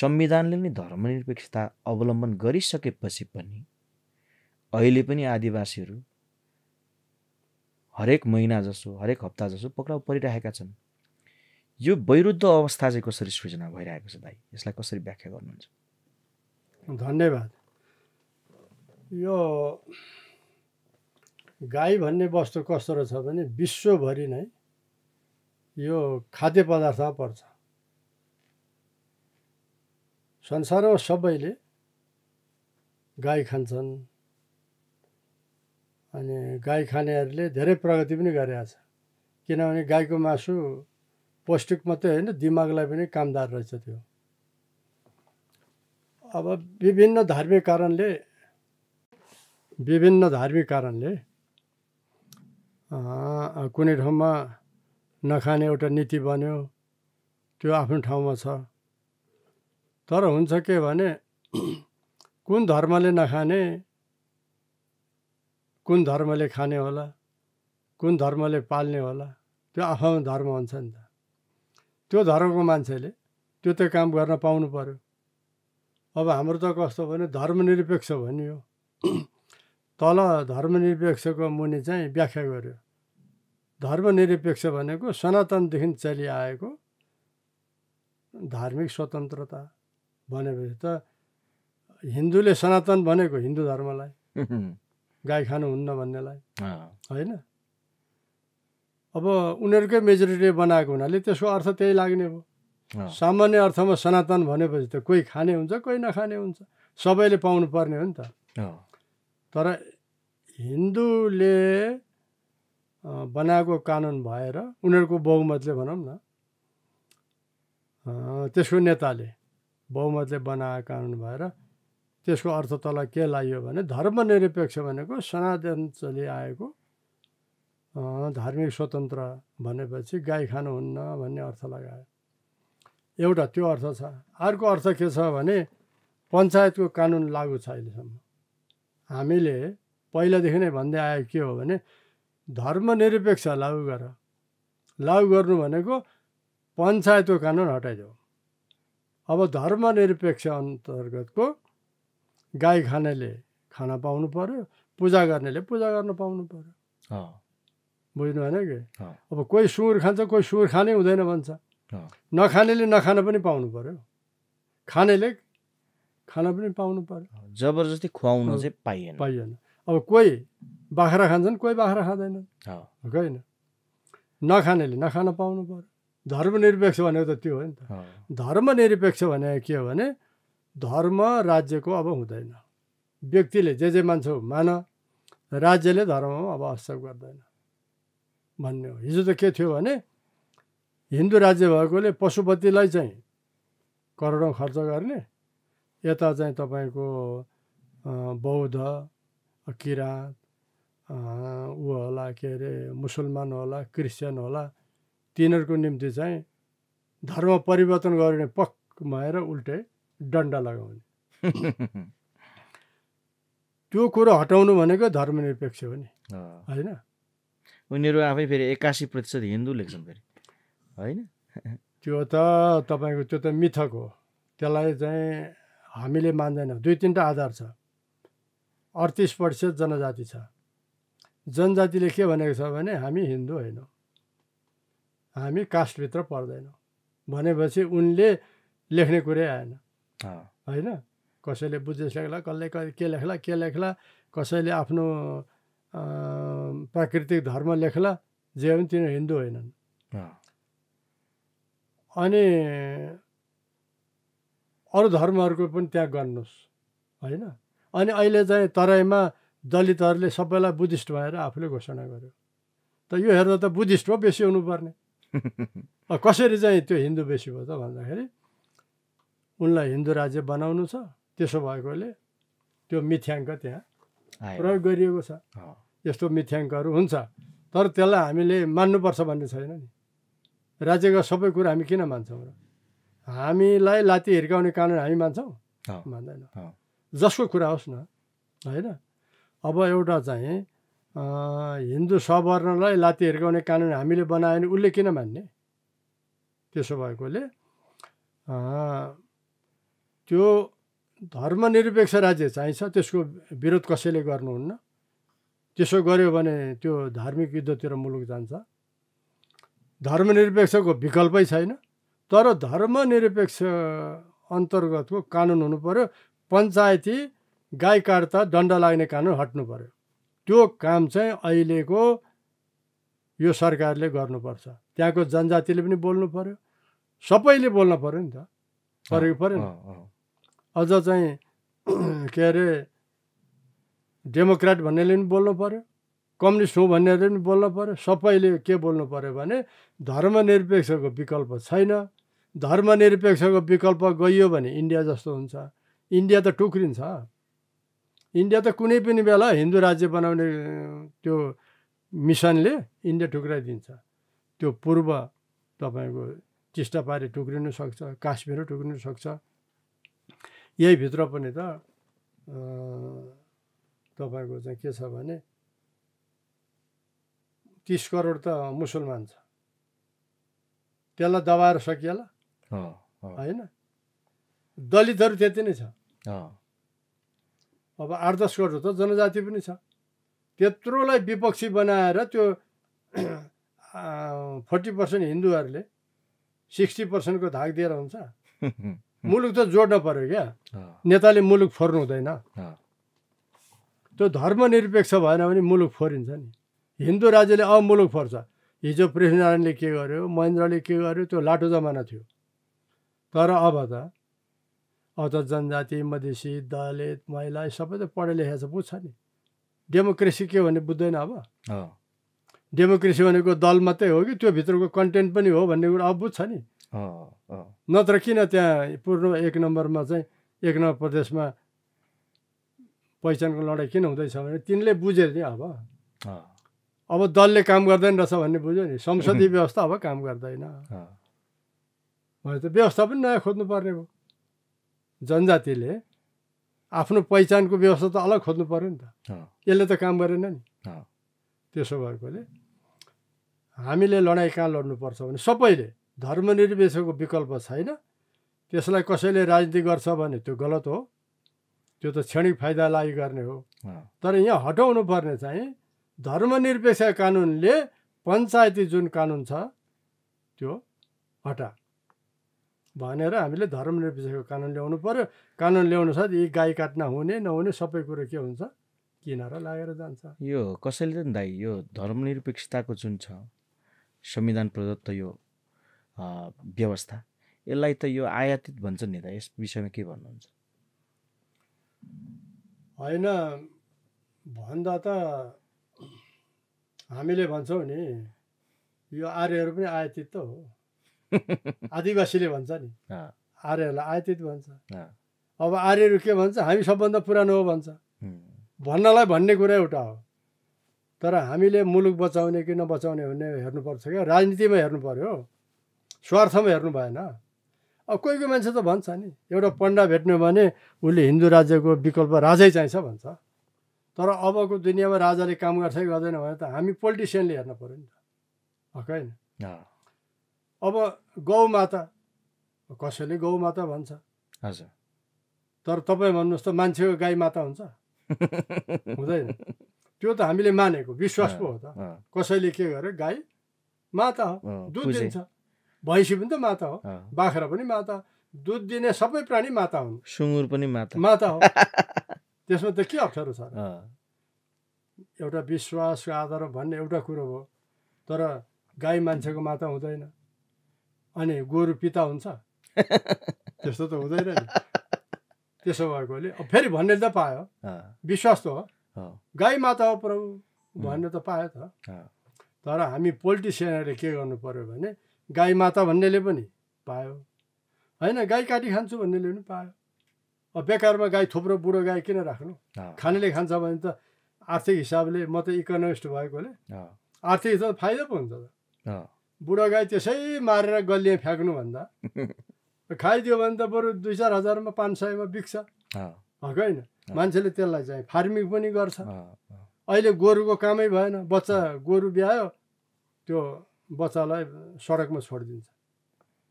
संविधानले नै धर्मनिरपेक्षता अवलम्बन गरिसकेपछि पनि अहिले पनि आदिवासीहरू हरेक महिना जसो हरेक हप्ता जसो पक्राउ परिरहेका छन् यो वैरुद्ध अवस्था चाहिँ कसरी सृजना भइरहेको छ दाइ यसलाई कसरी व्याख्या गर्नुहुन्छ धन्यवाद यो गाई भन्ने वस्तु कस्तो रहेछ भने विश्वभरि नै यो खाद्य पदार्थमा पर्छ संसारमा सबैले गाई खान्छन् अनि गाई खानेहरूले धेरै प्रगति पनि गरेका छ किनभने गाईको मासु पौष्टिक मात्रै होइन दिमागलाई पनि कामदार रहेछ त्यो अब विभिन्न धार्मिक कारणले विभिन्न धार्मिक कारणले कुनै ठाउँमा नखाने एउटा नीति बन्यो त्यो आफ्नो ठाउँमा छ तर हुन्छ के भने कुन धर्मले नखाने कुन धर्मले खाने होला कुन धर्मले पाल्ने होला त्यो आफ्नो धर्म हुन्छ नि त त्यो धर्मको मान्छेले त्यो त काम गर्न पाउनु पऱ्यो अब हाम्रो त कस्तो भने धर्मनिरपेक्ष भनियो तल धर्मनिरपेक्षको मुनि चाहिँ व्याख्या गर्यो धर्मनिरपेक्ष भनेको सनातनदेखि चलिआएको धार्मिक स्वतन्त्रता भनेपछि त हिन्दूले सनातन भनेको हिन्दू धर्मलाई गाई खानु हुन्न भन्नेलाई होइन अब उनीहरूकै मेजोरिटी बनाएको हुनाले त्यसको अर्थ त्यही लाग्ने हो सामान्य अर्थमा सनातन भनेपछि त कोही खाने हुन्छ कोही नखाने हुन्छ सबैले पाउनु पर्ने हो नि त तर हिन्दूले बनाएको कानुन भएर उनीहरूको बहुमतले भनौँ न त्यसको नेताले बहुमतले बनाएको कानुन भएर त्यसको अर्थ तल के लाग्यो भने धर्मनिरपेक्ष भनेको सनातन चलिआएको धार्मिक स्वतन्त्र भनेपछि गाई खानुहुन्न भन्ने अर्थ लगायो एउटा त्यो अर्थ छ अर्को अर्थ के छ भने पञ्चायतको कानुन लागु छ अहिलेसम्म हामीले पहिलादेखि नै भन्दै आएको के हो भने धर्मनिरपेक्ष लागु गर लागु गर्नु भनेको पञ्चायतको कानुन हटाइदेऊ अब धर्मनिरपेक्ष अन्तर्गतको गाई खानेले खाना पाउनु पऱ्यो पूजा गर्नेले पूजा गर्न पाउनु पऱ्यो बुझ्नु भएन कि अब कोही सुँगुर खान्छ कोही सुँगुर खानै हुँदैन भन्छ नखानेले नखान पनि पाउनु पऱ्यो खानेले खाना पनि पाउनु पऱ्यो जबरजस्ती खुवाउनु चाहिँ पाइएन पाइएन अब कोही बाख्रा खान्छन् कोही बाख्रा खाँदैनन् होइन नखानेले नखान पाउनु पऱ्यो धर्मनिरपेक्ष भनेको त त्यो हो नि त धर्मनिरपेक्ष भने के हो भने धर्म राज्यको अब हुँदैन व्यक्तिले जे जे मान्छ मान राज्यले धर्ममा अब हस्तक्षेप गर्दैन भन्ने हो हिजो त के थियो भने हिन्दू राज्य भएकोले पशुपतिलाई चाहिँ करोडौँ खर्च गर्ने यता चाहिँ तपाईँको बौद्ध किराँत ऊ होला के अरे मुसलमान होला क्रिस्चियन होला तिनीहरूको निम्ति चाहिँ धर्म परिवर्तन गर्ने भने भएर उल्टे दण्ड लगाउने त्यो कुरो हटाउनु भनेको धर्मनिरपेक्ष हो नि होइन उनीहरू आफै फेरि एक्कासी प्रतिशत हिन्दू लेख्छन् फेरि होइन त्यो त तपाईँको त्यो त मिथक हो त्यसलाई चाहिँ हामीले मान्दैनौँ दुई तिनवटा आधार छ अडतिस प्रतिशत जनजाति छ जनजातिले के भनेको छ भने हामी हिन्दू होइनौँ हामी कास्टभित्र पर्दैनौँ भनेपछि उनले लेख्ने कुरै आएन होइन कसैले बुद्धिस्ट लेख्ला कसले के लेख्ला के लेख्ला कसैले आफ्नो प्राकृतिक धर्म लेख्ला जे पनि तिनीहरू हिन्दू होइनन् अनि अरू धर्महरूको पनि त्याग गर्नुहोस् होइन अनि अहिले चाहिँ तराईमा दलितहरूले सबैलाई बुद्धिस्ट भएर आफूले घोषणा गर्यो त यो हेर्दा त बुद्धिस्ट पो बेसी हुनुपर्ने कसरी चाहिँ त्यो हिन्दू बेसी भयो त भन्दाखेरि उनलाई हिन्दू राज्य बनाउनु छ त्यसो भएकोले त्यो मिथ्याङ्क त्यहाँ प्रयोग गरिएको छ यस्तो मिथ्याङ्कहरू हुन्छ तर त्यसलाई हामीले मान्नुपर्छ भन्ने छैन नि राज्यका सबै कुरा हामी किन मान्छौँ र हामीलाई लाती हिर्काउने कानुन हामी मान्छौँ मान्दैन जसको कुरा होस् न होइन अब एउटा चाहिँ हिन्दू सवर्णलाई लाती हिर्काउने कानुन हामीले बनायो भने उसले किन मान्ने त्यसो भएकोले त्यो धर्मनिरपेक्ष राज्य चाहिन्छ त्यसको विरोध कसैले गर्नुहुन्न त्यसो गऱ्यो भने त्यो धार्मिक युद्धतिर मुलुक जान्छ धर्मनिरपेक्षको विकल्पै छैन तर धर्मनिरपेक्ष अन्तर्गतको कानुन हुनु पऱ्यो पञ्चायती गाई दण्ड लाग्ने कानुन हट्नु पऱ्यो त्यो काम चाहिँ अहिलेको यो सरकारले गर्नुपर्छ त्यहाँको जनजातिले पनि बोल्नु पऱ्यो सबैले बोल्नु पऱ्यो नि त पऱ्यो नि अझ चाहिँ के अरे डेमोक्रेट भन्नेले पनि बोल्नु पऱ्यो कम्युनिस्ट हो भन्नेले पनि बोल्नु पऱ्यो सबैले के बोल्नु पऱ्यो भने धर्मनिरपेक्षको विकल्प छैन धर्मनिरपेक्षको विकल्प गइयो भने इन्डिया जस्तो हुन्छ इन्डिया त टुक्रिन्छ इन्डिया त कुनै पनि बेला हिन्दू राज्य बनाउने त्यो मिसनले इन्डिया टुक्राइदिन्छ त्यो पूर्व तपाईँको टिस्टा पारी टुक्रिनु सक्छ काश्मीर टुक्रिनु सक्छ यहीभित्र पनि त तपाईँको चाहिँ के छ भने तिस करोड त मुसलमान छ त्यसलाई दबाएर सकिएला होइन दलितहरू त्यति नै छ अब आठ दस करोड त जनजाति पनि छ त्यत्रोलाई विपक्षी बनाएर त्यो फोर्टी पर्सेन्ट हिन्दूहरूले सिक्सटी पर्सेन्टको धाक दिएर हुन्छ मुलुक त जोड्न पऱ्यो क्या नेताले मुलुक फोर्नु हुँदैन त्यो धर्मनिरपेक्ष भएन भने मुलुक फोरिन्छ नि हिन्दू राज्यले अब मुलुक फोर्छ हिजो पृथ्वीनारायणले के गर्यो महेन्द्रले के गर्यो त्यो लाटो जमाना थियो तर अब त अब त जनजाति मधेसी दलित महिला सबै त पढे लेखेको छ बुझ्छ नि डेमोक्रेसी के हो भने बुझ्दैन अब डेमोक्रेसी भनेको दल मात्रै हो कि त्यो भित्रको कन्टेन्ट पनि हो भन्ने कुरा अब बुझ्छ नि नत्र किन त्यहाँ पूर्ण एक नम्बरमा चाहिँ एक नम्बर प्रदेशमा पहिचानको लडाइँ किन हुँदैछ भने तिनले बुझे नि अब अब दलले काम गर्दैन रहेछ भन्ने बुझ्यो नि संसदीय व्यवस्था अब काम गर्दैन भने त व्यवस्था पनि नयाँ खोज्नुपर्ने भयो जनजातिले आफ्नो पहिचानको व्यवस्था त अलग खोज्नु पऱ्यो नि त यसले त काम गरेन नि त्यसो भएकोले हामीले लडाइँ कहाँ लड्नुपर्छ भने सबैले धर्मनिरपेक्षको विकल्प छैन त्यसलाई कसैले राजनीति गर्छ भने त्यो गलत हो त्यो त क्षणिक फाइदा लागि गर्ने हो तर यहाँ हटाउनु पर्ने चाहिँ धर्मनिरपेक्ष कानुनले पञ्चायती जुन कानुन छ त्यो हटा भनेर हामीले धर्मनिरपेक्षको कानुन ल्याउनु पऱ्यो कानुन ल्याउनु साथ यी गाई काट्न हुने नहुने सबै कुरो के हुन्छ र लागेर जान्छ यो कसैले त दाइ यो धर्मनिरपेक्षताको जुन छ संविधान प्रदत्त यो व्यवस्था यसलाई त यो आयातित भन्छ नि त यस विषयमा के भन्नुहुन्छ होइन भन्दा त हामीले भन्छौँ नि यो आर्यहरू पनि आयातित त हो आदिवासीले भन्छ नि आर्यहरूलाई आयतित भन्छ अब आर्यहरू के भन्छ हामी सबभन्दा पुरानो हो भन्छ भन्नलाई भन्ने कुरा एउटा हो तर हामीले मुलुक बचाउने कि नबचाउने भन्ने हेर्नुपर्छ क्या राजनीतिमा हेर्नु पऱ्यो स्वार्थमा हेर्नु भएन अब कोही कोही मान्छे त भन्छ नि एउटा पण्डा भेट्नु भने उसले हिन्दू राज्यको विकल्प राजै चाहिन्छ भन्छ तर अबको दुनियाँमा राजाले काम गर्छ कि गर्दैन भने त हामी पोलिटिसियनले हेर्न पऱ्यो नि त होइन अब गौमाता कसैले गौमाता भन्छ हजुर तर तपाईँ भन्नुहोस् त मान्छेको गाई माता हुन्छ हुँदैन त्यो त हामीले मानेको विश्वास पो हो त कसैले के गरे गाई माता हो दुध दिन्छ भैँसी पनि त माता हो बाख्रा पनि माता दुध दिने सबै प्राणी माता हुन् सुँगुर पनि माता माता हो त्यसमा त के अप्ठ्यारो छ एउटा विश्वासको आधार भन्ने एउटा कुरो हो तर गाई मान्छेको माता हुँदैन अनि गोरु पिता हुन्छ त्यस्तो त हुँदैन नि त्यसो भएकोले अब फेरि भन्ने त पायो विश्वास त हो गाई माता हो प्रभु भन्ने त पायो त तर हामी पोलिटिसियनहरूले के गर्नु पऱ्यो भने गाई माता भन्नेले पनि पायो होइन गाई काटी खान्छु भन्नेले पनि पायो अब बेकारमा गाई थुप्रो बुढो गाई किन राख्नु खानेले खान्छ भने त आर्थिक हिसाबले म त इकोनोमिस्ट भएकोले आर्थिक हिसाबले फाइदा पो हुन्छ त बुढो गाई त्यसै मारेर गल्ली फ्याँक्नुभन्दा खाइदियो भने त बरु दुई चार हजारमा पाँच सयमा बिक्छ भएको होइन मान्छेले त्यसलाई चाहिँ फार्मिङ पनि गर्छ अहिले गोरुको कामै भएन बच्चा गोरु ब्यायो त्यो बच्चालाई सडकमा छोडिदिन्छ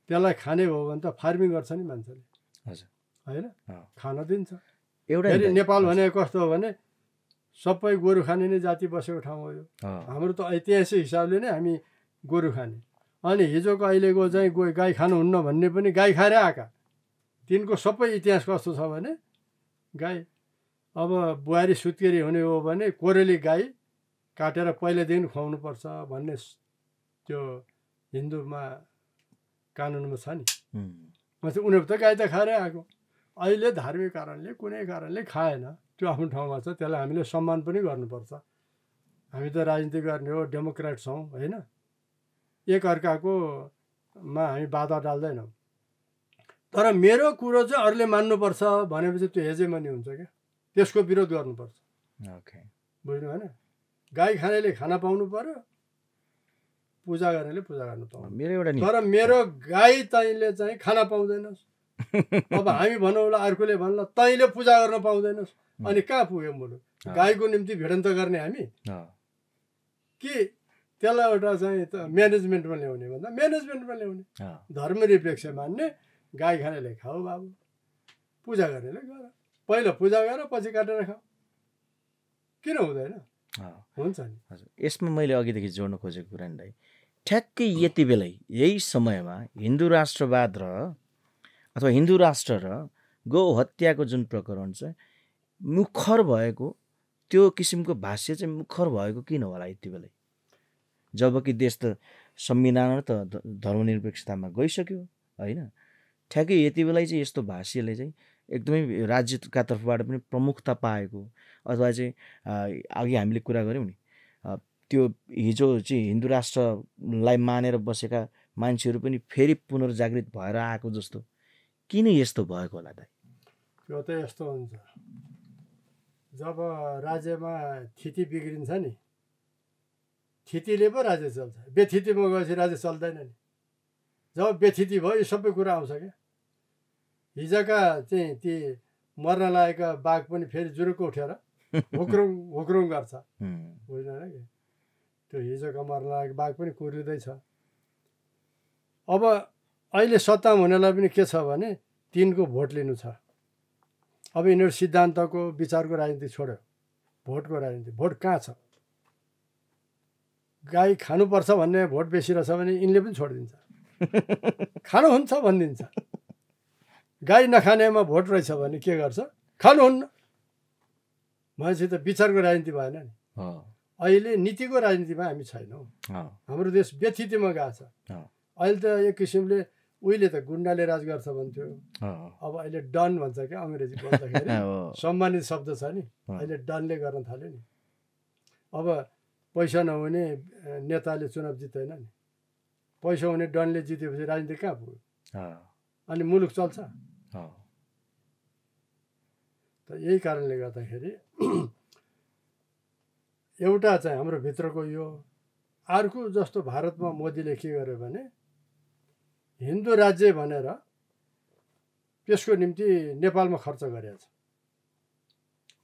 त्यसलाई खाने भयो भने त फार्मिङ गर्छ नि मान्छेले होइन खान दिन्छ एउटा नेपाल भनेको कस्तो हो भने सबै गोरु खाने नै जाति बसेको ठाउँ हो यो हाम्रो त ऐतिहासिक हिसाबले नै हामी गोरु खाने अनि हिजोको अहिलेको चाहिँ गो गाई खानुहुन्न भन्ने पनि गाई खाएर आएका तिनको सबै इतिहास कस्तो छ भने गाई अब बुहारी सुत्केरी हुने हो भने कोरेली गाई काटेर पहिल्यैदेखि पर्छ भन्ने त्यो हिन्दूमा कानुनमा छ नि माथि उनीहरू त गाई त खाएरै आएको अहिले धार्मिक कारणले कुनै कारणले खाएन त्यो आफ्नो ठाउँमा छ त्यसलाई हामीले सम्मान पनि गर्नुपर्छ हामी त राजनीति गर्ने हो डेमोक्रेट छौँ होइन एकअर्काकोमा हामी बाधा डाल्दैनौँ तर मेरो कुरो चाहिँ अरूले मान्नुपर्छ भनेपछि त्यो हेजेमनी हुन्छ क्या त्यसको विरोध गर्नुपर्छ okay. बुझ्नु होइन गाई खानेले खाना पाउनु पऱ्यो पूजा गर्नेले पूजा गर्नु पाउनु मेरो एउटा तर मेरो गाई तैँले चाहिँ खाना पाउँदैनस् अब हामी भनौँला अर्कोले भन्नु तैँले पूजा गर्न पाउँदैनस् अनि कहाँ पुग्यो मुलुक गाईको निम्ति भिडन्त गर्ने हामी के त्यसलाई एउटा चाहिँ त म्यानेजमेन्टमा ल्याउने भन्दा म्यानेजमेन्टमा ल्याउने धर्मनिरपेक्ष मान्ने गाई खानेले खाऊ बाबु पूजा गर्नेले गर पहिला पूजा गर पछि काटेर खाऊ किन हुँदैन हुन्छ नि हजुर यसमा मैले अघिदेखि जोड्न खोजेको कुरा नि ठ्याक्कै यति बेलै यही समयमा हिन्दू राष्ट्रवाद र अथवा हिन्दू राष्ट्र र गो हत्याको जुन प्रकरण छ मुखर भएको त्यो किसिमको भाष्य चाहिँ मुखर भएको किन होला यति बेलै जबकि देश त संविधान त धर्मनिरपेक्षतामा गइसक्यो होइन ठ्याक्कै यति बेलै चाहिँ यस्तो भाषीले चाहिँ एकदमै राज्यका तर्फबाट पनि प्रमुखता पाएको अथवा चाहिँ अघि हामीले कुरा गऱ्यौँ नि त्यो हिजो चाहिँ हिन्दू राष्ट्रलाई मानेर बसेका मान्छेहरू पनि फेरि पुनर्जागृत भएर आएको जस्तो किन यस्तो भएको होला दाइ त्यो त यस्तो हुन्छ जब राज्यमा स्थिति बिग्रिन्छ नि थितीले पो राज्य चल्छ व्यथितीमा गएपछि राज्य चल्दैन नि जब व्यथिति भयो यो सबै कुरा आउँछ क्या हिजोका चाहिँ ती मर्न लागेका बाघ पनि फेरि जुरुक उठेर हुक्रुङ हुक्रुङ गर्छ बुझ्दैन कि त्यो हिजोका मर्न लागेको बाघ पनि कुरिँदैछ अब अहिले सत्तामा हुनेलाई पनि के छ भने तिनको भोट लिनु छ अब यिनीहरू सिद्धान्तको विचारको राजनीति छोड्यो भोटको राजनीति भोट कहाँ छ गाई खानुपर्छ भन्ने भोट बेसिरहेछ भने यिनले पनि छोडिदिन्छ खानुहुन्छ भनिदिन्छ गाई नखानेमा भोट रहेछ भने के गर्छ खानुहुन्न भनेपछि त विचारको राजनीति भएन नि अहिले नीतिको राजनीतिमा हामी छैनौँ हाम्रो देश व्यथितिमा गएको छ अहिले त एक किसिमले उहिले त गुन्डाले राज गर्छ भन्थ्यो अब अहिले डन भन्छ क्या अङ्ग्रेजी बोल्दाखेरि सम्मानित शब्द छ नि अहिले डनले गर्न थाल्यो नि अब पैसा नहुने नेताले चुनाव जित्दैन नि पैसा हुने डनले जितेपछि राजनीति कहाँ पुग्यो अनि मुलुक चल्छ त यही कारणले गर्दाखेरि एउटा चाहिँ हाम्रो भित्रको यो अर्को जस्तो भारतमा मोदीले के गर्यो भने हिन्दू राज्य भनेर त्यसको निम्ति नेपालमा खर्च गरेछ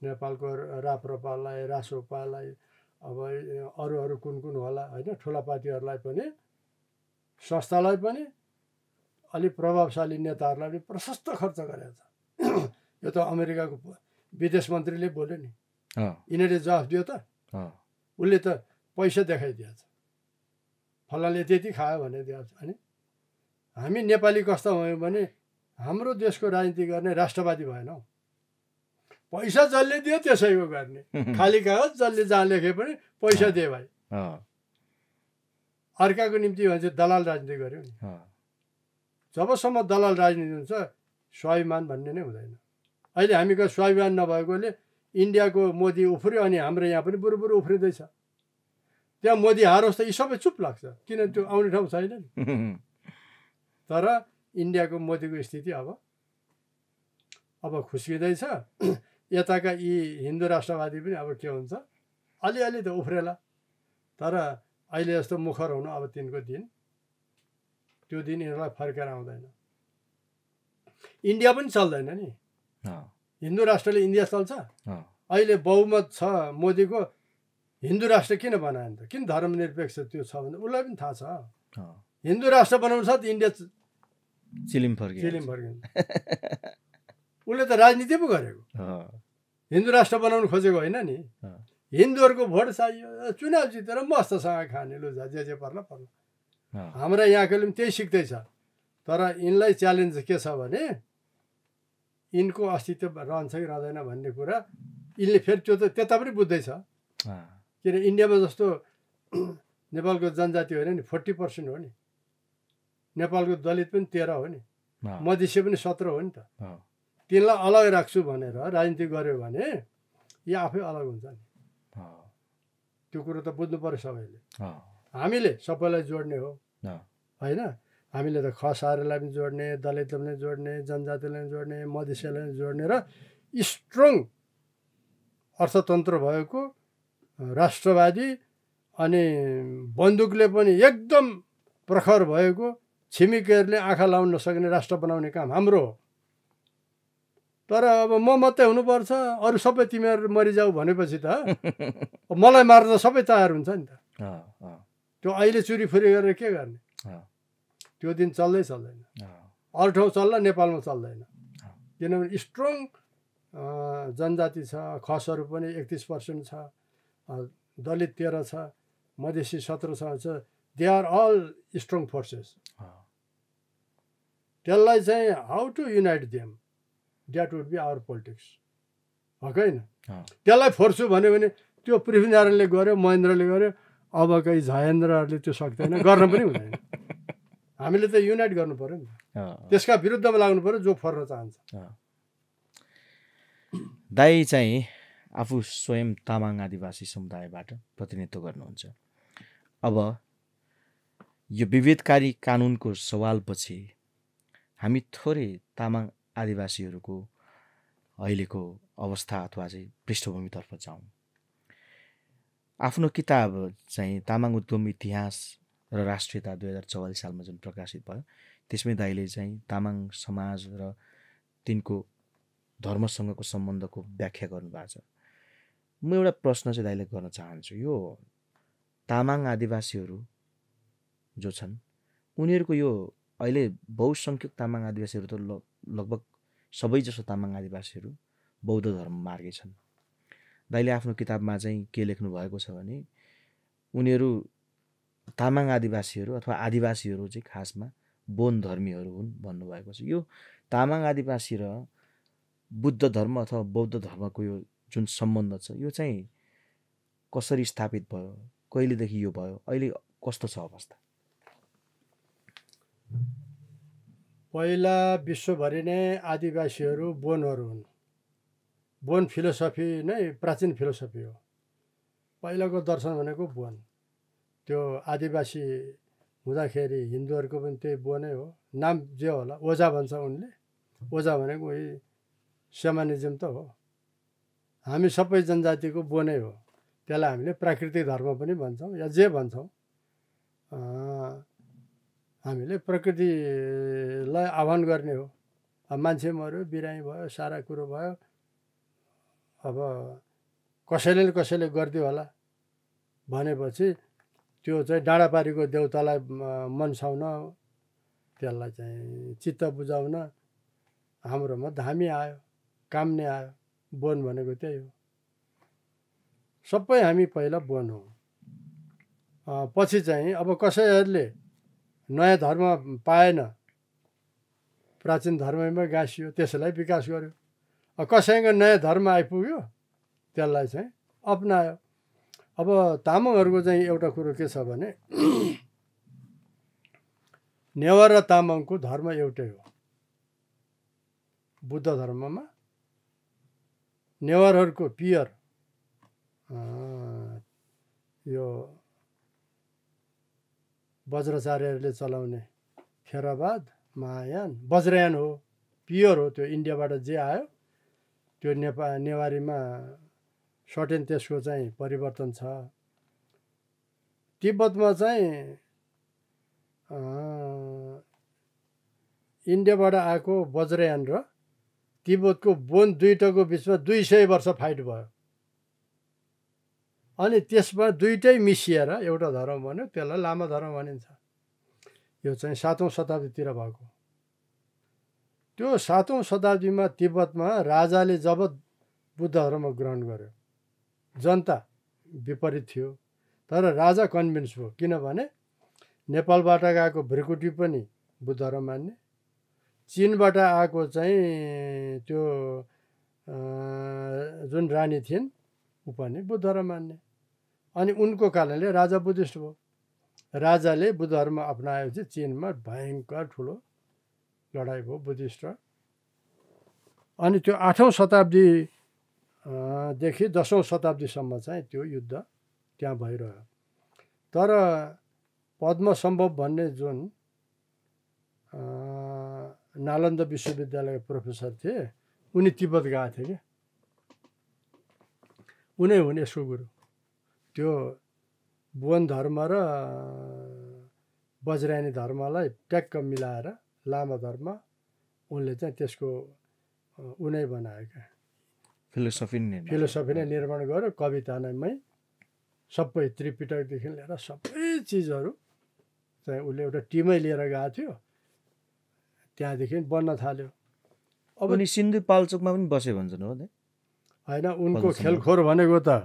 नेपालको राप्रपालाई रासोपालाई अब अरू अरू कुन कुन होला होइन ठुला पार्टीहरूलाई पनि संस्थालाई पनि अलिक प्रभावशाली नेताहरूलाई पनि प्रशस्त खर्च गरेको छ यो त अमेरिकाको विदेश मन्त्रीले बोल्यो नि यिनीहरूले जवाफ दियो त उसले त पैसा देखाइदिएछ फलाले त्यति खायो भने दिएछ अनि हामी नेपाली कस्तो भयौँ भने हाम्रो देशको राजनीति गर्ने राष्ट्रवादी भएनौँ पैसा जसले दियो त्यसैको गर्ने खाली कागज जसले जहाँ लेखे पनि पैसा दिए भाइ अर्काको निम्ति भने दलाल राजनीति गऱ्यो नि जबसम्म दलाल राजनीति हुन्छ स्वाभिमान भन्ने नै हुँदैन अहिले हामीको कहाँ स्वाभिमान नभएकोले इन्डियाको मोदी उफ्रियो अनि हाम्रो यहाँ पनि बुरु बुरु उफ्रिँदैछ त्यहाँ मोदी हारोस् त यी सबै चुप लाग्छ किन त्यो आउने ठाउँ छैन नि तर इन्डियाको मोदीको स्थिति अब अब खुस्किँदैछ यताका यी हिन्दू राष्ट्रवादी पनि अब के हुन्छ अलिअलि त उफ्रेला तर अहिले जस्तो मुखर हुनु अब तिनको दिन त्यो दिन यिनीहरूलाई फर्केर आउँदैन इन्डिया पनि चल्दैन नि हिन्दू राष्ट्रले इन्डिया चल्छ अहिले बहुमत छ मोदीको हिन्दू राष्ट्र किन बनायो त किन धर्मनिरपेक्ष त्यो छ भने उसलाई पनि थाहा छ हिन्दू राष्ट्र बनाउनु छ त इन्डिया चिलिम फर्कियो उसले त राजनीति पो गरेको हिन्दू राष्ट्र बनाउनु खोजेको होइन नि हिन्दूहरूको भोट चाहियो चुनाव जितेर मस्तसँग खाने लु जे जे पर्ला पर्ला हाम्रा यहाँकोले पनि त्यही सिक्दैछ तर यिनलाई च्यालेन्ज के छ भने यिनको अस्तित्व रहन्छ कि रहँदैन भन्ने कुरा यिनले फेरि त्यो त त्यता पनि बुझ्दैछ किन इन्डियामा जस्तो नेपालको जनजाति होइन नि फोर्टी पर्सेन्ट हो नि नेपालको दलित पनि तेह्र हो नि मधेसी पनि सत्र हो नि त तिनलाई अलग राख्छु भनेर राजनीति गऱ्यो भने यो आफै अलग हुन्छ नि त्यो कुरो त बुझ्नु पऱ्यो सबैले हामीले सबैलाई जोड्ने हो होइन हामीले त खसाहरूलाई पनि जोड्ने दलितलाई पनि जोड्ने जनजातिलाई पनि जोड्ने मधेसीलाई पनि जोड्ने र स्ट्रङ अर्थतन्त्र भएको राष्ट्रवादी अनि बन्दुकले पनि एकदम प्रखर भएको छिमेकीहरूले आँखा लाउन नसक्ने राष्ट्र बनाउने काम हाम्रो हो तर अब म मात्रै हुनुपर्छ अरू सबै तिमीहरू मरिजाऊ भनेपछि त मलाई मार्दा सबै तयार हुन्छ नि त त्यो अहिले चुरीफुरी गरेर के गर्ने त्यो दिन चल्दै चल्दैन अरू ठाउँ चल्ला नेपालमा चल्दैन किनभने स्ट्रङ जनजाति छ खसहरू पनि एकतिस पर्सेन्ट छ दलित तेह्र छ मधेसी सत्र छ they are all strong forces त्यसलाई चाहिँ how to unite them that would be our politics भएको होइन त्यसलाई फोर्छु भन्यो भने त्यो पृथ्वीनारायणले गर्यो महेन्द्रले गर्यो अब कहीँ झयेन्द्रहरूले त्यो सक्दैन गर्न पनि हुँदैन हामीले त युनाइट गर्नु पऱ्यो नि त्यसका विरुद्धमा लाग्नु पऱ्यो जो फर्न चाहन्छ दाई चाहिँ आफू स्वयं तामाङ आदिवासी समुदायबाट प्रतिनिधित्व गर्नुहुन्छ अब यो विभेदकारी कानुनको सवालपछि हामी थोरै तामाङ आदिवासीहरूको अहिलेको अवस्था अथवा चाहिँ पृष्ठभूमितर्फ जाउँ आफ्नो किताब चाहिँ तामाङ उद्गम इतिहास र राष्ट्रियता दुई हजार चौवालिस सालमा जुन प्रकाशित भयो त्यसमै दाइले चाहिँ तामाङ समाज र तिनको धर्मसँगको सम्बन्धको व्याख्या गर्नुभएको छ म एउटा प्रश्न चाहिँ दाइले गर्न चाहन्छु यो तामाङ आदिवासीहरू जो छन् उनीहरूको यो अहिले बहुसङ्ख्यक तामाङ आदिवासीहरू त लगभग सबैजसो तामाङ आदिवासीहरू बौद्ध धर्म मार्गे छन् दाइले आफ्नो किताबमा चाहिँ के लेख्नु भएको छ भने उनीहरू तामाङ आदिवासीहरू अथवा आदिवासीहरू चाहिँ खासमा बोन धर्मीहरू हुन् भन्नुभएको छ यो तामाङ आदिवासी र बुद्ध धर्म अथवा बौद्ध धर्मको यो जुन सम्बन्ध छ यो चाहिँ कसरी स्थापित भयो कहिलेदेखि यो भयो अहिले कस्तो छ अवस्था पहिला विश्वभरि नै आदिवासीहरू बोनहरू हुन् बोन फिलोसफी नै प्राचीन फिलोसफी हो पहिलाको दर्शन भनेको बोन त्यो आदिवासी हुँदाखेरि हिन्दूहरूको पनि त्यही बोनै हो नाम जे होला ओझा भन्छ उनले ओझा भनेको उही सेमानिजम त हो हामी सबै जनजातिको बोनै हो त्यसलाई हामीले प्राकृतिक धर्म पनि भन्छौँ या जे भन्छौँ हामीले प्रकृतिलाई आह्वान गर्ने हो अब मान्छे मऱ्यो बिरामी भयो सारा कुरो भयो अब कसैले न कसैले गरिदियो होला भनेपछि त्यो चाहिँ डाँडापारीको देउतालाई मन्साउन त्यसलाई चाहिँ चित्त बुझाउन हाम्रोमा धामी आयो काम नै आयो बोन भनेको त्यही हो सबै हामी पहिला बोन हो पछि चाहिँ अब कसैहरूले नयाँ धर्म पाएन प्राचीन धर्मैमा गाँसियो त्यसैलाई विकास गर्यो कसैको नयाँ धर्म आइपुग्यो त्यसलाई चाहिँ अप्नायो अब तामाङहरूको चाहिँ एउटा कुरो के छ भने नेवार र तामाङको धर्म एउटै हो बुद्ध धर्ममा नेवारहरूको पियर यो वज्राचार्यहरूले चलाउने खेराबाद महायान वज्रयान हो प्योर हो त्यो इन्डियाबाट जे आयो त्यो नेपा नेवारीमा सटेन त्यसको चाहिँ परिवर्तन छ तिब्बतमा चाहिँ इन्डियाबाट आएको वज्रयान र तिब्बतको बोन दुइटाको बिचमा दुई सय वर्ष फाइट भयो अनि त्यसमा दुइटै मिसिएर एउटा धर्म भन्यो त्यसलाई लामा धर्म भनिन्छ यो चाहिँ सातौँ शताब्दीतिर भएको त्यो सातौँ शताब्दीमा तिब्बतमा राजाले जब बुद्ध धर्म ग्रहण गर्यो जनता विपरीत थियो तर राजा कन्भिन्स भयो किनभने नेपालबाट गएको भ्रिकुटी पनि बुद्ध धर्म मान्ने चिनबाट आएको चाहिँ त्यो जुन रानी थिइन् ऊ पनि बुद्ध धर्म मान्ने अनि उनको कारणले राजा बुद्धिस्ट भयो राजाले बुद्ध धर्म अप्नाएपछि चिनमा भयङ्कर ठुलो लडाइँ भयो बुद्धिस्ट र अनि त्यो आठौँ शताब्दीदेखि दसौँ शताब्दीसम्म चाहिँ त्यो युद्ध त्यहाँ भइरह्यो तर पद्मसम्भव भन्ने जुन नालन्दा विश्वविद्यालयका प्रोफेसर थिए उनी तिब्बत गएको थिए क्या उनै हुन् यसको गुरु त्यो बुवन धर्म र बज्रायणी धर्मलाई ट्याक्क मिलाएर लामा धर्म उनले चाहिँ त्यसको उनै बनाएका फिलोसफी नै फिलोसफी नै निर्माण गर्यो कविता नैमै सबै त्रिपिटकदेखि लिएर सबै चिजहरू चाहिँ उसले एउटा टिमै लिएर गएको थियो त्यहाँदेखि बन्न थाल्यो अब नि सिन्धुपाल्चोकमा पनि बस्यो भन्छन् हो होइन उनको खेलखोर भनेको त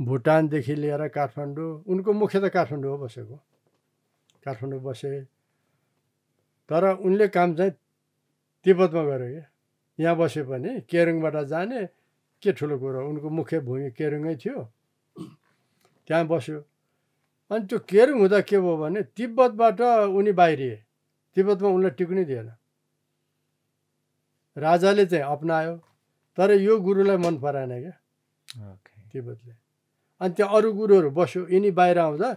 भुटानदेखि लिएर काठमाडौँ उनको मुख्य त काठमाडौँ हो बसेको काठमाडौँ बसे तर उनले काम चाहिँ तिब्बतमा गऱ्यो क्या यहाँ बसे पनि केरुङबाट जाने के ठुलो कुरो उनको मुख्य भूमि केरुङै थियो त्यहाँ बस्यो अनि त्यो केरुङ हुँदा के भयो भने तिब्बतबाट उनी बाहिरिए तिब्बतमा उनलाई टिक्नै दिएन राजाले चाहिँ अप्नायो तर यो गुरुलाई मन पराएन क्या तिब्बतले अनि त्यहाँ अरू गुरुहरू बस्यो यिनी बाहिर आउँदा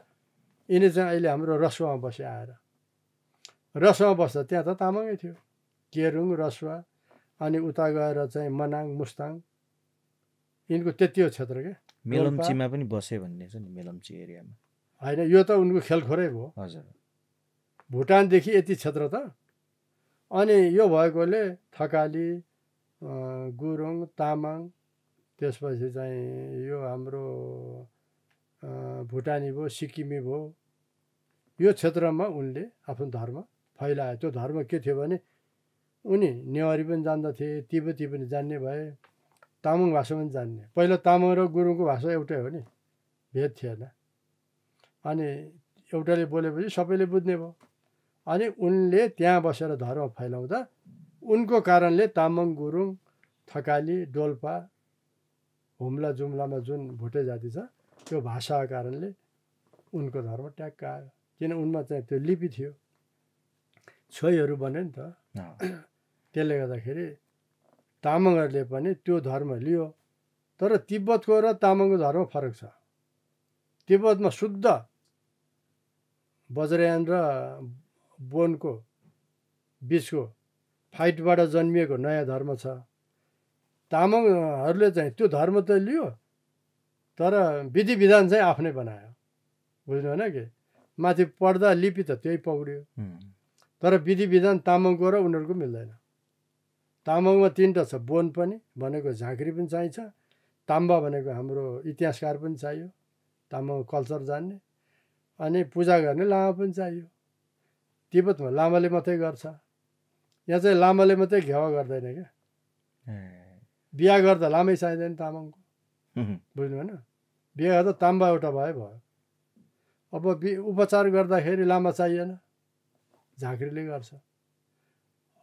यिनी चाहिँ अहिले हाम्रो रसुवामा बस्यो आएर रसुवा बस्दा त्यहाँ त तामाङै थियो केरुङ रसुवा अनि उता गएर चाहिँ मनाङ मुस्ताङ यिनको त्यति हो क्षेत्र क्या मेलम्चीमा पनि बस्यो भन्ने छ नि मेलम्ची एरियामा होइन यो त उनको खेलखोरै भयो हजुर भुटानदेखि यति क्षेत्र त अनि यो भएकोले थकाली गुरुङ तामाङ त्यसपछि चाहिँ यो हाम्रो भुटानी भयो सिक्किमी भयो यो क्षेत्रमा उनले आफ्नो धर्म फैलायो त्यो धर्म के थियो भने उनी नेवारी पनि जान्दथे तिब्बती पनि जान्ने भए तामाङ भाषा पनि जान्ने पहिला तामाङ र गुरुङको भाषा एउटै हो नि भेद थिएन अनि एउटाले बोलेपछि सबैले बुझ्ने भयो अनि उनले त्यहाँ बसेर धर्म फैलाउँदा उनको कारणले तामाङ गुरुङ थकाली डोल्पा हुम्ला जुम्लामा जुन भोटे जाति छ त्यो भाषाको कारणले उनको धर्म ट्याक्क आयो किन उनमा चाहिँ त्यो लिपि थियो छोइहरू बन्यो नि त त्यसले गर्दाखेरि तामाङहरूले पनि त्यो धर्म लियो तर तिब्बतको र तामाङको धर्म फरक छ तिब्बतमा शुद्ध बज्रयान र बोनको बिचको फाइटबाट जन्मिएको नयाँ धर्म छ तामाङहरूले चाहिँ त्यो धर्म त लियो तर विधि विधान चाहिँ आफ्नै बनायो बुझ्नु होइन कि माथि पढ्दा लिपि त त्यही पौड्यो तर विधि विधान तामाङको र उनीहरूको मिल्दैन तामाङमा तिनवटा छ बोन पनि भनेको झाँक्री पनि चाहिन्छ ताम्बा भनेको हाम्रो इतिहासकार पनि चाहियो तामाङ कल्चर जान्ने अनि पूजा गर्ने लामा पनि चाहियो तिब्बतमा लामाले मात्रै गर्छ यहाँ चाहिँ लामाले मात्रै घेवा गर्दैन क्या बिहा गर्दा लामै चाहिँदैन तामाङको बुझ्नु भएन बिहा गर्दा ताम्बा एउटा भए भयो अब बि उपचार गर्दाखेरि लामा चाहिएन झाँक्रीले गर्छ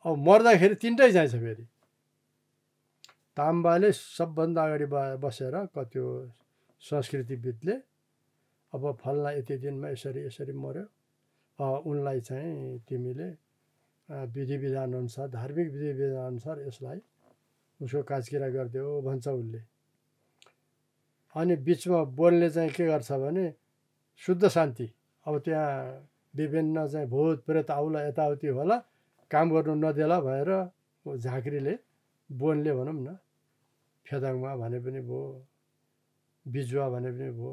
अब मर्दाखेरि तिनटै चाहिन्छ फेरि ताम्बाले सबभन्दा अगाडि बसेर कति संस्कृतिविदले अब फल्ला यति दिनमा यसरी यसरी मऱ्यो उनलाई चाहिँ तिमीले विधि विधानअनुसार धार्मिक विधि विधानअनुसार यसलाई उसको काजकिरा गरिदियो भन्छ उसले अनि बिचमा बोल्ने चाहिँ के गर्छ भने शुद्ध शान्ति अब त्यहाँ विभिन्न चाहिँ भूत प्रेत आउला यताउति होला काम गर्नु नदेला भनेर झाँक्रीले बोनले भनौँ न फेदाङमा भने पनि भयो बिजुवा भने पनि भयो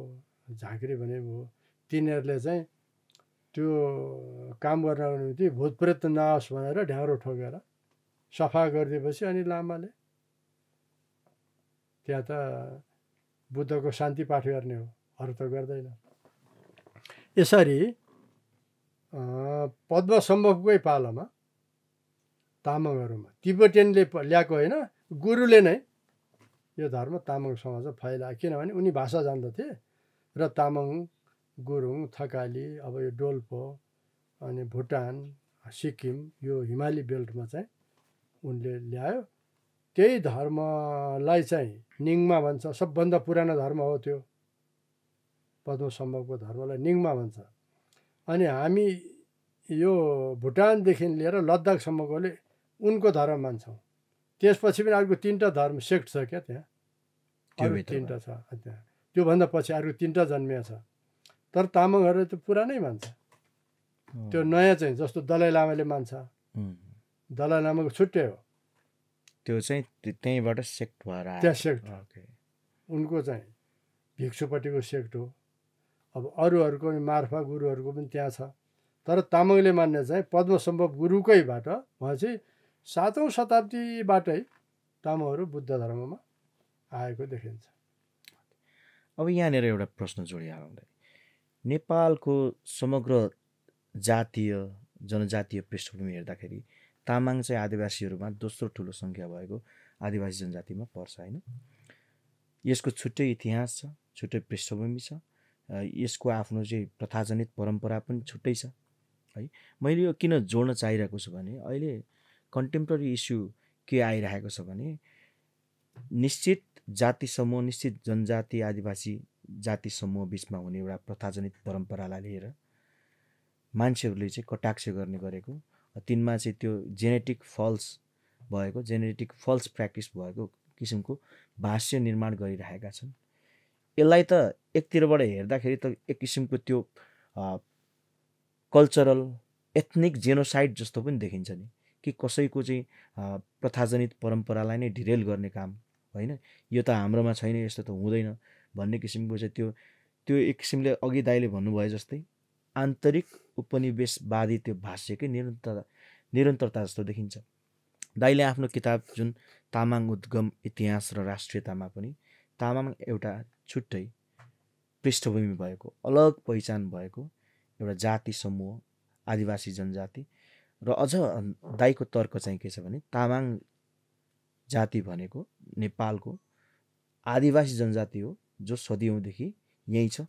झाँक्री भने भयो तिनीहरूले चाहिँ त्यो काम गर्नको निम्ति भूतप्रेत नआओस् भनेर ढ्याँडो ठोकेर सफा गरिदिएपछि अनि लामाले त्यहाँ त बुद्धको शान्ति पाठ गर्ने हो अरू त गर्दैन यसरी पद्मसम्भवकै पालोमा तामाङहरूमा तिब्बतनले ल्याएको होइन गुरुले नै यो धर्म तामाङ समाजमा फैला किनभने उनी भाषा जान्दथे र तामाङ गुरुङ थकाली अब यो डोल्पो अनि भुटान सिक्किम यो हिमाली बेल्टमा चाहिँ उनले ल्यायो त्यही धर्मलाई चाहिँ निङमा भन्छ सबभन्दा पुरानो धर्म हो त्यो पद्मसम्भवको धर्मलाई निङमा भन्छ अनि हामी यो भुटानदेखि लिएर लद्दाखसम्मकोले उनको धर्म मान्छौँ त्यसपछि पनि अर्को तिनवटा धर्म सेक्ट छ क्या त्यहाँ त्यो तिनवटा छ त्यहाँ त्योभन्दा पछि अर्को तिनवटा जन्मिया छ तर तामाङहरूले त पुरानै मान्छ त्यो नयाँ चाहिँ जस्तो दलाइ लामाले मान्छ दलाइ लामाको छुट्टै हो त्यो चाहिँ त्यहीँबाट सेक्ट भएर त्यहाँ सेक्ट उनको चाहिँ भिक्षुपट्टिको सेक्ट हो अब अरूहरूको पनि मार्फा गुरुहरूको पनि त्यहाँ छ तर तामाङले मान्ने चाहिँ पद्मसम्भव गुरुकैबाट उहाँ चाहिँ सातौँ शताब्दीबाटै तामाङहरू बुद्ध धर्ममा आएको देखिन्छ अब यहाँनिर एउटा प्रश्न जोडिहाल्नु नेपालको समग्र जातीय जनजातीय पृष्ठभूमि हेर्दाखेरि तामाङ चाहिँ आदिवासीहरूमा दोस्रो ठुलो सङ्ख्या भएको आदिवासी जनजातिमा पर्छ होइन यसको छुट्टै इतिहास छ छुट्टै पृष्ठभूमि छ यसको आफ्नो चाहिँ प्रथाजनित परम्परा पनि छुट्टै छ है मैले यो किन जोड्न चाहिरहेको छु भने अहिले कन्टेम्पोरेरी इस्यु के आइरहेको छ भने निश्चित जाति समूह निश्चित जनजाति आदिवासी जाति समूह बिचमा हुने एउटा प्रथाजनित परम्परालाई लिएर मान्छेहरूले चाहिँ कटाक्ष गर्ने गरेको तिनमा चाहिँ त्यो जेनेटिक फल्स भएको जेनेटिक फल्स प्र्याक्टिस भएको किसिमको भाष्य निर्माण गरिरहेका छन् यसलाई त एकतिरबाट हेर्दाखेरि त एक किसिमको त्यो कल्चरल एथनिक जेनोसाइड जस्तो पनि देखिन्छ नि कि कसैको चाहिँ प्रथाजनित परम्परालाई नै ढिरेल गर्ने काम होइन यो त हाम्रोमा छैन यस्तो त हुँदैन भन्ने किसिमको चाहिँ त्यो त्यो एक किसिमले अघि दाइले भन्नुभयो जस्तै आन्तरिक उपनिवेशवादी त्यो भाष्यकै निरन्तरता निरन्तरता जस्तो देखिन्छ दाईले आफ्नो किताब जुन तामाङ उद्गम इतिहास र राष्ट्रियतामा पनि तामाङ एउटा छुट्टै पृष्ठभूमि भएको अलग पहिचान भएको एउटा जाति समूह आदिवासी जनजाति र अझ दाईको तर्क चाहिँ के छ भने तामाङ जाति भनेको नेपालको आदिवासी जनजाति हो जो सदियौँदेखि यहीँ छ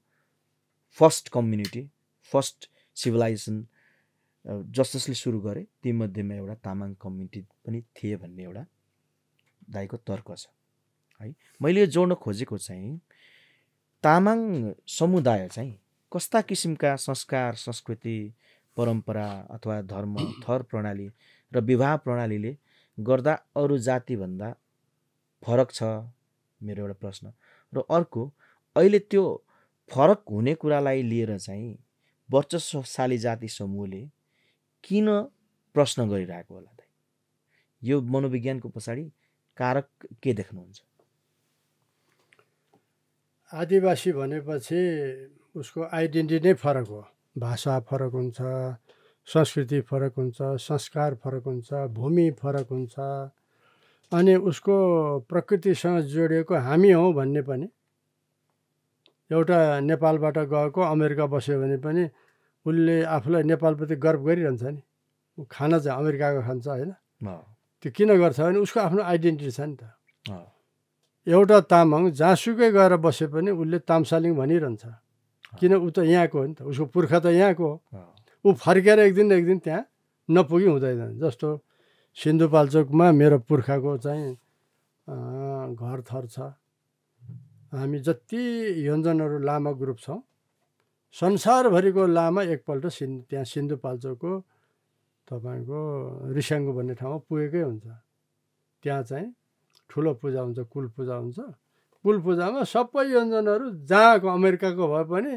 फर्स्ट कम्युनिटी फर्स्ट सिभिलाइजेसन जसले सुरु गरे तीमध्येमा एउटा तामाङ कम्युनिटी पनि थिए भन्ने एउटा दाईको तर्क छ है मैले यो जोड्न खोजेको चाहिँ तामाङ समुदाय चाहिँ कस्ता किसिमका संस्कार संस्कृति परम्परा अथवा धर्म थर प्रणाली र विवाह प्रणालीले गर्दा अरू जातिभन्दा फरक छ मेरो एउटा प्रश्न र अर्को अहिले त्यो फरक हुने कुरालाई लिएर चाहिँ वर्चस्वशाली जाति समूहले किन प्रश्न गरिरहेको होला त यो मनोविज्ञानको पछाडि कारक के देख्नुहुन्छ आदिवासी भनेपछि उसको आइडेन्टिटी नै फरक हो भाषा फरक हुन्छ संस्कृति फरक हुन्छ संस्कार फरक हुन्छ भूमि फरक हुन्छ अनि उसको प्रकृतिसँग जोडिएको हामी हौ भन्ने पनि एउटा नेपालबाट गएको अमेरिका बस्यो भने पनि उसले आफूलाई नेपालप्रति गर्व गरिरहन्छ नि ऊ खाना चाहिँ अमेरिकाको खान्छ होइन त्यो किन गर्छ भने उसको आफ्नो आइडेन्टिटी छ नि त एउटा तामाङ जहाँसुकै गएर बसे पनि उसले तामसालिङ भनिरहन्छ किन ऊ त यहाँको हो नि त उसको पुर्खा त यहाँको हो ऊ फर्केर एक दिन एक दिन त्यहाँ नपुगी हुँदैन जस्तो सिन्धुपाल्चोकमा मेरो पुर्खाको चाहिँ घरथर थर छ हामी जति योजनहरू लामा ग्रुप छौँ संसारभरिको लामा एकपल्ट सिन् त्यहाँ सिन्धुपाल्चोको तपाईँको रिस्याङ्गो भन्ने ठाउँमा पुगेकै हुन्छ त्यहाँ चाहिँ ठुलो पूजा हुन्छ कुल पूजा हुन्छ कुल पूजामा सबै योजनहरू जहाँको अमेरिकाको भए पनि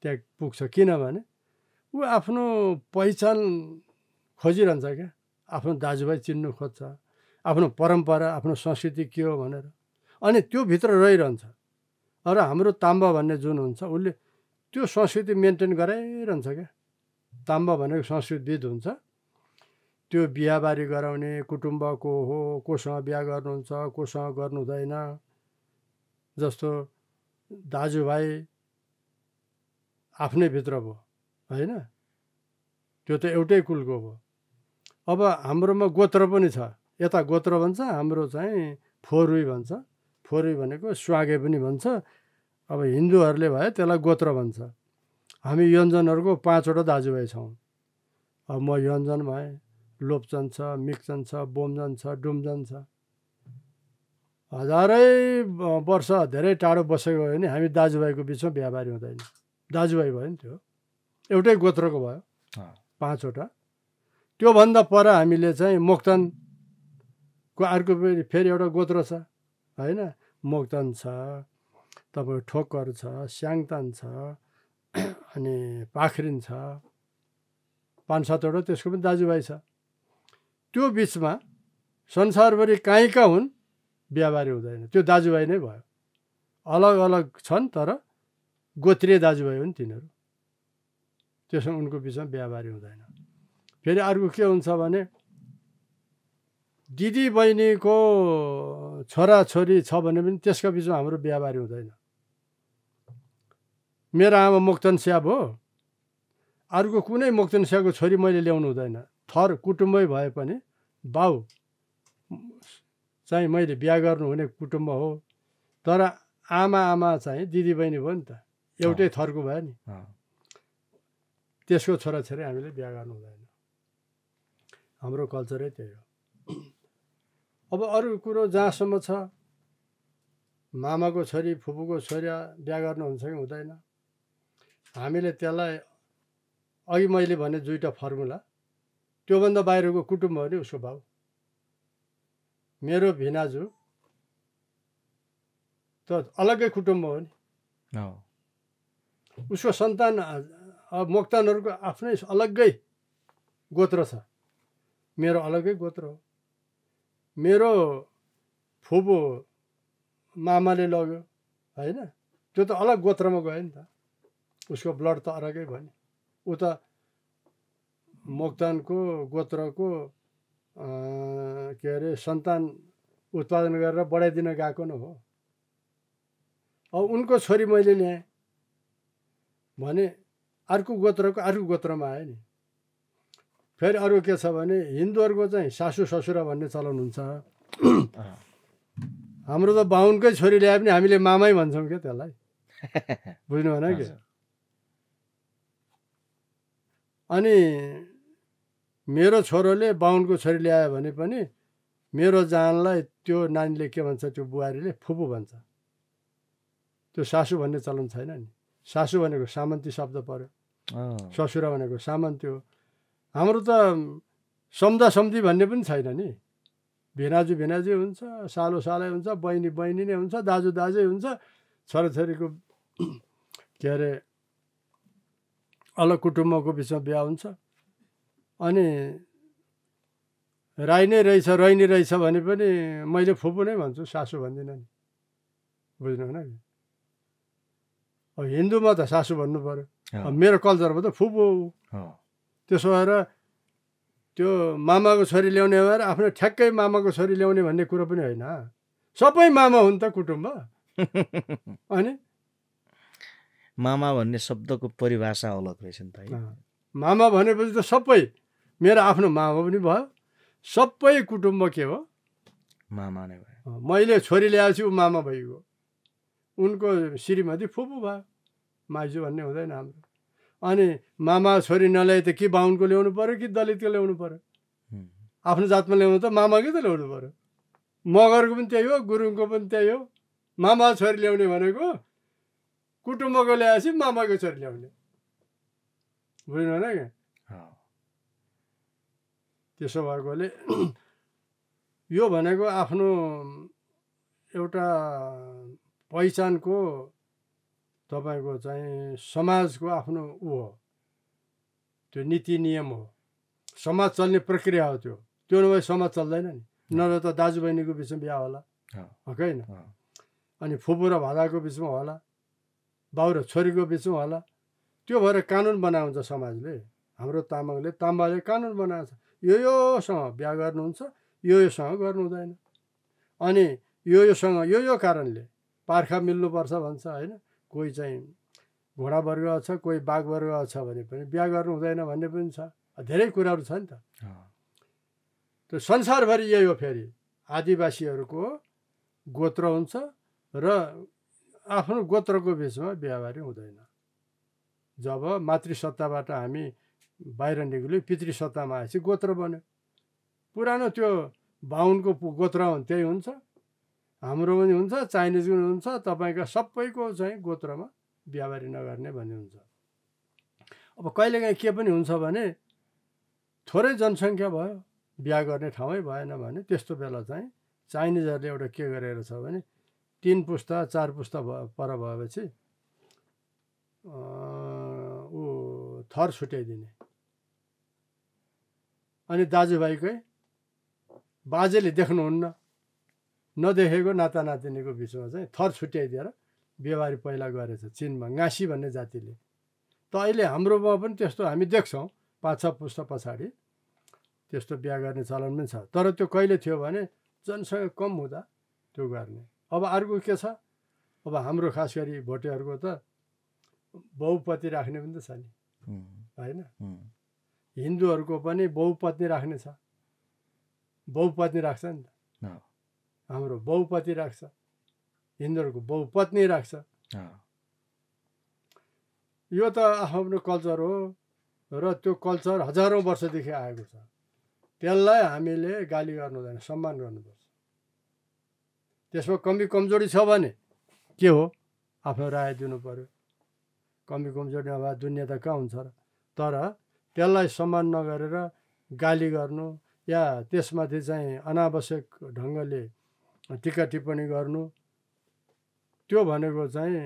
त्यहाँ पुग्छ किनभने ऊ आफ्नो पहिचान खोजिरहन्छ क्या आफ्नो दाजुभाइ चिन्नु खोज्छ आफ्नो परम्परा आफ्नो संस्कृति के हो भनेर अनि त्यो भित्र रहिरहन्छ र हाम्रो ताम्बा भन्ने जुन हुन्छ उसले त्यो संस्कृति मेन्टेन गराइरहन्छ क्या ताम्बा भनेको संस्कृतविद हुन्छ त्यो बिहाबारी गराउने कुटुम्बको हो कोसँग बिहा गर्नुहुन्छ कोसँग गर्नु हुँदैन जस्तो दाजुभाइ आफ्नै भित्र भयो होइन त्यो त एउटै कुलको भयो अब हाम्रोमा गोत्र पनि छ यता गोत्र भन्छ हाम्रो चाहिँ फोरुई भन्छ फोरी भनेको स्वागे पनि भन्छ अब हिन्दूहरूले भयो त्यसलाई गोत्र भन्छ हामी योन्जनहरूको पाँचवटा दाजुभाइ छौँ अब म योन्जन भएँ लोपचन छ मिक्चन छ बोमजन छ डुम्जन छ हजारै वर्ष धेरै टाढो बसेको भयो भने हामी दाजुभाइको बिचमा व्यापारी हुँदैन दाजुभाइ भयो नि त्यो एउटै गोत्रको भयो पाँचवटा त्योभन्दा पर हामीले चाहिँ मोक्तानको अर्को फेरि फेरि एउटा गोत्र छ होइन मोक्तान छ तपाईँको ठोकर छ स्याङतान छ अनि पाखरिन छ पाँच सातवटा त्यसको पनि दाजुभाइ छ त्यो बिचमा संसारभरि कहीँ कहाँ हुन् बिहाबारी हुँदैन त्यो दाजुभाइ नै भयो अलग अलग छन् तर गोत्रीय दाजुभाइ हुन् तिनीहरू त्यसमा उनको बिचमा बिहाबारी हुँदैन फेरि अर्को के हुन्छ भने दिदी बहिनीको छोरा छोरी छ भने पनि त्यसको बिचमा हाम्रो व्यापारी हुँदैन मेरो आमा मोक्तन स्याब हो अर्को कुनै मोक्तन स्याबको छोरी मैले ल्याउनु हुँदैन थर कुटुम्बै भए पनि बाउ चाहिँ मैले बिहा हुने कुटुम्ब हो तर आमा आमा चाहिँ दिदीबहिनी भयो नि त एउटै थरको भयो नि त्यसको छोराछोरी हामीले बिहा गर्नु हुँदैन हाम्रो कल्चरै त्यही हो अब अरू कुरो जहाँसम्म छ मामाको छोरी फुपूको छोरा बिहा गर्नुहुन्छ कि हुँदैन हामीले त्यसलाई अघि मैले भने दुईवटा फर्मुला त्योभन्दा बाहिरको कुटुम्ब हो नि उसको भाउ मेरो भिनाजु त अलग्गै कुटुम्ब हो नि उसको सन्तान मोक्तानहरूको आफ्नै अलग्गै गोत्र छ मेरो अलग्गै गोत्र हो मेरो फुपू मामाले लग्यो होइन त्यो त अलग गोत्रमा गयो नि त उसको ब्लड त अलगै भयो नि ऊ त मोक्तानको गोत्रको के अरे सन्तान उत्पादन गरेर बढाइदिन गएको न हो अब उनको छोरी मैले ल्याएँ भने अर्को गोत्रको अर्को गोत्रमा आयो नि फेरि अरू के छ भने हिन्दूहरूको चाहिँ सासु ससुरा भन्ने चलन हुन्छ हाम्रो त बाहुनकै छोरी ल्याए पनि हामीले मामै भन्छौँ क्या त्यसलाई बुझ्नु भएन कि अनि मेरो छोरोले बाहुनको छोरी ल्यायो भने पनि मेरो जानलाई त्यो नानीले के भन्छ त्यो बुहारीले फुपू भन्छ त्यो सासु भन्ने चलन छैन नि सासु भनेको सामन्ती शब्द पऱ्यो ससुरा भनेको सामन्ती हो हाम्रो त सम्झा सम्झी भन्ने पनि छैन नि भेनाजु भेनाजी हुन्छ सालो सालै हुन्छ बहिनी बहिनी नै हुन्छ दाजु दाजै हुन्छ छोराछोरीको के अरे अलग कुटुम्बको बिचमा बिहा हुन्छ अनि राई नै रहेछ रहिनी रहेछ भने पनि मैले फुपू नै भन्छु सासु भन्दिनँ नि बुझ्नु होइन कि अब हिन्दूमा त सासु भन्नु पऱ्यो मेरो कल्चरमा त फुपू त्यसो भएर त्यो मामाको छोरी ल्याउने भएर आफ्नो ठ्याक्कै मामाको छोरी ल्याउने भन्ने कुरो पनि होइन सबै मामा हुन् त कुटुम्ब अनि मामा भन्ने शब्दको परिभाषा अलग रहेछ नि त मामा भनेपछि त सबै मेरो आफ्नो मामा पनि भयो सबै कुटुम्ब के हो मामा नै भयो मैले छोरी ल्याएपछि ऊ मामा भइगयो उनको श्रीमती फुपू भयो माइजू भन्ने हुँदैन हाम्रो अनि मामा छोरी नल्याए त कि बाहुनको ल्याउनु पऱ्यो कि दलितको ल्याउनु पऱ्यो आफ्नो जातमा ल्याउनु त मामाकै त ल्याउनु पऱ्यो मगरको पनि त्यही हो गुरुङको पनि त्यही हो मामा छोरी ल्याउने भनेको कुटुम्बको ल्याएपछि मामाको छोरी ल्याउने बुझ्नु होइन क्या त्यसो भएकोले यो भनेको आफ्नो एउटा पहिचानको तपाईँको चाहिँ समाजको आफ्नो ऊ हो त्यो नीति नियम हो समाज चल्ने प्रक्रिया हो त्यो त्यो नभए समाज चल्दैन नि नभए त दाजुबहिनीको बिचमा बिहा होला होइन अनि फुपू र भादाको बिचमा होला बाउ र छोरीको बिचमा होला त्यो भएर कानुन बनाउँछ समाजले हाम्रो तामाङले ताम्बाले कानुन बनाएको छ यो योसँग बिहा गर्नुहुन्छ यो योसँग गर्नु हुँदैन अनि यो योसँग यो यो कारणले पार्खा मिल्नुपर्छ भन्छ होइन कोही चाहिँ घोडा छ कोही बाघ वर्ग छ भने पनि बिहा गर्नु हुँदैन भन्ने पनि छ धेरै कुराहरू छ नि त त्यो संसारभरि यही हो फेरि आदिवासीहरूको गोत्र हुन्छ र आफ्नो गोत्रको बिचमा बिहाबारी हुँदैन जब मातृसत्ताबाट हामी बाहिर निक्ल्यो पितृसत्तामा आएपछि गोत्र बन्यो पुरानो त्यो बाहुनको गोत्र त्यही हुन्छ हाम्रो पनि हुन्छ चाइनिज पनि हुन्छ तपाईँको सबैको चाहिँ गोत्रमा व्यापारी नगर्ने भन्ने हुन्छ अब कहिलेकाहीँ के पनि हुन्छ भने थोरै जनसङ्ख्या भयो बिहा गर्ने ठाउँै भएन भने त्यस्तो बेला चाहिँ चाइनिजहरूले एउटा के गरेर छ भने तिन पुस्ता चार पुस्ता भयो पर भएपछि ऊ थर छुट्याइदिने अनि दाजुभाइकै बाजेले देख्नुहुन्न नदेखेको नाता नातिनीको बिचमा चाहिँ थर छुट्याइदिएर व्यवहारी पहिला गरेछ चिनमा गाँसी भन्ने जातिले त अहिले हाम्रोमा पनि त्यस्तो हामी देख्छौँ पाँच छ पुस्ता पछाडि त्यस्तो बिहा गर्ने चलन पनि छ तर त्यो कहिले थियो भने जनसङ्ख्या कम हुँदा त्यो गर्ने अब अर्को के छ अब हाम्रो खास गरी भोटेहरूको त बहुपति राख्ने पनि त छ नि होइन हिन्दूहरूको पनि बहुपत्नी राख्ने छ बहुपत्नी राख्छ नि त हाम्रो बहुपति राख्छ हिन्दूहरूको बहुपत्नी राख्छ यो त आफ्नो कल्चर हो र त्यो कल्चर हजारौँ वर्षदेखि आएको छ त्यसलाई हामीले गाली गर्नु हुँदैन सम्मान गर्नुपर्छ त्यसमा कमी कमजोरी छ भने के हो आफ्नो राय दिनु पऱ्यो कमी कमजोरी नभए दुनियाँ त कहाँ हुन्छ र तर त्यसलाई सम्मान नगरेर गाली गर्नु या त्यसमाथि चाहिँ अनावश्यक ढङ्गले टिका टिप्पणी गर्नु त्यो भनेको चाहिँ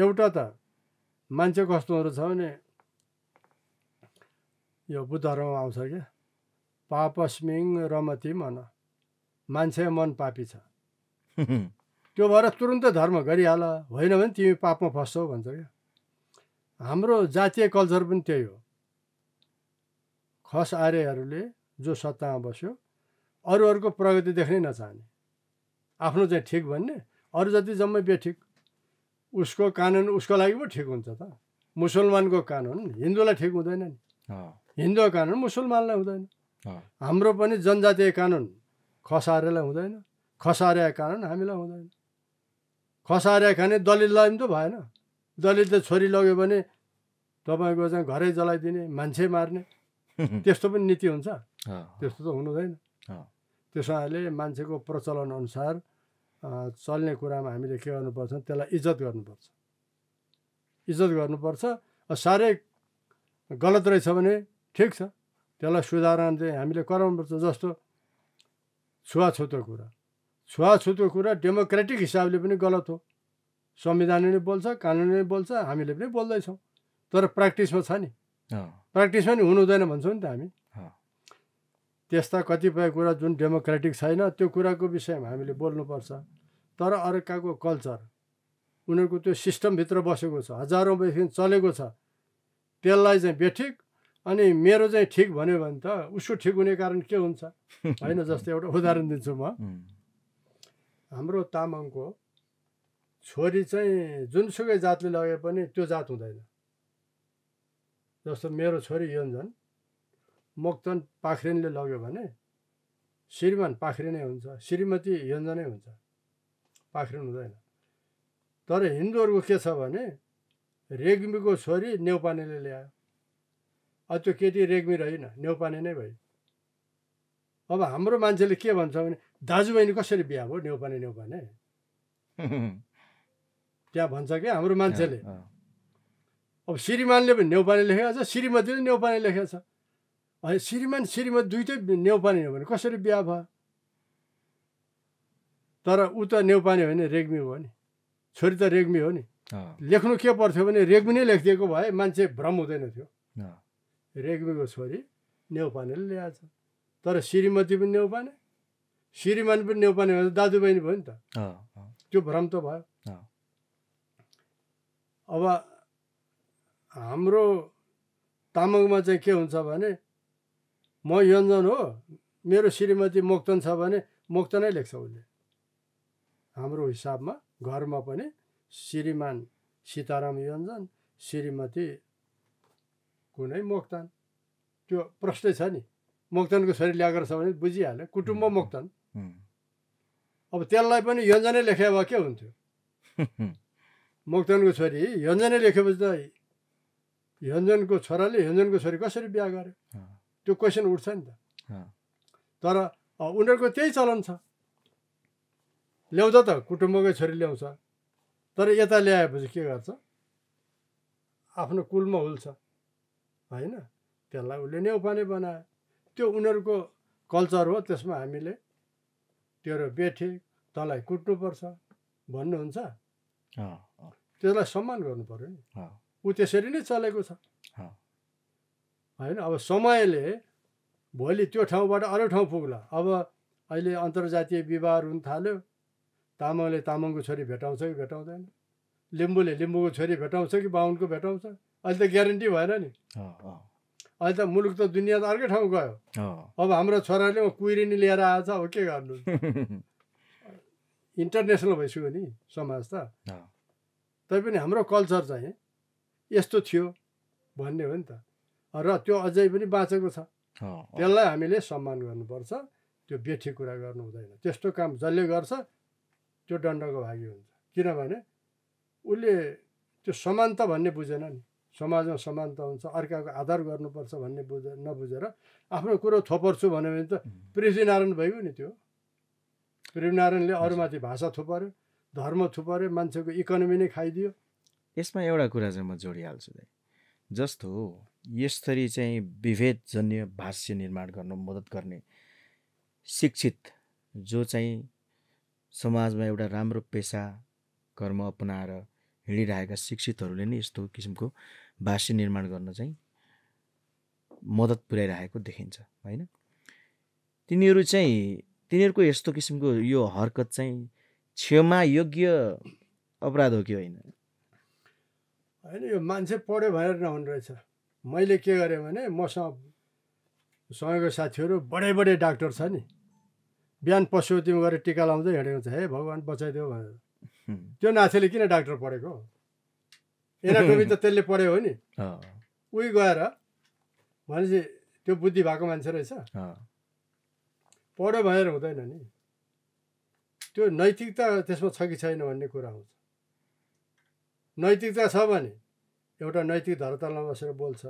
एउटा त मान्छे कस्तोहरू छ भने यो बुद्ध धर्म आउँछ क्या पापस्मिङ रमती मन मान्छे मन पापी छ त्यो भएर तुरुन्तै धर्म गरिहाल होइन भने तिमी पापमा फस्छौ भन्छ क्या हाम्रो जातीय कल्चर पनि त्यही हो खस आर्यहरूले जो सत्तामा बस्यो अरू अरूको प्रगति देख्नै नचाहने आफ्नो चाहिँ ठिक भन्ने अरू जति जम्मै बेठिक उसको कानुन उसको लागि पो ठिक हुन्छ त मुसलमानको कानुन हिन्दूलाई ठिक हुँदैन नि हिन्दूको कानुन मुसलमानलाई हुँदैन हाम्रो पनि जनजातीय कानुन खसारेलाई हुँदैन खसारे कानुन हामीलाई हुँदैन खसारे खाने दलितलाई पनि त भएन दलितले छोरी लग्यो भने तपाईँको चाहिँ घरै जलाइदिने मान्छे मार्ने त्यस्तो पनि नीति हुन्छ त्यस्तो त हुनु हुँदैन त्यसैले मान्छेको प्रचलन अनुसार चल्ने कुरामा हामीले के गर्नुपर्छ त्यसलाई इज्जत गर्नुपर्छ इज्जत गर्नुपर्छ साह्रै गलत रहेछ भने ठिक छ त्यसलाई सुधारण चाहिँ हामीले कराउनुपर्छ जस्तो छुवाछुतको कुरा छुवाछुतको कुरा डेमोक्रेटिक हिसाबले पनि गलत हो संविधानले नै बोल्छ कानुनले नै बोल्छ हामीले पनि बोल्दैछौँ तर प्र्याक्टिसमा छ नि प्र्याक्टिसमा नि हुँदैन भन्छौँ नि त हामी त्यस्ता कतिपय कुरा जुन डेमोक्रेटिक छैन त्यो कुराको विषयमा हामीले बोल्नुपर्छ तर अर्काको कल्चर उनीहरूको त्यो सिस्टमभित्र बसेको छ हजारौँ वर्षदेखि चलेको छ त्यसलाई चाहिँ बेठिक अनि मेरो चाहिँ ठिक भन्यो भने त उसको ठिक हुने कारण के हुन्छ होइन जस्तै एउटा उदाहरण दिन्छु म हाम्रो तामाङको छोरी चाहिँ जुनसुकै जातले लगे पनि त्यो जात हुँदैन जस्तो मेरो छोरी योन्जन मोक्तन पाख्रेनले लग्यो भने श्रीमान नै हुन्छ श्रीमती नै हुन्छ पाखरेन हुँदैन तर हिन्दूहरूको के छ भने रेग्मीको छोरी नेउपानेले ल्यायो अब त्यो केटी रेग्मी रहेन नेउपाने नै भयो अब हाम्रो मान्छेले के भन्छ भने दाजुबहिनी कसरी बिहा भयो नेउपाने नेउपाने त्यहाँ भन्छ क्या हाम्रो मान्छेले अब श्रीमानले पनि नेउपाने लेखेको छ श्रीमतीले नेउपाने लेखेको छ अनि श्रीमान श्रीमती दुइटै नेउपाने हो भने कसरी बिहा भयो तर ऊ त नेउपाने होइन रेग्मी हो नि छोरी त रेग्मी हो नि लेख्नु के पर्थ्यो भने रेग्मी नै लेखिदिएको भए मान्छे भ्रम हुँदैन थियो रेग्मीको छोरी नेउपानेले ल्याएछ तर श्रीमती पनि नेउपाने श्रीमान पनि नेउपाने भने दाजुबहिनी भयो नि त त्यो भ्रम त भयो अब हाम्रो तामाङमा चाहिँ के हुन्छ भने म योन्जन हो मेरो श्रीमती मोक्तन छ भने मोक्तनै लेख्छ उसले हाम्रो हिसाबमा घरमा पनि श्रीमान सीताराम योन्जन श्रीमती कुनै मोक्तन त्यो प्रश्नै छ नि मोक्तनको छोरी ल्याएको छ भने बुझिहाल्यो कुटुम्ब मोक्तन अब त्यसलाई पनि योन्जनै लेखे भए के हुन्थ्यो मोक्तनको छोरी योन्जनै लेखेपछि त योन्जनको छोराले योन्जनको छोरी कसरी बिहा गर्यो त्यो क्वेसन उठ्छ नि त तर उनीहरूको त्यही चलन छ ल्याउँछ त कुटुम्बकै छोरी ल्याउँछ तर यता ल्याएपछि के गर्छ आफ्नो कुलमा हुल्छ होइन त्यसलाई उसले नै उपाने बनायो त्यो उनीहरूको कल्चर हो त्यसमा हामीले तेरो बेठे तँलाई कुट्नुपर्छ भन्नुहुन्छ त्यसलाई सम्मान गर्नु पऱ्यो नि ऊ त्यसरी नै चलेको छ होइन अब समयले भोलि त्यो ठाउँबाट अरू ठाउँ पुग्ला अब अहिले अन्तर्जातीय विवाहहरू हुन थाल्यो तामाङले तामाङको छोरी भेटाउँछ कि भेटाउँदैन लिम्बूले लिम्बूको छोरी भेटाउँछ कि बाहुनको भेटाउँछ अहिले त ग्यारेन्टी भएन नि अहिले त मुलुक त दुनियाँ त अर्कै ठाउँ गयो अब हाम्रो छोराले कुहिरिनी लिएर आएछ अब के गर्नु इन्टरनेसनल भइसक्यो नि समाज त तैपनि हाम्रो कल्चर चाहिँ यस्तो थियो भन्ने हो नि त र त्यो अझै पनि बाँचेको छ त्यसलाई हामीले सम्मान गर्नुपर्छ त्यो बेठी कुरा गर्नु हुँदैन त्यस्तो काम जसले गर्छ त्यो दण्डको भागी हुन्छ किनभने उसले त्यो समानता भन्ने बुझेन नि समाजमा समानता हुन्छ अर्काको आधार गर्नुपर्छ भन्ने बुझ नबुझेर आफ्नो कुरो थोपर्छु भन्यो भने त पृथ्वीनारायण भयो नि त्यो पृथ्वीनारायणले अरूमाथि भाषा थुपऱ्यो धर्म थुपऱ्यो मान्छेको इकोनोमी नै खाइदियो यसमा एउटा कुरा चाहिँ म जोडिहाल्छु जस्तो यसरी चाहिँ विभेदजन्य भाष्य निर्माण गर्न मद्दत गर्ने शिक्षित जो चाहिँ समाजमा एउटा राम्रो पेसा कर्म अपनाएर हिँडिरहेका शिक्षितहरूले नै यस्तो किसिमको भाष्य निर्माण गर्न चाहिँ मद्दत पुर्याइरहेको देखिन्छ होइन तिनीहरू चाहिँ तिनीहरूको यस्तो किसिमको यो हरकत चाहिँ क्षमा योग्य अपराध हो कि होइन होइन यो मान्छे पढ्यो भनेर नहुने रहेछ मैले के गरेँ भने मसँग सँगैको साथीहरू बडे बडे डाक्टर छ नि बिहान पशुपतिमा गएर टिका लाउँदै हिँडेको छ हे भगवान् बचाइदेऊ भनेर त्यो नाथेले किन डाक्टर पढेको एनाटोमी त त्यसले पढ्यो हो नि उही गएर भनेपछि त्यो बुद्धि भएको मान्छे रहेछ पढ्यो भनेर हुँदैन नि त्यो नैतिकता त्यसमा छ कि छैन भन्ने कुरा आउँछ नैतिकता छ भने एउटा नैतिक धरतलमा बसेर बोल्छ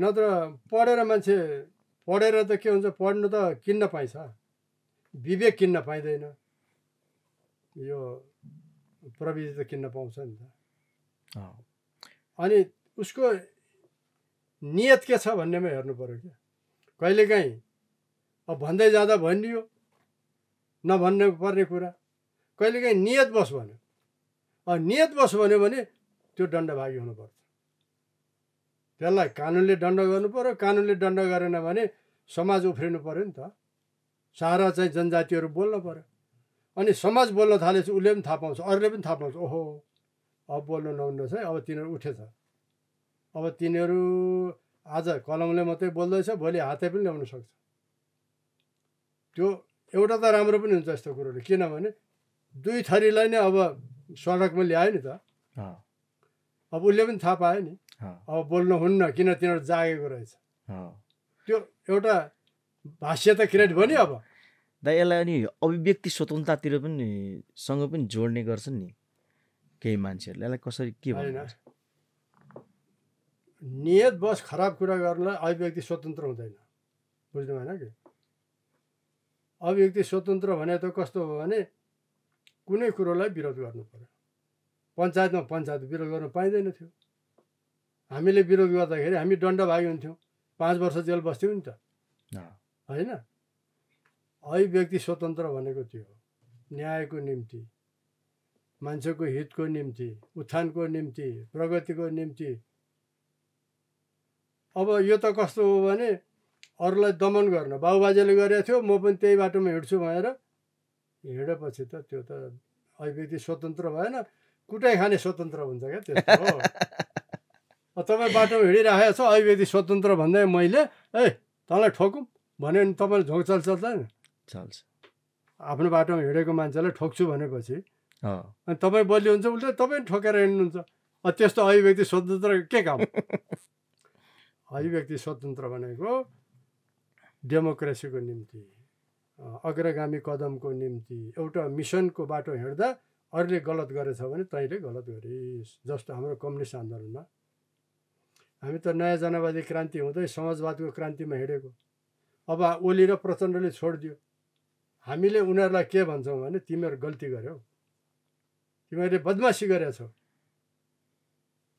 नत्र पढेर मान्छे पढेर त के हुन्छ पढ्नु त किन्न पाइन्छ विवेक किन्न पाइँदैन यो प्रविधि त किन्न पाउँछ नि त अनि उसको नियत के छ भन्नेमा हेर्नु पऱ्यो क्या कहिलेकाहीँ अब भन्दै जाँदा भनियो नभन्नु पर्ने कुरा कहिलेकाहीँ नियत बस भन्यो अब नियत बस भन्यो भने त्यो दण्डभागी हुनुपर्छ त्यसलाई कानुनले दण्ड गर्नु पऱ्यो कानुनले दण्ड गरेन भने समाज उफ्रिनु पऱ्यो नि त सारा चाहिँ जनजातिहरू बोल्न पऱ्यो अनि समाज बोल्न थालेपछि उसले पनि थाहा पाउँछ अरूले पनि थाहा पाउँछ ओहो अब बोल्नु नहुनु है अब तिनीहरू उठेछ अब तिनीहरू आज कलमले मात्रै बोल्दैछ भोलि हातै पनि ल्याउन सक्छ त्यो एउटा त राम्रो पनि हुन्छ यस्तो कुरोले किनभने दुई थरीलाई नै अब सडकमा ल्यायो नि त अब उसले पनि थाहा पायो नि अब बोल्नु हुन्न किन तिनीहरू जागेको रहेछ त्यो एउटा भाष्य त क्रिएट भयो नि अब दा यसलाई अनि अभिव्यक्ति स्वतन्त्रतातिर पनि सँग पनि जोड्ने गर्छन् नि केही मान्छेहरूले यसलाई कसरी के भन्नु नियत बस खराब कुरा गर्नलाई अभिव्यक्ति स्वतन्त्र हुँदैन बुझ्नु भएन कि अभिव्यक्ति स्वतन्त्र भने त कस्तो हो भने कुनै कुरोलाई विरोध गर्नु पऱ्यो पञ्चायतमा पञ्चायत विरोध गर्नु पाइँदैन थियो हामीले विरोध गर्दाखेरि हामी दण्ड भागी हुन्थ्यौँ पाँच वर्ष जेल बस्थ्यौँ नि त होइन व्यक्ति स्वतन्त्र भनेको त्यो न्यायको निम्ति मान्छेको हितको निम्ति उत्थानको निम्ति प्रगतिको निम्ति अब यो त कस्तो हो भने अरूलाई दमन गर्न बाबुबाजेले गरेको थियो म पनि त्यही बाटोमा हिँड्छु भनेर हिँडेपछि त त्यो त अभिव्यक्ति स्वतन्त्र भएन कुटाइ खाने स्वतन्त्र हुन्छ क्या त्यस्तो तपाईँ बाटोमा हिँडिरहेको छ अभिव्यक्ति स्वतन्त्र भन्दै मैले ए तँलाई ठोकौँ भन्यो भने तपाईँले झोक चल्छ नि चल्छ आफ्नो बाटोमा हिँडेको मान्छेलाई ठोक्छु भनेपछि अनि तपाईँ बलियो हुन्छ उसले तपाईँ ठोकेर हिँड्नुहुन्छ त्यस्तो अभिव्यक्ति स्वतन्त्र के काम अभिव्यक्ति स्वतन्त्र भनेको डेमोक्रेसीको निम्ति अग्रगामी कदमको निम्ति एउटा मिसनको बाटो हिँड्दा अरूले गलत गरेछ भने तैँले गलत गरिस् जस्तो हाम्रो कम्युनिस्ट आन्दोलनमा हामी त नयाँ जनवादी क्रान्ति हुँदै समाजवादको क्रान्तिमा हिँडेको अब ओली र प्रचण्डले छोडिदियो हामीले उनीहरूलाई के भन्छौँ भने तिमीहरू गल्ती गर्यौ तिमीहरूले बदमासी गरेछौ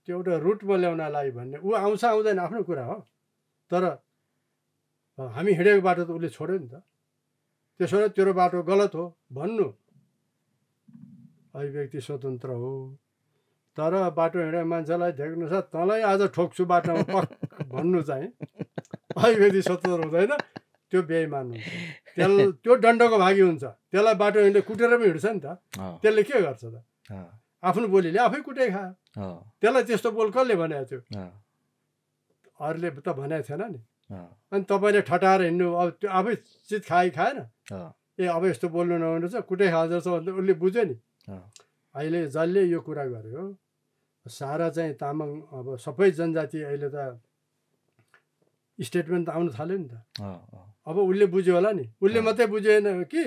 त्यो एउटा रुटमा ल्याउनलाई भन्ने ऊ आउँछ आउँदैन आफ्नो कुरा हो तर हामी हिँडेको बाटो त उसले छोड्यो नि त त्यसो भए तेरो बाटो गलत हो भन्नु अभिव्यक्ति स्वतन्त्र हो तर बाटो हिँडेको मान्छेलाई देख्नु छ तँलाई आज ठोक्छु बाटोमा पक्क भन्नु चाहिँ अभिव्यक्ति स्वतन्त्र हुँदैन त्यो बेइमान हुन्छ त्यस त्यो दण्डको भागी हुन्छ त्यसलाई बाटो हिँड्ने कुटेर पनि हिँड्छ नि त त्यसले के गर्छ त आफ्नो बोलीले आफै कुटे खायो त्यसलाई त्यस्तो बोल कसले भनेको थियो अरूले त भनेको थिएन नि अनि तपाईँले ठटाएर हिँड्नु अब त्यो आफै चित खाइ खाएन ए अब यस्तो बोल्नु नहुनु छ कुटे खाँदो रहेछ भन्दा उसले बुझ्यो नि अहिले जसले यो कुरा गर्यो सारा चाहिँ तामाङ अब सबै जनजाति अहिले त स्टेटमेन्ट त आउनु थाल्यो नि त अब उसले बुझ्यो होला नि उसले मात्रै बुझेन कि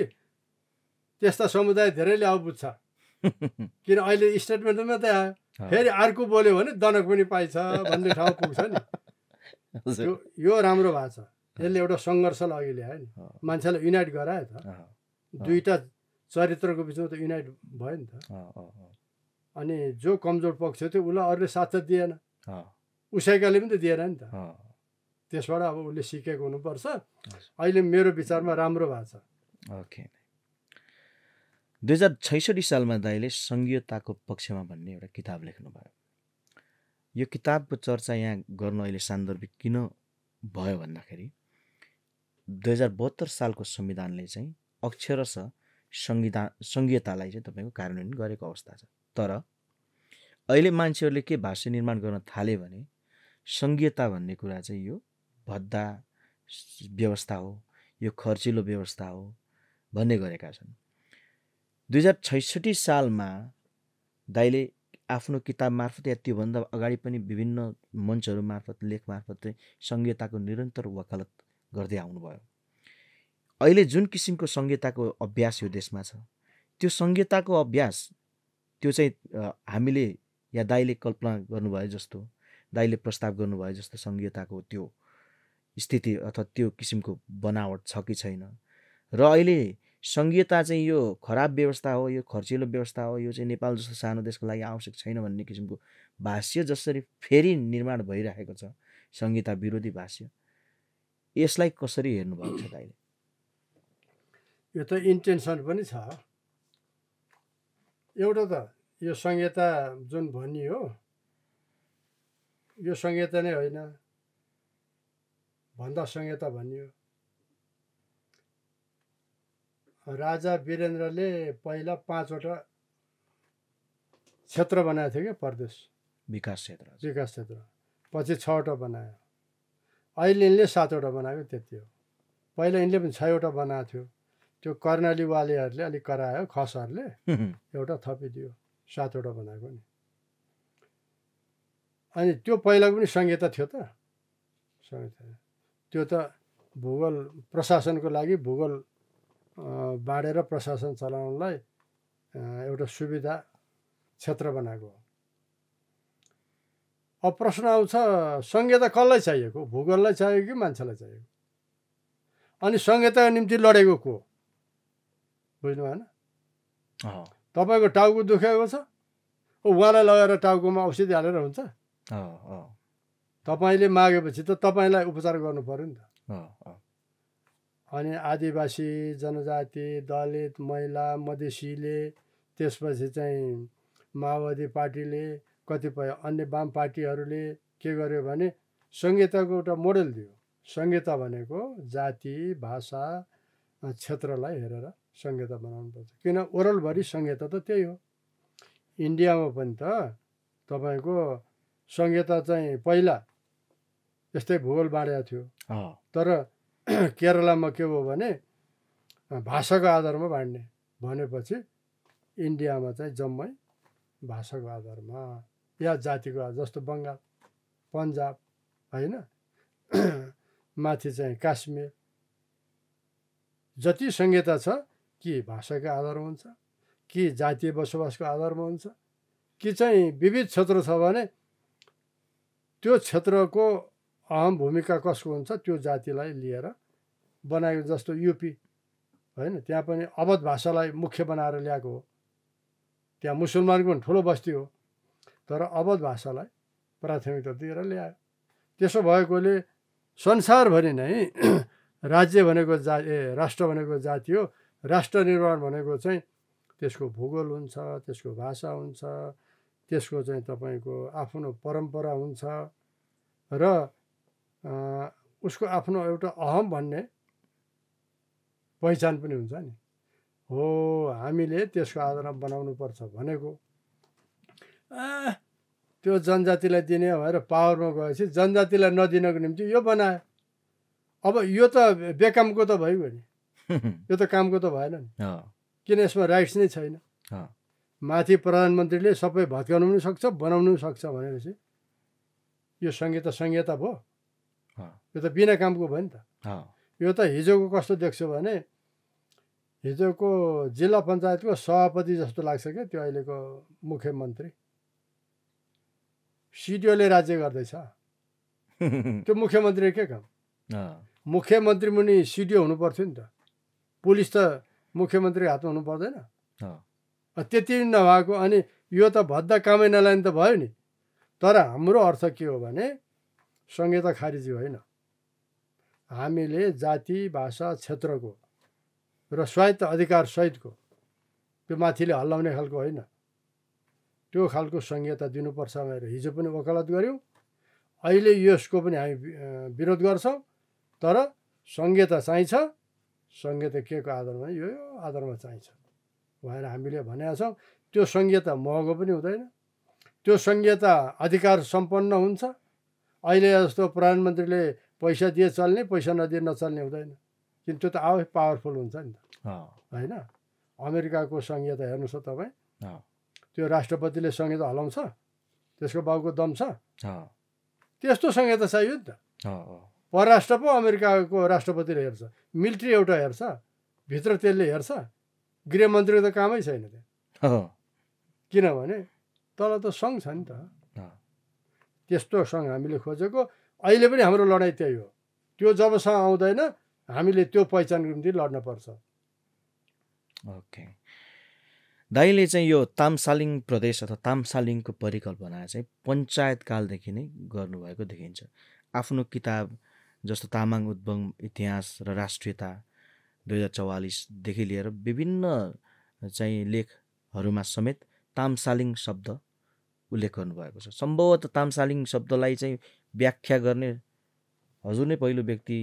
त्यस्ता समुदाय धेरैले अब बुझ्छ किन अहिले स्टेटमेन्ट मात्रै आयो फेरि अर्को बोल्यो भने दनक पनि पाइन्छ भन्ने ठाउँ पुग्छ नि यो यो राम्रो भएको छ यसले एउटा सङ्घर्षलाई अघि ल्यायो नि मान्छेलाई युनाइट गरायो त दुईवटा चरित्रको बिचमा त युनाइट भयो नि त अनि जो कमजोर पक्ष थियो उसलाई अरूले साथ त दिएन उसैकाले पनि त दिएन नि त त्यसबाट अब उसले सिकेको हुनुपर्छ अहिले मेरो विचारमा राम्रो भएको छ ओके दुई हजार छैसठी सालमा दाईले सङ्घीयताको पक्षमा भन्ने एउटा किताब लेख्नुभयो यो किताबको चर्चा यहाँ गर्न अहिले सान्दर्भिक किन भयो भन्दाखेरि दुई हजार बहत्तर सालको संविधानले चाहिँ अक्षरश सङ्गीता सङ्घीयतालाई चाहिँ तपाईँको कार्यान्वयन गरेको अवस्था छ तर अहिले मान्छेहरूले के भाष्य निर्माण गर्न थाले भने सङ्घीयता भन्ने कुरा चाहिँ यो भद्दा व्यवस्था हो यो खर्चिलो व्यवस्था हो भन्ने गरेका छन् दुई हजार छैसठी सालमा दाइले आफ्नो किताब मार्फत या त्योभन्दा अगाडि पनि विभिन्न मञ्चहरू मार्फत लेख मार्फत चाहिँ सङ्घीयताको निरन्तर वकालत गर्दै आउनुभयो अहिले जुन किसिमको सङ्घीयताको अभ्यास यो देशमा छ त्यो सङ्घीयताको अभ्यास त्यो चाहिँ हामीले या दाईले कल्पना गर्नुभयो जस्तो दाईले प्रस्ताव गर्नुभयो जस्तो सङ्घीयताको त्यो स्थिति अथवा त्यो किसिमको बनावट छ कि छैन र अहिले सङ्घीयता चाहिँ यो खराब व्यवस्था हो यो खर्चिलो व्यवस्था हो यो चाहिँ नेपाल जस्तो सानो देशको लागि आवश्यक छैन भन्ने किसिमको भाष्य जसरी फेरि निर्माण भइरहेको छ सङ्घीयता विरोधी भाष्य यसलाई कसरी हेर्नुभएको छ दाईले यो त इन्टेन्सन पनि छ एउटा त यो संहिता जुन भनियो यो संहिता नै होइन भन्दा संहिता भनियो राजा वीरेन्द्रले पहिला पाँचवटा क्षेत्र बनाएको थियो क्या प्रदेश विकास क्षेत्र विकास क्षेत्र पछि छवटा बनायो अहिले यिनले सातवटा बनायो त्यति हो पहिला यिनले पनि छवटा बनाएको थियो त्यो कर्णाली अलिक करायो खसहरूले एउटा थपिदियो सातवटा बनाएको नि अनि त्यो पहिलाको पनि संहिता थियो त संहिता त्यो त भूगोल प्रशासनको लागि भूगोल बाँडेर प्रशासन चलाउनलाई एउटा सुविधा क्षेत्र बनाएको हो अब प्रश्न आउँछ संहिता कसलाई चाहिएको भूगोललाई चाहियो कि मान्छेलाई चाहिएको अनि संहिताको निम्ति लडेको को बुझ्नु भएन तपाईँको टाउको दुखेको छ उहाँलाई लगेर टाउकोमा औषधि हालेर हुन्छ तपाईँले मागेपछि त तपाईँलाई उपचार गर्नु पऱ्यो नि त अनि आदिवासी जनजाति दलित महिला मधेसीले त्यसपछि चाहिँ माओवादी पार्टीले कतिपय अन्य वाम पार्टीहरूले के गर्यो भने संहिताको एउटा मोडल दियो संहिता भनेको जाति भाषा क्षेत्रलाई हेरेर संहिता पर्छ किन ओरलभरि संहिता त त्यही हो इन्डियामा पनि त तपाईँको संहिता चाहिँ पहिला यस्तै भूगोल बाँडेको थियो तर केरलामा के भयो भने भाषाको आधारमा बाँड्ने भनेपछि इन्डियामा चाहिँ जम्मै भाषाको आधारमा या जातिको आधार जस्तो बङ्गाल पन्जाब होइन माथि चाहिँ काश्मीर जति संहिता छ के भाषाको आधारमा हुन्छ के जातीय बसोबासको आधारमा हुन्छ कि चाहिँ विविध क्षेत्र छ भने त्यो क्षेत्रको अहम भूमिका कसको हुन्छ त्यो जातिलाई लिएर बनाएको जस्तो युपी होइन त्यहाँ पनि अवध भाषालाई मुख्य बनाएर ल्याएको हो त्यहाँ मुसलमानको पनि ठुलो बस्ती हो तर अवध भाषालाई प्राथमिकता दिएर ल्यायो त्यसो भएकोले संसारभरि नै राज्य भनेको जा ए राष्ट्र भनेको जाति हो राष्ट्र निर्माण भनेको चाहिँ त्यसको भूगोल हुन्छ त्यसको भाषा हुन्छ त्यसको चाहिँ तपाईँको आफ्नो परम्परा हुन्छ र उसको आफ्नो एउटा अहम भन्ने पहिचान पनि हुन्छ नि हो हामीले त्यसको आधारमा पर्छ भनेको त्यो जनजातिलाई दिने भनेर पावरमा गएपछि जनजातिलाई नदिनको निम्ति यो बनायो अब यो त बेकामको त भइगयो नि यो त कामको त भएन नि किन यसमा राइट्स नै छैन माथि प्रधानमन्त्रीले सबै भत्काउनु पनि सक्छ बनाउनु पनि सक्छ भनेपछि यो सङ्घीय त भयो यो त बिना कामको भयो नि त यो त हिजोको कस्तो देख्छु भने हिजोको जिल्ला पञ्चायतको सभापति जस्तो लाग्छ क्या त्यो अहिलेको मुख्यमन्त्री सिडिओले राज्य गर्दैछ त्यो मुख्यमन्त्री के काम मुख्यमन्त्री मुनि सिडिओ हुनु पर्थ्यो नि त पुलिस त मुख्यमन्त्री हातमा हुनु पर्दैन त्यति नभएको अनि यो त भद्दा कामै नलाने त भयो नि तर हाम्रो अर्थ के हो भने संहिता खारिजी होइन हामीले जाति भाषा क्षेत्रको र स्वायत्त अधिकारसहितको त्यो माथिले हल्लाउने खालको होइन त्यो खालको संहिता दिनुपर्छ भनेर हिजो पनि वकालत गऱ्यौँ अहिले यसको पनि हामी विरोध गर्छौँ तर संहिता छ सङ्घीय के को आधारमा यो आधारमा चाहिन्छ भनेर हामीले भनेका छौँ त्यो सङ्घीयता महँगो पनि हुँदैन त्यो सङ्घीयता अधिकार सम्पन्न हुन्छ अहिले जस्तो प्रधानमन्त्रीले पैसा दिए चल्ने पैसा नदिए नचल्ने हुँदैन किन त्यो त आ पावरफुल हुन्छ नि त होइन अमेरिकाको सङ्घीयता हेर्नुहोस् त तपाईँ त्यो राष्ट्रपतिले सङ्गीत हलाउँछ त्यसको बाउको दम छ त्यस्तो सङ्घीयता चाहियो नि त परराष्ट्र पो अमेरिकाको राष्ट्रपतिले हेर्छ मिलिट्री एउटा हेर्छ भित्र त्यसले हेर्छ गृहमन्त्रीको त कामै छैन त्यहाँ किनभने तल त सङ्घ छ नि त त्यस्तो सङ्घ हामीले खोजेको अहिले पनि हाम्रो लडाइँ त्यही हो त्यो जबसम्म आउँदैन हामीले त्यो पहिचानको निम्ति लड्नपर्छ ओके दाइले चाहिँ यो तामसालिङ प्रदेश अथवा तामसालिङको परिकल्पना चाहिँ पञ्चायतकालदेखि नै गर्नुभएको देखिन्छ आफ्नो किताब जस्तो तामाङ उद्भव इतिहास र राष्ट्रियता दुई हजार चौवालिसदेखि लिएर विभिन्न चाहिँ लेखहरूमा समेत तामसालिङ शब्द उल्लेख गर्नुभएको छ सम्भवतः तामसालिङ शब्दलाई चाहिँ व्याख्या गर्ने हजुर नै पहिलो व्यक्ति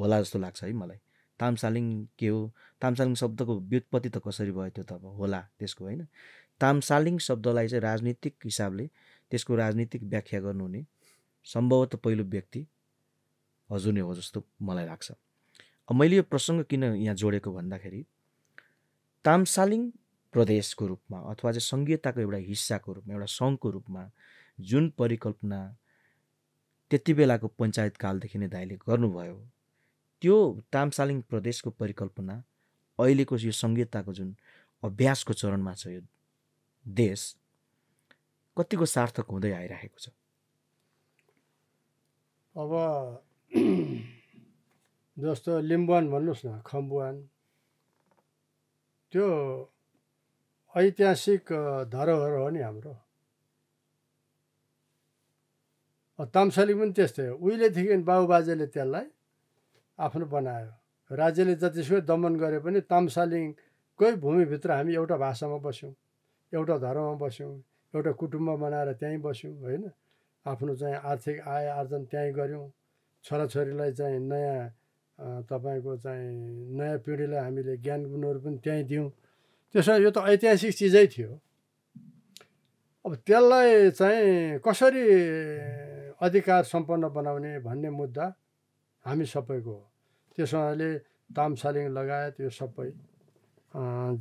होला जस्तो लाग्छ है मलाई तामसालिङ के हो तामसालिङ शब्दको व्युत्पत्ति त कसरी भयो त्यो त अब होला त्यसको होइन तामसालिङ शब्दलाई चाहिँ राजनीतिक हिसाबले त्यसको राजनीतिक व्याख्या गर्नुहुने सम्भवतः पहिलो व्यक्ति हजुर नै हो जस्तो मलाई लाग्छ मैले यो प्रसङ्ग किन यहाँ जोडेको भन्दाखेरि तामसालिङ प्रदेशको रूपमा अथवा चाहिँ सङ्घीयताको एउटा हिस्साको रूपमा एउटा सङ्घको रूपमा जुन परिकल्पना त्यति बेलाको पञ्चायतकालदेखि नै दाइले गर्नुभयो त्यो तामसालिङ प्रदेशको परिकल्पना अहिलेको यो सङ्घीयताको जुन अभ्यासको चरणमा छ यो देश कतिको सार्थक हुँदै आइरहेको छ अब जस्तो लिम्बुवान भन्नुहोस् न खम्बुवान त्यो ऐतिहासिक धरोहर हो नि हाम्रो ताम्सली पनि त्यस्तै हो उहिलेदेखि बाबुबाजेले त्यसलाई आफ्नो बनायो राज्यले जतिसुकै दमन गरे पनि ताम्सालिङकै भूमिभित्र हामी एउटा भाषामा बस्यौँ एउटा धर्ममा बस्यौँ एउटा कुटुम्ब बनाएर त्यहीँ बस्यौँ होइन आफ्नो चाहिँ आर्थिक आय आर्जन त्यहीँ गऱ्यौँ छोराछोरीलाई चाहिँ नयाँ तपाईँको चाहिँ नयाँ पिँढीलाई हामीले ज्ञान गुणहरू पनि त्यहीँ दियौँ त्यसो यो त ऐतिहासिक चिजै थियो अब त्यसलाई चाहिँ कसरी अधिकार सम्पन्न बनाउने भन्ने मुद्दा हामी सबैको हो त्यसले तामसालिङ लगायत यो सबै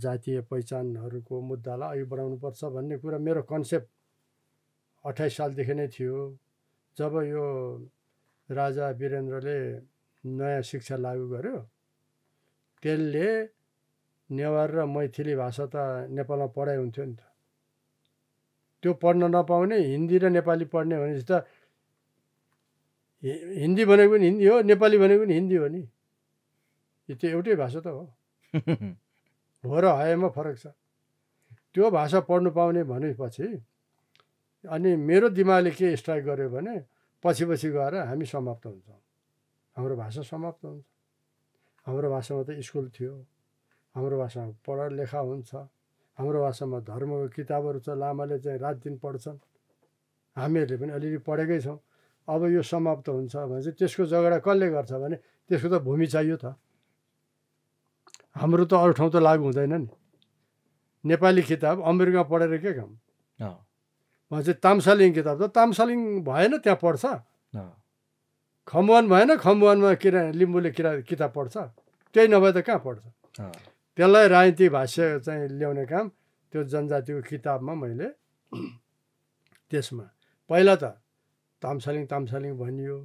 जातीय पहिचानहरूको मुद्दालाई अघि बढाउनुपर्छ भन्ने कुरा मेरो कन्सेप्ट अठाइस सालदेखि नै थियो जब यो राजा वीरेन्द्रले नयाँ शिक्षा लागु गर्यो त्यसले नेवार र मैथिली भाषा त नेपालमा पढाइ हुन्थ्यो नि त त्यो पढ्न नपाउने हिन्दी र नेपाली पढ्ने भनेपछि त हिन्दी भनेको पनि हिन्दी हो नेपाली भनेको पनि हिन्दी हो नि यो त एउटै भाषा त हो हो र हयमा फरक छ त्यो भाषा पढ्नु पाउने भनेपछि अनि मेरो दिमागले के स्ट्राइक गर्यो भने पछि पछि गएर हामी समाप्त हुन्छौँ हाम्रो भाषा समाप्त हुन्छ हाम्रो भाषामा त स्कुल थियो हाम्रो भाषामा पढ लेखा हुन्छ हाम्रो भाषामा धर्मको किताबहरू छ लामाले चाहिँ रात दिन पढ्छन् हामीहरूले पनि अलिअलि पढेकै छौँ अब यो समाप्त हुन्छ भने चाहिँ त्यसको झगडा कसले गर्छ भने त्यसको त भूमि चाहियो त हाम्रो त अरू ठाउँ त लागु हुँदैन नि नेपाली किताब अमेरिकामा पढेर के काम भनेपछि तामसालिङ किताब त तामसालिङ भएन त्यहाँ पढ्छ खम्बुवान भएन खम्बुवानमा किरा लिम्बूले किरा किताब पढ्छ त्यही नभए त कहाँ पढ्छ त्यसलाई राजनीति भाष्य चाहिँ ल्याउने काम त्यो जनजातिको किताबमा मैले त्यसमा पहिला त तामसालिङ तामसालिङ भनियो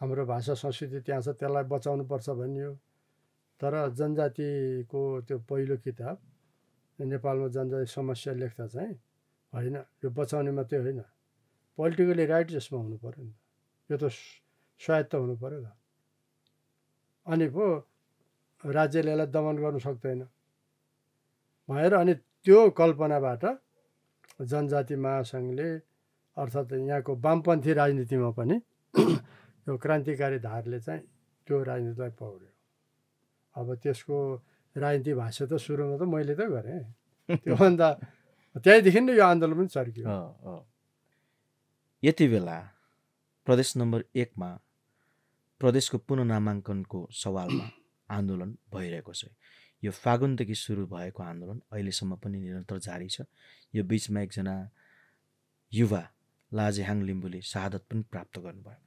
हाम्रो भाषा संस्कृति त्यहाँ छ त्यसलाई बचाउनु पर्छ भनियो तर जनजातिको त्यो पहिलो किताब नेपालमा जनजाति समस्या लेख्दा चाहिँ होइन यो बचाउने मात्रै होइन पोलिटिकली राइट यसमा हुनु पऱ्यो नि यो त स्वायत्त हुनु पऱ्यो त अनि पो राज्यले यसलाई दमन गर्नु सक्दैन भनेर अनि त्यो कल्पनाबाट जनजाति महासङ्घले अर्थात् यहाँको वामपन्थी राजनीतिमा पनि यो क्रान्तिकारी धारले चाहिँ त्यो राजनीतिलाई पौड्यो अब त्यसको राजनीति भाष्य त सुरुमा त मैले त गरेँ त्योभन्दा त्यहाँदेखि नै यो आन्दोलन पनि चर्कियो यति बेला प्रदेश नम्बर एकमा प्रदेशको पुनः नामाङ्कनको सवालमा आन्दोलन भइरहेको छ यो फागुनदेखि सुरु भएको आन्दोलन अहिलेसम्म पनि निरन्तर जारी छ यो बिचमा एकजना युवा लाजेहाङ लिम्बूले शहादत पनि प्राप्त गर्नुभयो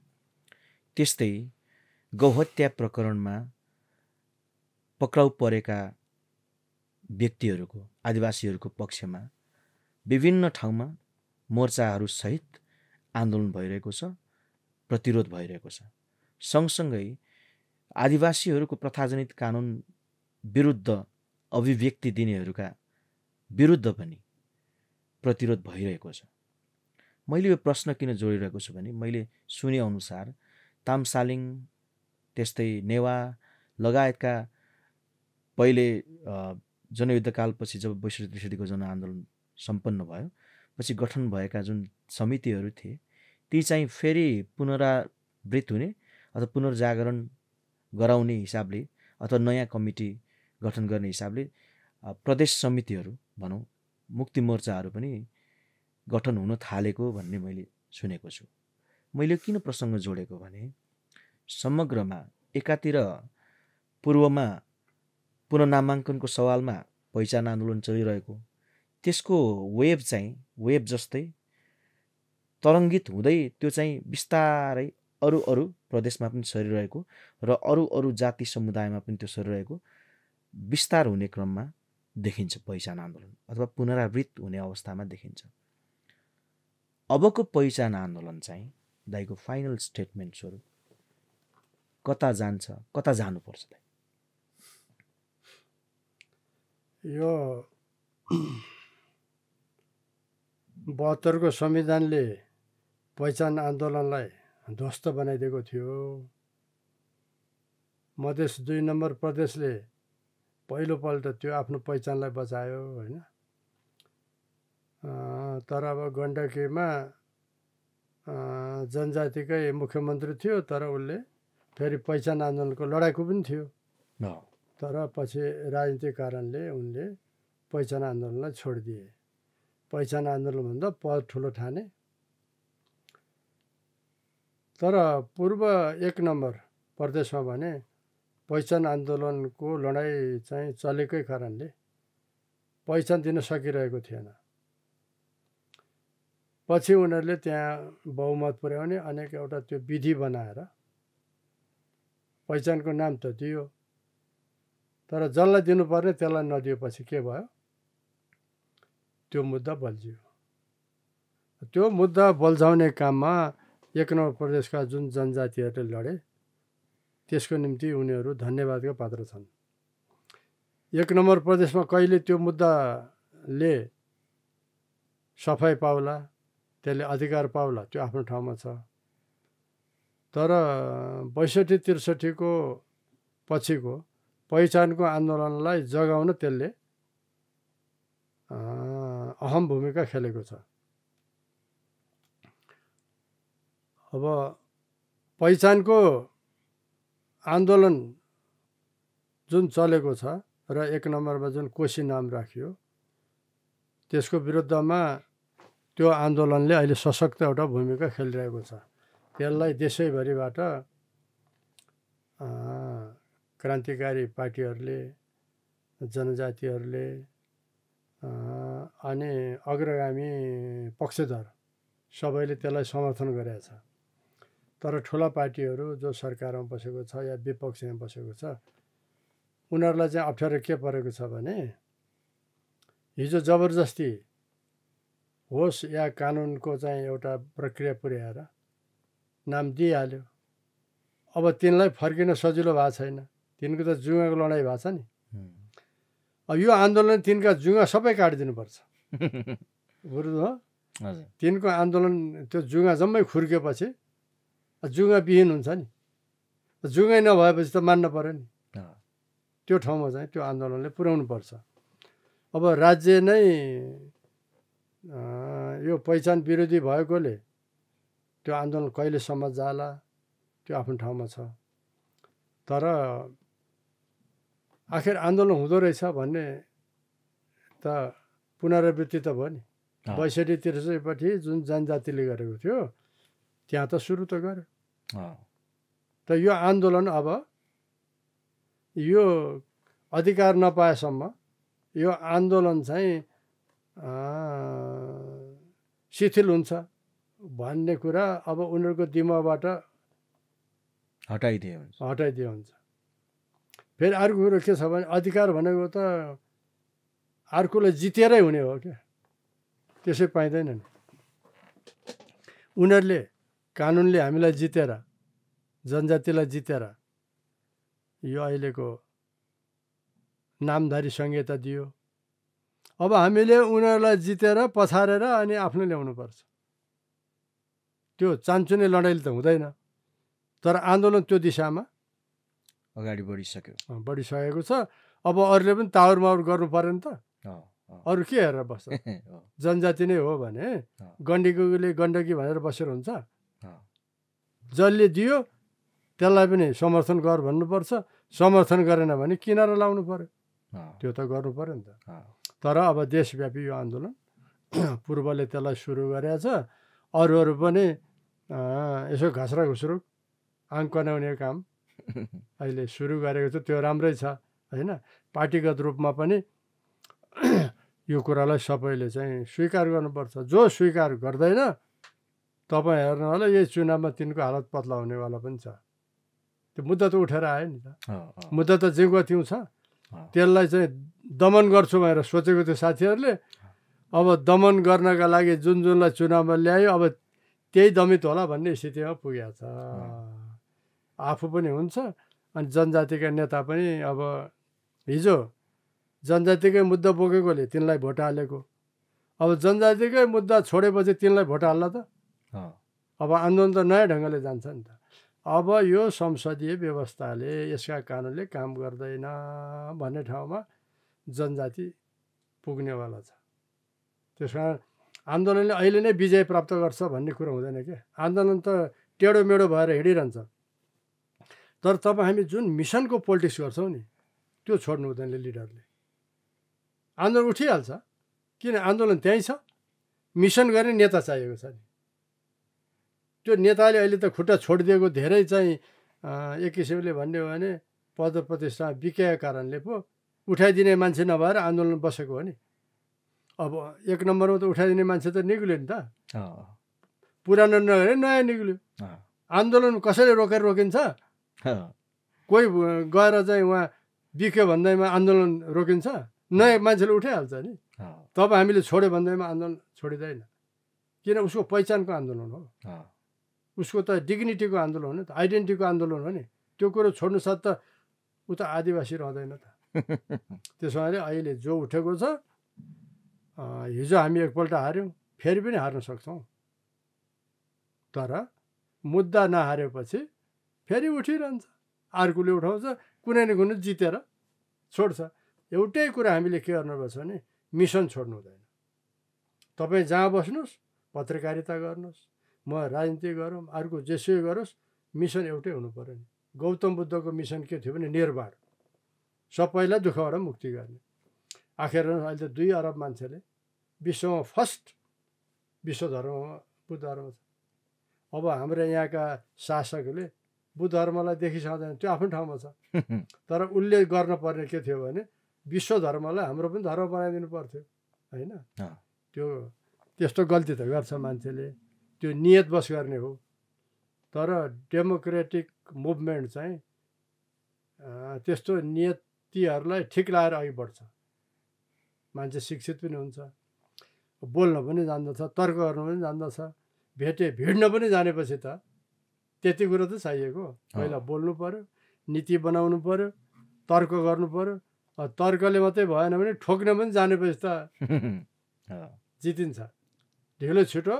त्यस्तै गौहत्या प्रकरणमा पक्राउ परेका व्यक्तिहरूको आदिवासीहरूको पक्षमा विभिन्न ठाउँमा मोर्चाहरूसहित आन्दोलन भइरहेको छ प्रतिरोध भइरहेको छ सँगसँगै आदिवासीहरूको प्रथाजनित कानुन विरुद्ध अभिव्यक्ति दिनेहरूका विरुद्ध पनि प्रतिरोध भइरहेको छ मैले यो प्रश्न किन जोडिरहेको छु भने मैले सुनेअनुसार तामसालिङ त्यस्तै नेवा लगायतका पहिले जनयुद्धकालपछि जब बैसठी त्रिसठीको जनआन्दोलन सम्पन्न भयो पछि गठन भएका जुन समितिहरू थिए ती चाहिँ फेरि पुनरावृत्त हुने अथवा पुनर्जागरण गराउने हिसाबले अथवा नयाँ कमिटी गठन गर्ने हिसाबले प्रदेश समितिहरू भनौँ मुक्ति मोर्चाहरू पनि गठन हुन थालेको भन्ने मैले सुनेको छु मैले किन प्रसङ्ग जोडेको भने समग्रमा एकातिर पूर्वमा पुननामाङ्कनको सवालमा पहिचान आन्दोलन चलिरहेको त्यसको वेभ चाहिँ वेभ जस्तै तरङ्गित हुँदै त्यो चाहिँ बिस्तारै अरू अरू प्रदेशमा पनि सरिरहेको र अरू अरू जाति समुदायमा पनि त्यो सरिरहेको विस्तार हुने क्रममा देखिन्छ पहिचान आन्दोलन अथवा पुनरावृत्त हुने अवस्थामा देखिन्छ अबको पहिचान आन्दोलन चाहिँ दाइको फाइनल स्टेटमेन्ट स्वरूप कता जान्छ कता जानुपर्छ दाई यो बहत्तरको संविधानले पहिचान आन्दोलनलाई ध्वस्त बनाइदिएको थियो मधेस दुई नम्बर प्रदेशले पहिलोपल्ट त्यो आफ्नो पहिचानलाई बचायो होइन तर अब गण्डकीमा जनजातिकै मुख्यमन्त्री थियो तर उसले फेरि पहिचान आन्दोलनको लडाइँको पनि थियो तर पछि राजनीतिक कारणले उनले पहिचान आन्दोलनलाई छोडिदिए पहिचान आन्दोलनभन्दा पद ठुलो ठाने तर पूर्व एक नम्बर प्रदेशमा भने पहिचान आन्दोलनको लडाइँ चाहिँ चलेकै कारणले पहिचान दिन सकिरहेको थिएन पछि उनीहरूले त्यहाँ बहुमत पुर्याउने अनेक एउटा त्यो विधि बनाएर पहिचानको नाम त दियो तर जसलाई दिनुपर्ने त्यसलाई नदिएपछि के भयो त्यो मुद्दा बल्झियो त्यो मुद्दा बल्झाउने काममा एक नम्बर प्रदेशका जुन जनजातिहरूले लडे त्यसको निम्ति उनीहरू धन्यवादको पात्र छन् एक नम्बर प्रदेशमा कहिले त्यो मुद्दाले सफाइ पाउला त्यसले अधिकार पाउला त्यो आफ्नो ठाउँमा छ तर बैसठी त्रिसठीको पछिको पहिचानको आन्दोलनलाई जगाउन त्यसले अहम भूमिका खेलेको छ अब पहिचानको आन्दोलन जुन चलेको छ र एक नम्बरमा जुन कोशी नाम राखियो त्यसको विरुद्धमा त्यो आन्दोलनले अहिले सशक्त एउटा भूमिका खेलिरहेको छ त्यसलाई देशैभरिबाट क्रान्तिकारी पार्टीहरूले जनजातिहरूले अनि अग्रगामी पक्षधर सबैले त्यसलाई समर्थन गरेछ तर ठुला पार्टीहरू जो सरकारमा बसेको छ या विपक्षमा बसेको छ उनीहरूलाई चाहिँ अप्ठ्यारो के परेको छ भने हिजो जबरजस्ती होस् या कानुनको चाहिँ एउटा प्रक्रिया पुर्याएर नाम दिइहाल्यो अब तिनलाई फर्किन सजिलो भएको छैन तिनको त जुवाको लडाइँ भएको छ नि अब यो आन्दोलन तिनका जुङ्गा सबै काटिदिनुपर्छ बुझ्नु तिनको आन्दोलन त्यो जुङ्गा जम्मै खुर्केपछि जुङ्गा विहीन हुन्छ नि जुङ्गै नभएपछि त मान्न पऱ्यो नि त्यो ठाउँमा चाहिँ त्यो आन्दोलनले पुर्याउनु पर्छ अब राज्य नै यो पहिचान विरोधी भएकोले त्यो आन्दोलन कहिलेसम्म जाला त्यो आफ्नो ठाउँमा छ तर आखिर आन्दोलन हुँदो रहेछ भन्ने त पुनरावृत्ति त भयो नि बैसठी त्रिसठीपट्टि जुन जनजातिले गरेको थियो त्यहाँ त सुरु त गर्यो त यो आन्दोलन अब यो अधिकार नपाएसम्म यो आन्दोलन चाहिँ शिथिल हुन्छ भन्ने कुरा अब उनीहरूको दिमागबाट हटाइदिए हुन्छ हटाइदिए हुन्छ फेरि अर्को कुरो के छ भने अधिकार भनेको त अर्कोलाई जितेरै हुने हो क्या त्यसै पाइँदैनन् उनीहरूले कानुनले हामीलाई जितेर जनजातिलाई जितेर यो अहिलेको नामधारी संहिता दियो अब हामीले उनीहरूलाई जितेर पछारेर अनि आफ्नो ल्याउनु पर्छ त्यो चान्चुने लडाइँले त हुँदैन तर आन्दोलन त्यो दिशामा अगाडि बढिसक्यो बढिसकेको छ अब अरूले पनि तावर मावर गर्नु पऱ्यो नि त अरू के हेरेर बस्छ जनजाति नै हो भने गण्डकीले गण्डकी भनेर बसेर हुन्छ जसले दियो त्यसलाई पनि समर्थन गर भन्नुपर्छ समर्थन गरेन भने किनारा लाउनु पऱ्यो त्यो त गर्नु पऱ्यो नि त तर अब देशव्यापी यो आन्दोलन पूर्वले त्यसलाई सुरु गरेको छ अरू अरू पनि यसो घस्रा घुस्रो आङ कन्याउने काम अहिले सुरु गरेको छ त्यो राम्रै छ होइन पार्टीगत रूपमा पनि यो कुरालाई सबैले चाहिँ स्वीकार गर्नुपर्छ जो स्वीकार गर्दैन तपाईँ हेर्नु होला यही चुनावमा तिनको हालत पत्ला हुनेवाला पनि छ त्यो मुद्दा त उठेर आयो नि त मुद्दा त जे गत्यौँ छ त्यसलाई चाहिँ दमन गर्छु भनेर सोचेको थियो साथीहरूले अब दमन गर्नका लागि जुन जुनलाई चुनावमा ल्यायो अब त्यही दमित होला भन्ने स्थितिमा पुगेको छ आफू पनि हुन्छ अनि जनजातिका नेता पनि अब हिजो जनजातिकै मुद्दा बोकेकोले तिनलाई भोट हालेको अब जनजातिकै मुद्दा छोडेपछि तिनलाई भोट हाल्ला त अब आन्दोलन त नयाँ ढङ्गले जान्छ नि त अब यो संसदीय व्यवस्थाले यसका कारणले काम गर्दैन भन्ने ठाउँमा जनजाति पुग्नेवाला छ त्यस कारण आन्दोलनले अहिले नै विजय प्राप्त गर्छ भन्ने कुरो हुँदैन क्या आन्दोलन त टेढो मेढो भएर हिँडिरहन्छ तर तब हामी जुन मिसनको पोलिटिक्स गर्छौँ नि त्यो छोड्नु हुँदैन लिडरले आन्दोलन उठिहाल्छ किन आन्दोलन त्यहीँ छ मिसन गर्ने नेता चाहिएको छ नि त्यो नेताले अहिले त खुट्टा छोडिदिएको धेरै चाहिँ एक किसिमले भन्ने हो भने पद प्रतिष्ठा बिकाएको कारणले पो उठाइदिने मान्छे नभएर आन्दोलन बसेको हो नि अब एक नम्बरमा त उठाइदिने मान्छे त निक्ल्यो नि त पुरानो नगरे नयाँ निक्ल्यो आन्दोलन कसैले रोकेर रोकिन्छ कोही गएर चाहिँ उहाँ बिक्यो भन्दैमा आन्दोलन रोकिन्छ नयाँ मान्छेले उठाइहाल्छ नि तब हामीले छोड्यो भन्दैमा आन्दोलन छोडिँदैन किन उसको पहिचानको आन्दोलन हो उसको त डिग्निटीको आन्दोलन हो नि त आइडेन्टिटीको आन्दोलन हो नि त्यो कुरो छोड्नु साथ त ऊ त आदिवासी रहँदैन त त्यसो भएर अहिले जो उठेको छ हिजो हामी एकपल्ट हार्यौँ फेरि पनि हार्न सक्छौँ तर मुद्दा नहारेपछि फेरि उठिरहन्छ अर्कोले उठाउँछ कुनै न कुनै जितेर छोड्छ एउटै कुरा हामीले के गर्नुपर्छ भने मिसन छोड्नु हुँदैन तपाईँ जहाँ बस्नुहोस् पत्रकारिता गर्नुहोस् म राजनीति गरौँ अर्को जेसुकै गरोस् मिसन एउटै हुनु पऱ्यो नि गौतम बुद्धको मिसन के थियो भने निर्वाण सबैलाई दुःखबाट मुक्ति गर्ने आखेर अहिले त दुई अरब मान्छेले विश्वमा फर्स्ट विश्व धर्म बुद्ध धर्म छ अब हाम्रो यहाँका शासकले बुद्ध धर्मलाई देखिसक्दैन त्यो आफ्नो ठाउँमा छ तर उसले गर्नुपर्ने के थियो भने विश्व धर्मलाई हाम्रो पनि धर्म बनाइदिनु पर्थ्यो होइन त्यो त्यस्तो गल्ती त गर्छ मान्छेले त्यो नियतवश गर्ने हो तर डेमोक्रेटिक मुभमेन्ट चाहिँ त्यस्तो नियतिहरूलाई ठिक लाएर अघि बढ्छ मान्छे शिक्षित पनि हुन्छ बोल्न पनि जान्दछ तर्क गर्नु पनि जान्दछ भेटे भिड्न पनि जानेपछि त त्यति कुरो त चाहिएको पहिला बोल्नु पऱ्यो नीति बनाउनु पऱ्यो तर्क गर्नु पऱ्यो तर्कले मात्रै भएन भने ठोक्न पनि जानेपछि त जितिन्छ ढिलो छिटो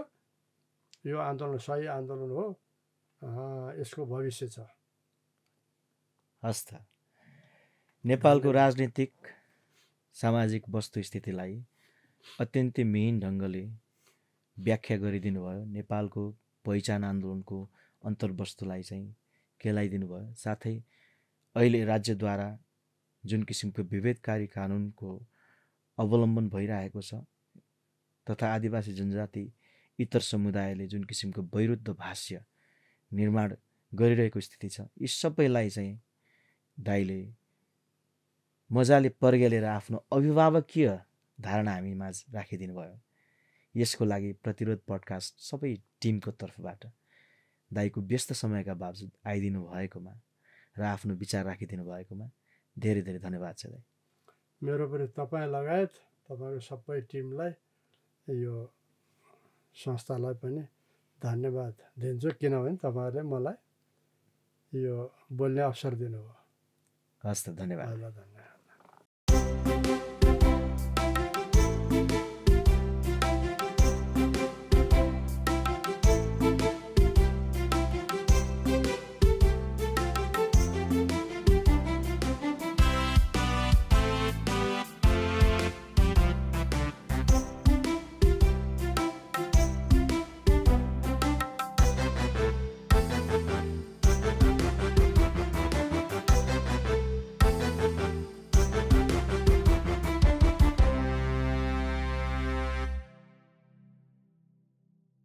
यो आन्दोलन सही आन्दोलन हो यसको भविष्य छ हस् नेपालको राजनीतिक सामाजिक वस्तुस्थितिलाई अत्यन्तै मिहिन ढङ्गले व्याख्या गरिदिनु भयो नेपालको पहिचान आन्दोलनको अन्तर्वस्तुलाई चाहिँ केलाइदिनु भयो साथै अहिले राज्यद्वारा जुन किसिमको विभेदकारी कानुनको अवलम्बन भइरहेको छ तथा आदिवासी जनजाति इतर समुदायले जुन किसिमको वैरुद्ध भाष्य निर्माण गरिरहेको स्थिति छ यी सबैलाई चाहिँ दाईले मजाले पर्गेलेर आफ्नो अभिभावकीय धारणा हामी माझ राखिदिनु भयो यसको लागि प्रतिरोध पडकास्ट सबै टिमको तर्फबाट दाईको व्यस्त समयका बावजुद आइदिनु भएकोमा र आफ्नो विचार राखिदिनु भएकोमा धेरै धेरै धन्यवाद छ दाई मेरो पनि तपाईँ लगायत तपाईँको सबै टिमलाई यो संस्थालाई पनि धन्यवाद दिन्छु किनभने तपाईँहरूले मलाई यो बोल्ने अवसर दिनुभयो हस् त धन्यवाद धन्यवाद